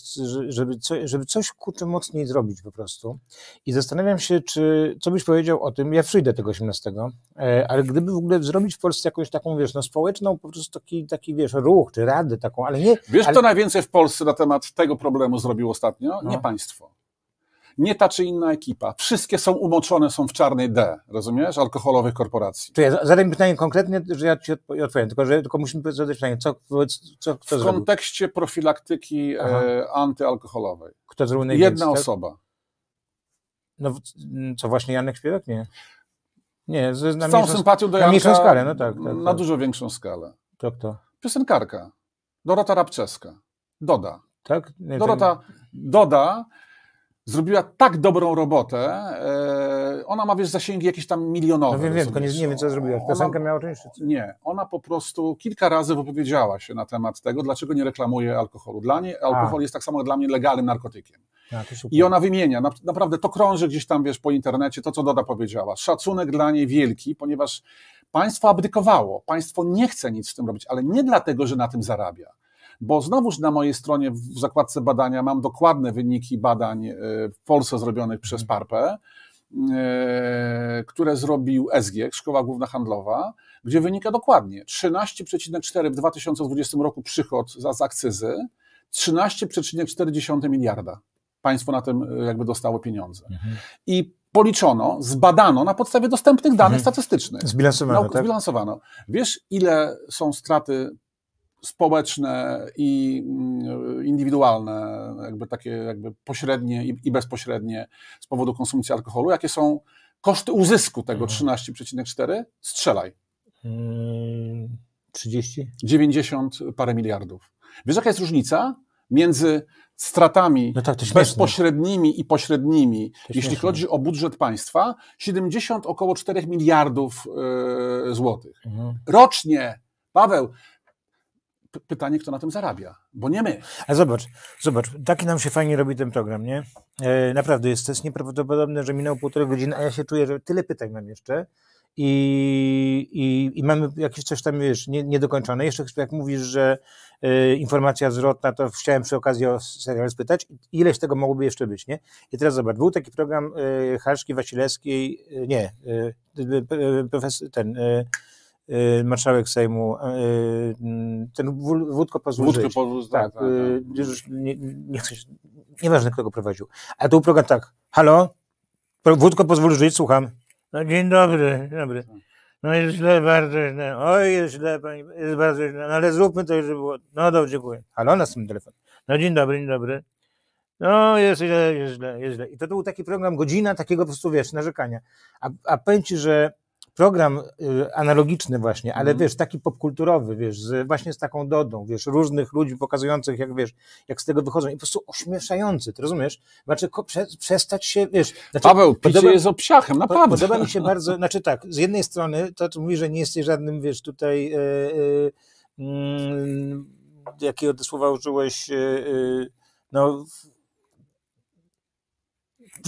żeby, co, żeby coś kurczę mocniej zrobić po prostu. I zastanawiam się, czy co byś powiedział o tym, ja przyjdę tego 18, e, ale gdyby w ogóle zrobić w Polsce jakąś taką, wiesz, no społeczną po prostu taki, taki wiesz, ruch, czy radę taką, ale nie. Wiesz, ale... kto najwięcej w Polsce na temat tego problemu zrobił ostatnio? No. Nie państwo nie ta czy inna ekipa. Wszystkie są umoczone, są w czarnej D, rozumiesz? Alkoholowych korporacji. To ja zadaj mi pytanie konkretnie, że ja ci odpowiem, tylko, że, tylko musimy zadać pytanie, co, co kto W zrobił? kontekście profilaktyki e, antyalkoholowej. Kto zrobił najwięcej? Jedna tak? osoba. No mm, co, właśnie Janek Śpiewak? Nie. Nie, z, na z całą sympatią do Janka. Na mniejszą skalę, no tak. tak, tak. Na dużo większą skalę. To kto? Piosenkarka. Dorota Rabczewska. Doda. Tak? Nie, Dorota Doda zrobiła tak dobrą robotę. E, ona ma, wiesz, zasięgi jakieś tam milionowe. No wiem, wiem, tylko nie, nie wiem, co no. zrobiła. Piosenkę miała oczywiście. Nie, ona po prostu kilka razy wypowiedziała się na temat tego, dlaczego nie reklamuje alkoholu. Dla niej alkohol A. jest tak samo dla mnie legalnym narkotykiem. A, I ona wymienia, naprawdę to krąży gdzieś tam, wiesz, po internecie, to co Doda powiedziała. Szacunek dla niej wielki, ponieważ państwo abdykowało, państwo nie chce nic z tym robić, ale nie dlatego, że na tym zarabia bo znowuż na mojej stronie w zakładce badania mam dokładne wyniki badań e, w Polsce zrobionych przez mhm. PARPę, e, które zrobił SG, Szkoła Główna Handlowa, gdzie wynika dokładnie 13,4 w 2020 roku przychod za, z akcyzy, 13,4 miliarda. Państwo na tym e, jakby dostało pieniądze. Mhm. I policzono, zbadano na podstawie dostępnych danych mhm. statystycznych. Zbilansowano, Nauk, tak? Zbilansowano. Wiesz, ile są straty społeczne i mm, indywidualne, jakby takie jakby pośrednie i bezpośrednie z powodu konsumpcji alkoholu, jakie są koszty uzysku tego 13,4? Mhm. Strzelaj. 30? Mm, 90 parę miliardów. Wiesz, jaka jest różnica między stratami no tak, bezpośrednimi i pośrednimi, jeśli chodzi o budżet państwa? 70 około 4 miliardów yy, złotych. Mhm. Rocznie, Paweł, pytanie, kto na tym zarabia, bo nie my. A zobacz, zobacz, taki nam się fajnie robi ten program, nie? E, naprawdę jest, to jest nieprawdopodobne, że minęło półtorej godziny, a ja się czuję, że tyle pytań mam jeszcze i, i, i mamy jakieś coś tam, wiesz, nie, niedokończone. Jeszcze jak mówisz, że e, informacja zwrotna, to chciałem przy okazji o serial spytać, ileś tego mogłoby jeszcze być, nie? I teraz zobacz, był taki program y, e, Haszki Wasilewskiej, e, nie, profesor, ten... Y, marszałek Sejmu, y, y, ten Wódko Pazurzyć. Wódko Pazurzyć, tak. tak, Już tak, tak. nie, nie chcę, nieważne kto go prowadził. A tu program tak, halo, Wódko pozwól żyć, słucham. No dzień dobry, dzień dobry. No jest źle, bardzo źle. Oj, jest źle, pani, jest bardzo źle. No ale zróbmy to, żeby było. No dobrze, dziękuję. Halo, następny telefon. No dzień dobry, dzień dobry. No jest źle, jest źle, jest źle. I to, to był taki program, godzina takiego po prostu, wiesz, narzekania. A, a powiem ci, że program y, analogiczny właśnie, ale mm. wiesz, taki popkulturowy, wiesz, z, właśnie z taką dodą, wiesz, różnych ludzi pokazujących, jak wiesz, jak z tego wychodzą i po prostu ośmieszający, ty rozumiesz? Znaczy prze, przestać się, wiesz... Znaczy, Paweł, picie podoba, jest obsiachem, naprawdę. podoba mi się bardzo, znaczy tak, z jednej strony to, co mówi, że nie jesteś żadnym, wiesz, tutaj... Yy, yy, yy, jakiego słowa użyłeś, y, y, no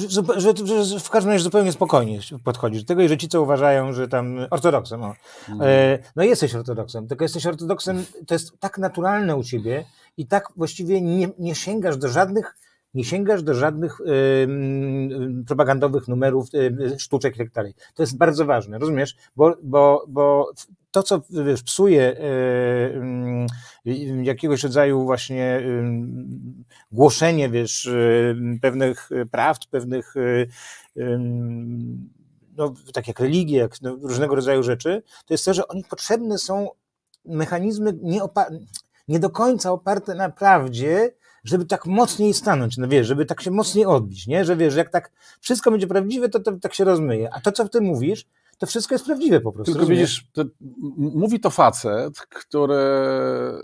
że, że, że, w każdym razie zupełnie spokojnie podchodzisz do tego i że ci, co uważają, że tam ortodoksem, no, mhm. no jesteś ortodoksem, tylko jesteś ortodoksem, to jest tak naturalne u ciebie i tak właściwie nie, nie sięgasz do żadnych nie sięgasz do żadnych propagandowych numerów, sztuczek i tak dalej. To jest bardzo ważne, rozumiesz? Bo, bo, bo to, co psuje jakiegoś rodzaju właśnie głoszenie, wiesz, pewnych prawd, pewnych no, tak jak religie, jak no, różnego rodzaju rzeczy, to jest to, że oni potrzebne są mechanizmy nie, nie do końca oparte na prawdzie, żeby tak mocniej stanąć, no wiesz, żeby tak się mocniej odbić, nie? Że wiesz, jak tak wszystko będzie prawdziwe, to, to tak się rozmyje. A to, co ty mówisz, to wszystko jest prawdziwe po prostu. Tylko widzisz, mówi to facet, który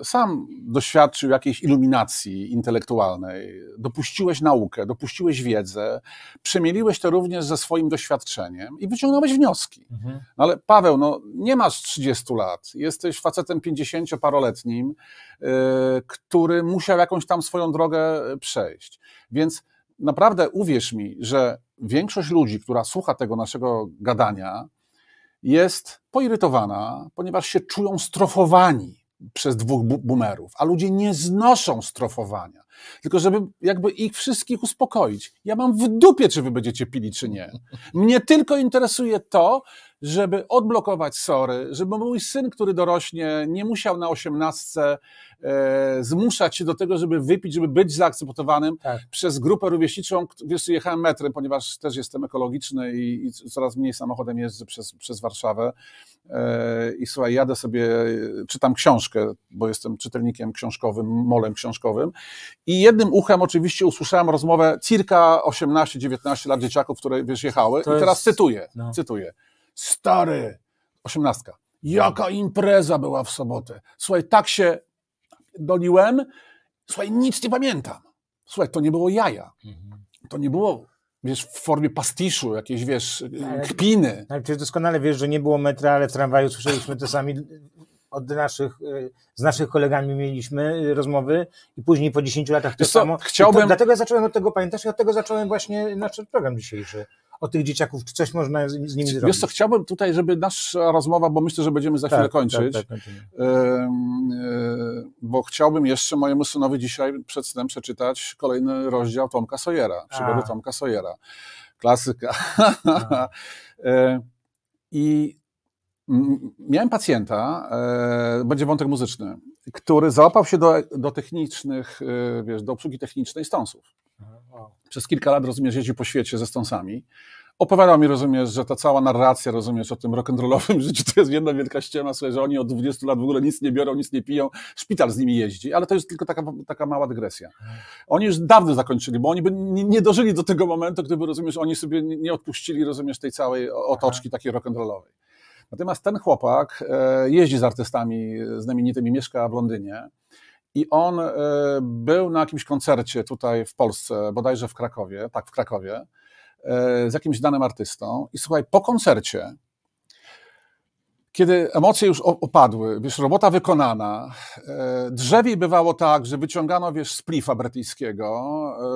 sam doświadczył jakiejś iluminacji intelektualnej. Dopuściłeś naukę, dopuściłeś wiedzę, przemieliłeś to również ze swoim doświadczeniem i wyciągnąłeś wnioski. Mhm. No ale Paweł, no nie masz 30 lat, jesteś facetem 50-paroletnim, yy, który musiał jakąś tam swoją drogę y, przejść. Więc naprawdę uwierz mi, że większość ludzi, która słucha tego naszego gadania, jest poirytowana, ponieważ się czują strofowani przez dwóch bumerów, a ludzie nie znoszą strofowania. Tylko żeby jakby ich wszystkich uspokoić. Ja mam w dupie, czy wy będziecie pili, czy nie. Mnie tylko interesuje to, żeby odblokować sory, żeby mój syn, który dorośnie, nie musiał na osiemnastce e, zmuszać się do tego, żeby wypić, żeby być zaakceptowanym tak. przez grupę rówieśniczą. Wiesz, jechałem metrem, ponieważ też jestem ekologiczny i, i coraz mniej samochodem jeżdżę przez, przez Warszawę. E, I słuchaj, jadę sobie, czytam książkę, bo jestem czytelnikiem książkowym, molem książkowym i jednym uchem oczywiście usłyszałem rozmowę circa 18-19 lat dzieciaków, które wiesz, jechały. To I teraz jest... cytuję, no. cytuję. Stary, osiemnastka, jaka impreza była w sobotę. Słuchaj, tak się doliłem, słuchaj, nic nie pamiętam. Słuchaj, to nie było jaja. Mhm. To nie było wiesz, w formie pastiszu, jakieś, wiesz, kpiny. Ale, ale ty doskonale wiesz, że nie było metra, ale w tramwaju słyszeliśmy sami od naszych, y, z naszych kolegami mieliśmy y, rozmowy i później po 10 latach to co, samo. Chciałbym... To, dlatego ja zacząłem od tego, pamiętasz, i od tego zacząłem właśnie nasz program dzisiejszy o tych dzieciaków, czy coś można z, z nimi zrobić? Wiesz co, chciałbym tutaj, żeby nasza rozmowa, bo myślę, że będziemy za tak, chwilę tak, tak, kończyć, tak, tak, yy, bo chciałbym jeszcze mojemu synowi dzisiaj przed snem przeczytać kolejny rozdział Tomka Sojera, przygody Tomka Sojera. Klasyka. E, I Miałem pacjenta, e, będzie wątek muzyczny, który załapał się do, do technicznych, e, wiesz, do obsługi technicznej stąsów. Przez kilka lat, rozumiesz, jeździł po świecie ze stąsami. Opowiadał mi, rozumiesz, że ta cała narracja, rozumiesz, o tym rock'n'rollowym życiu to jest jedna wielka ściema, słuchaj, że oni od 20 lat w ogóle nic nie biorą, nic nie piją, szpital z nimi jeździ, ale to jest tylko taka, taka mała dygresja. Oni już dawno zakończyli, bo oni by nie dożyli do tego momentu, gdyby, rozumiesz, oni sobie nie odpuścili, rozumiesz, tej całej otoczki takiej rock'n'rollowej. Natomiast ten chłopak e, jeździ z artystami znamienitymi, mieszka w Londynie. I on e, był na jakimś koncercie tutaj w Polsce, bodajże w Krakowie, tak, w Krakowie, e, z jakimś danym artystą. I słuchaj, po koncercie, kiedy emocje już opadły, wiesz, robota wykonana, drzewi bywało tak, że wyciągano, wiesz, splifa brytyjskiego,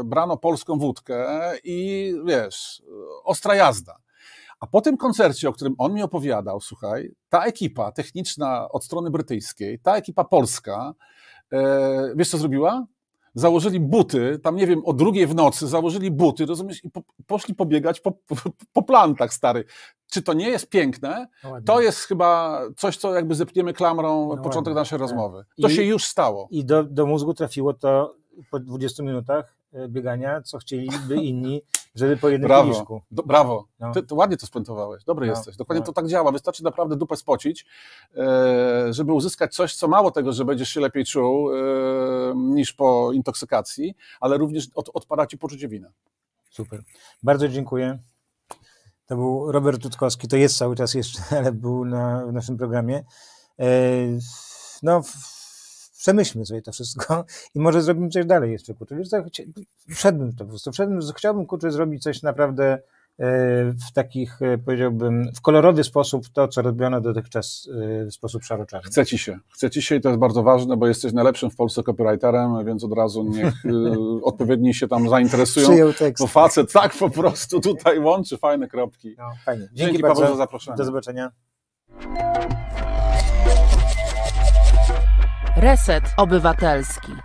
brano polską wódkę i, wiesz, ostra jazda. A po tym koncercie, o którym on mi opowiadał, słuchaj, ta ekipa techniczna od strony brytyjskiej, ta ekipa polska, e, wiesz co zrobiła? Założyli buty, tam nie wiem, o drugiej w nocy założyli buty, rozumiesz, i po, poszli pobiegać po, po, po, plantach, stary. Czy to nie jest piękne? No to jest chyba coś, co jakby zepniemy klamrą no początek ładnie. naszej tak. rozmowy. To I, się już stało. I do, do mózgu trafiło to po 20 minutach E, biegania, co chcieliby inni, żeby po jednym brawo, kieliszku. Do, brawo, no. ty, ty, ładnie to spuentowałeś, dobry no. jesteś. Dokładnie no. to tak działa, wystarczy naprawdę dupę spocić, e, żeby uzyskać coś, co mało tego, że będziesz się lepiej czuł e, niż po intoksykacji, ale również od, odpada ci poczucie wina. Super, bardzo dziękuję. To był Robert Tutkowski, to jest cały czas jeszcze, ale był na, w naszym programie. no, w, przemyślmy sobie to wszystko i może zrobimy coś dalej jeszcze, kurczę. Wiesz co, wszedłbym to po prostu, wszedłbym, chciałbym, kurczę, zrobić coś naprawdę e, w takich, e, powiedziałbym, w kolorowy sposób to, co robiono dotychczas e, w sposób szaroczarny. Chce ci się. Chce ci się i to jest bardzo ważne, bo jesteś najlepszym w Polsce copywriterem, więc od razu niech odpowiedni się tam zainteresują. Przyjął tekst. Bo facet tak po prostu tutaj łączy fajne kropki. No, fajnie. Dzięki, Dzięki bardzo Paweł za zaproszenie. Do zobaczenia. Reset Obywatelski.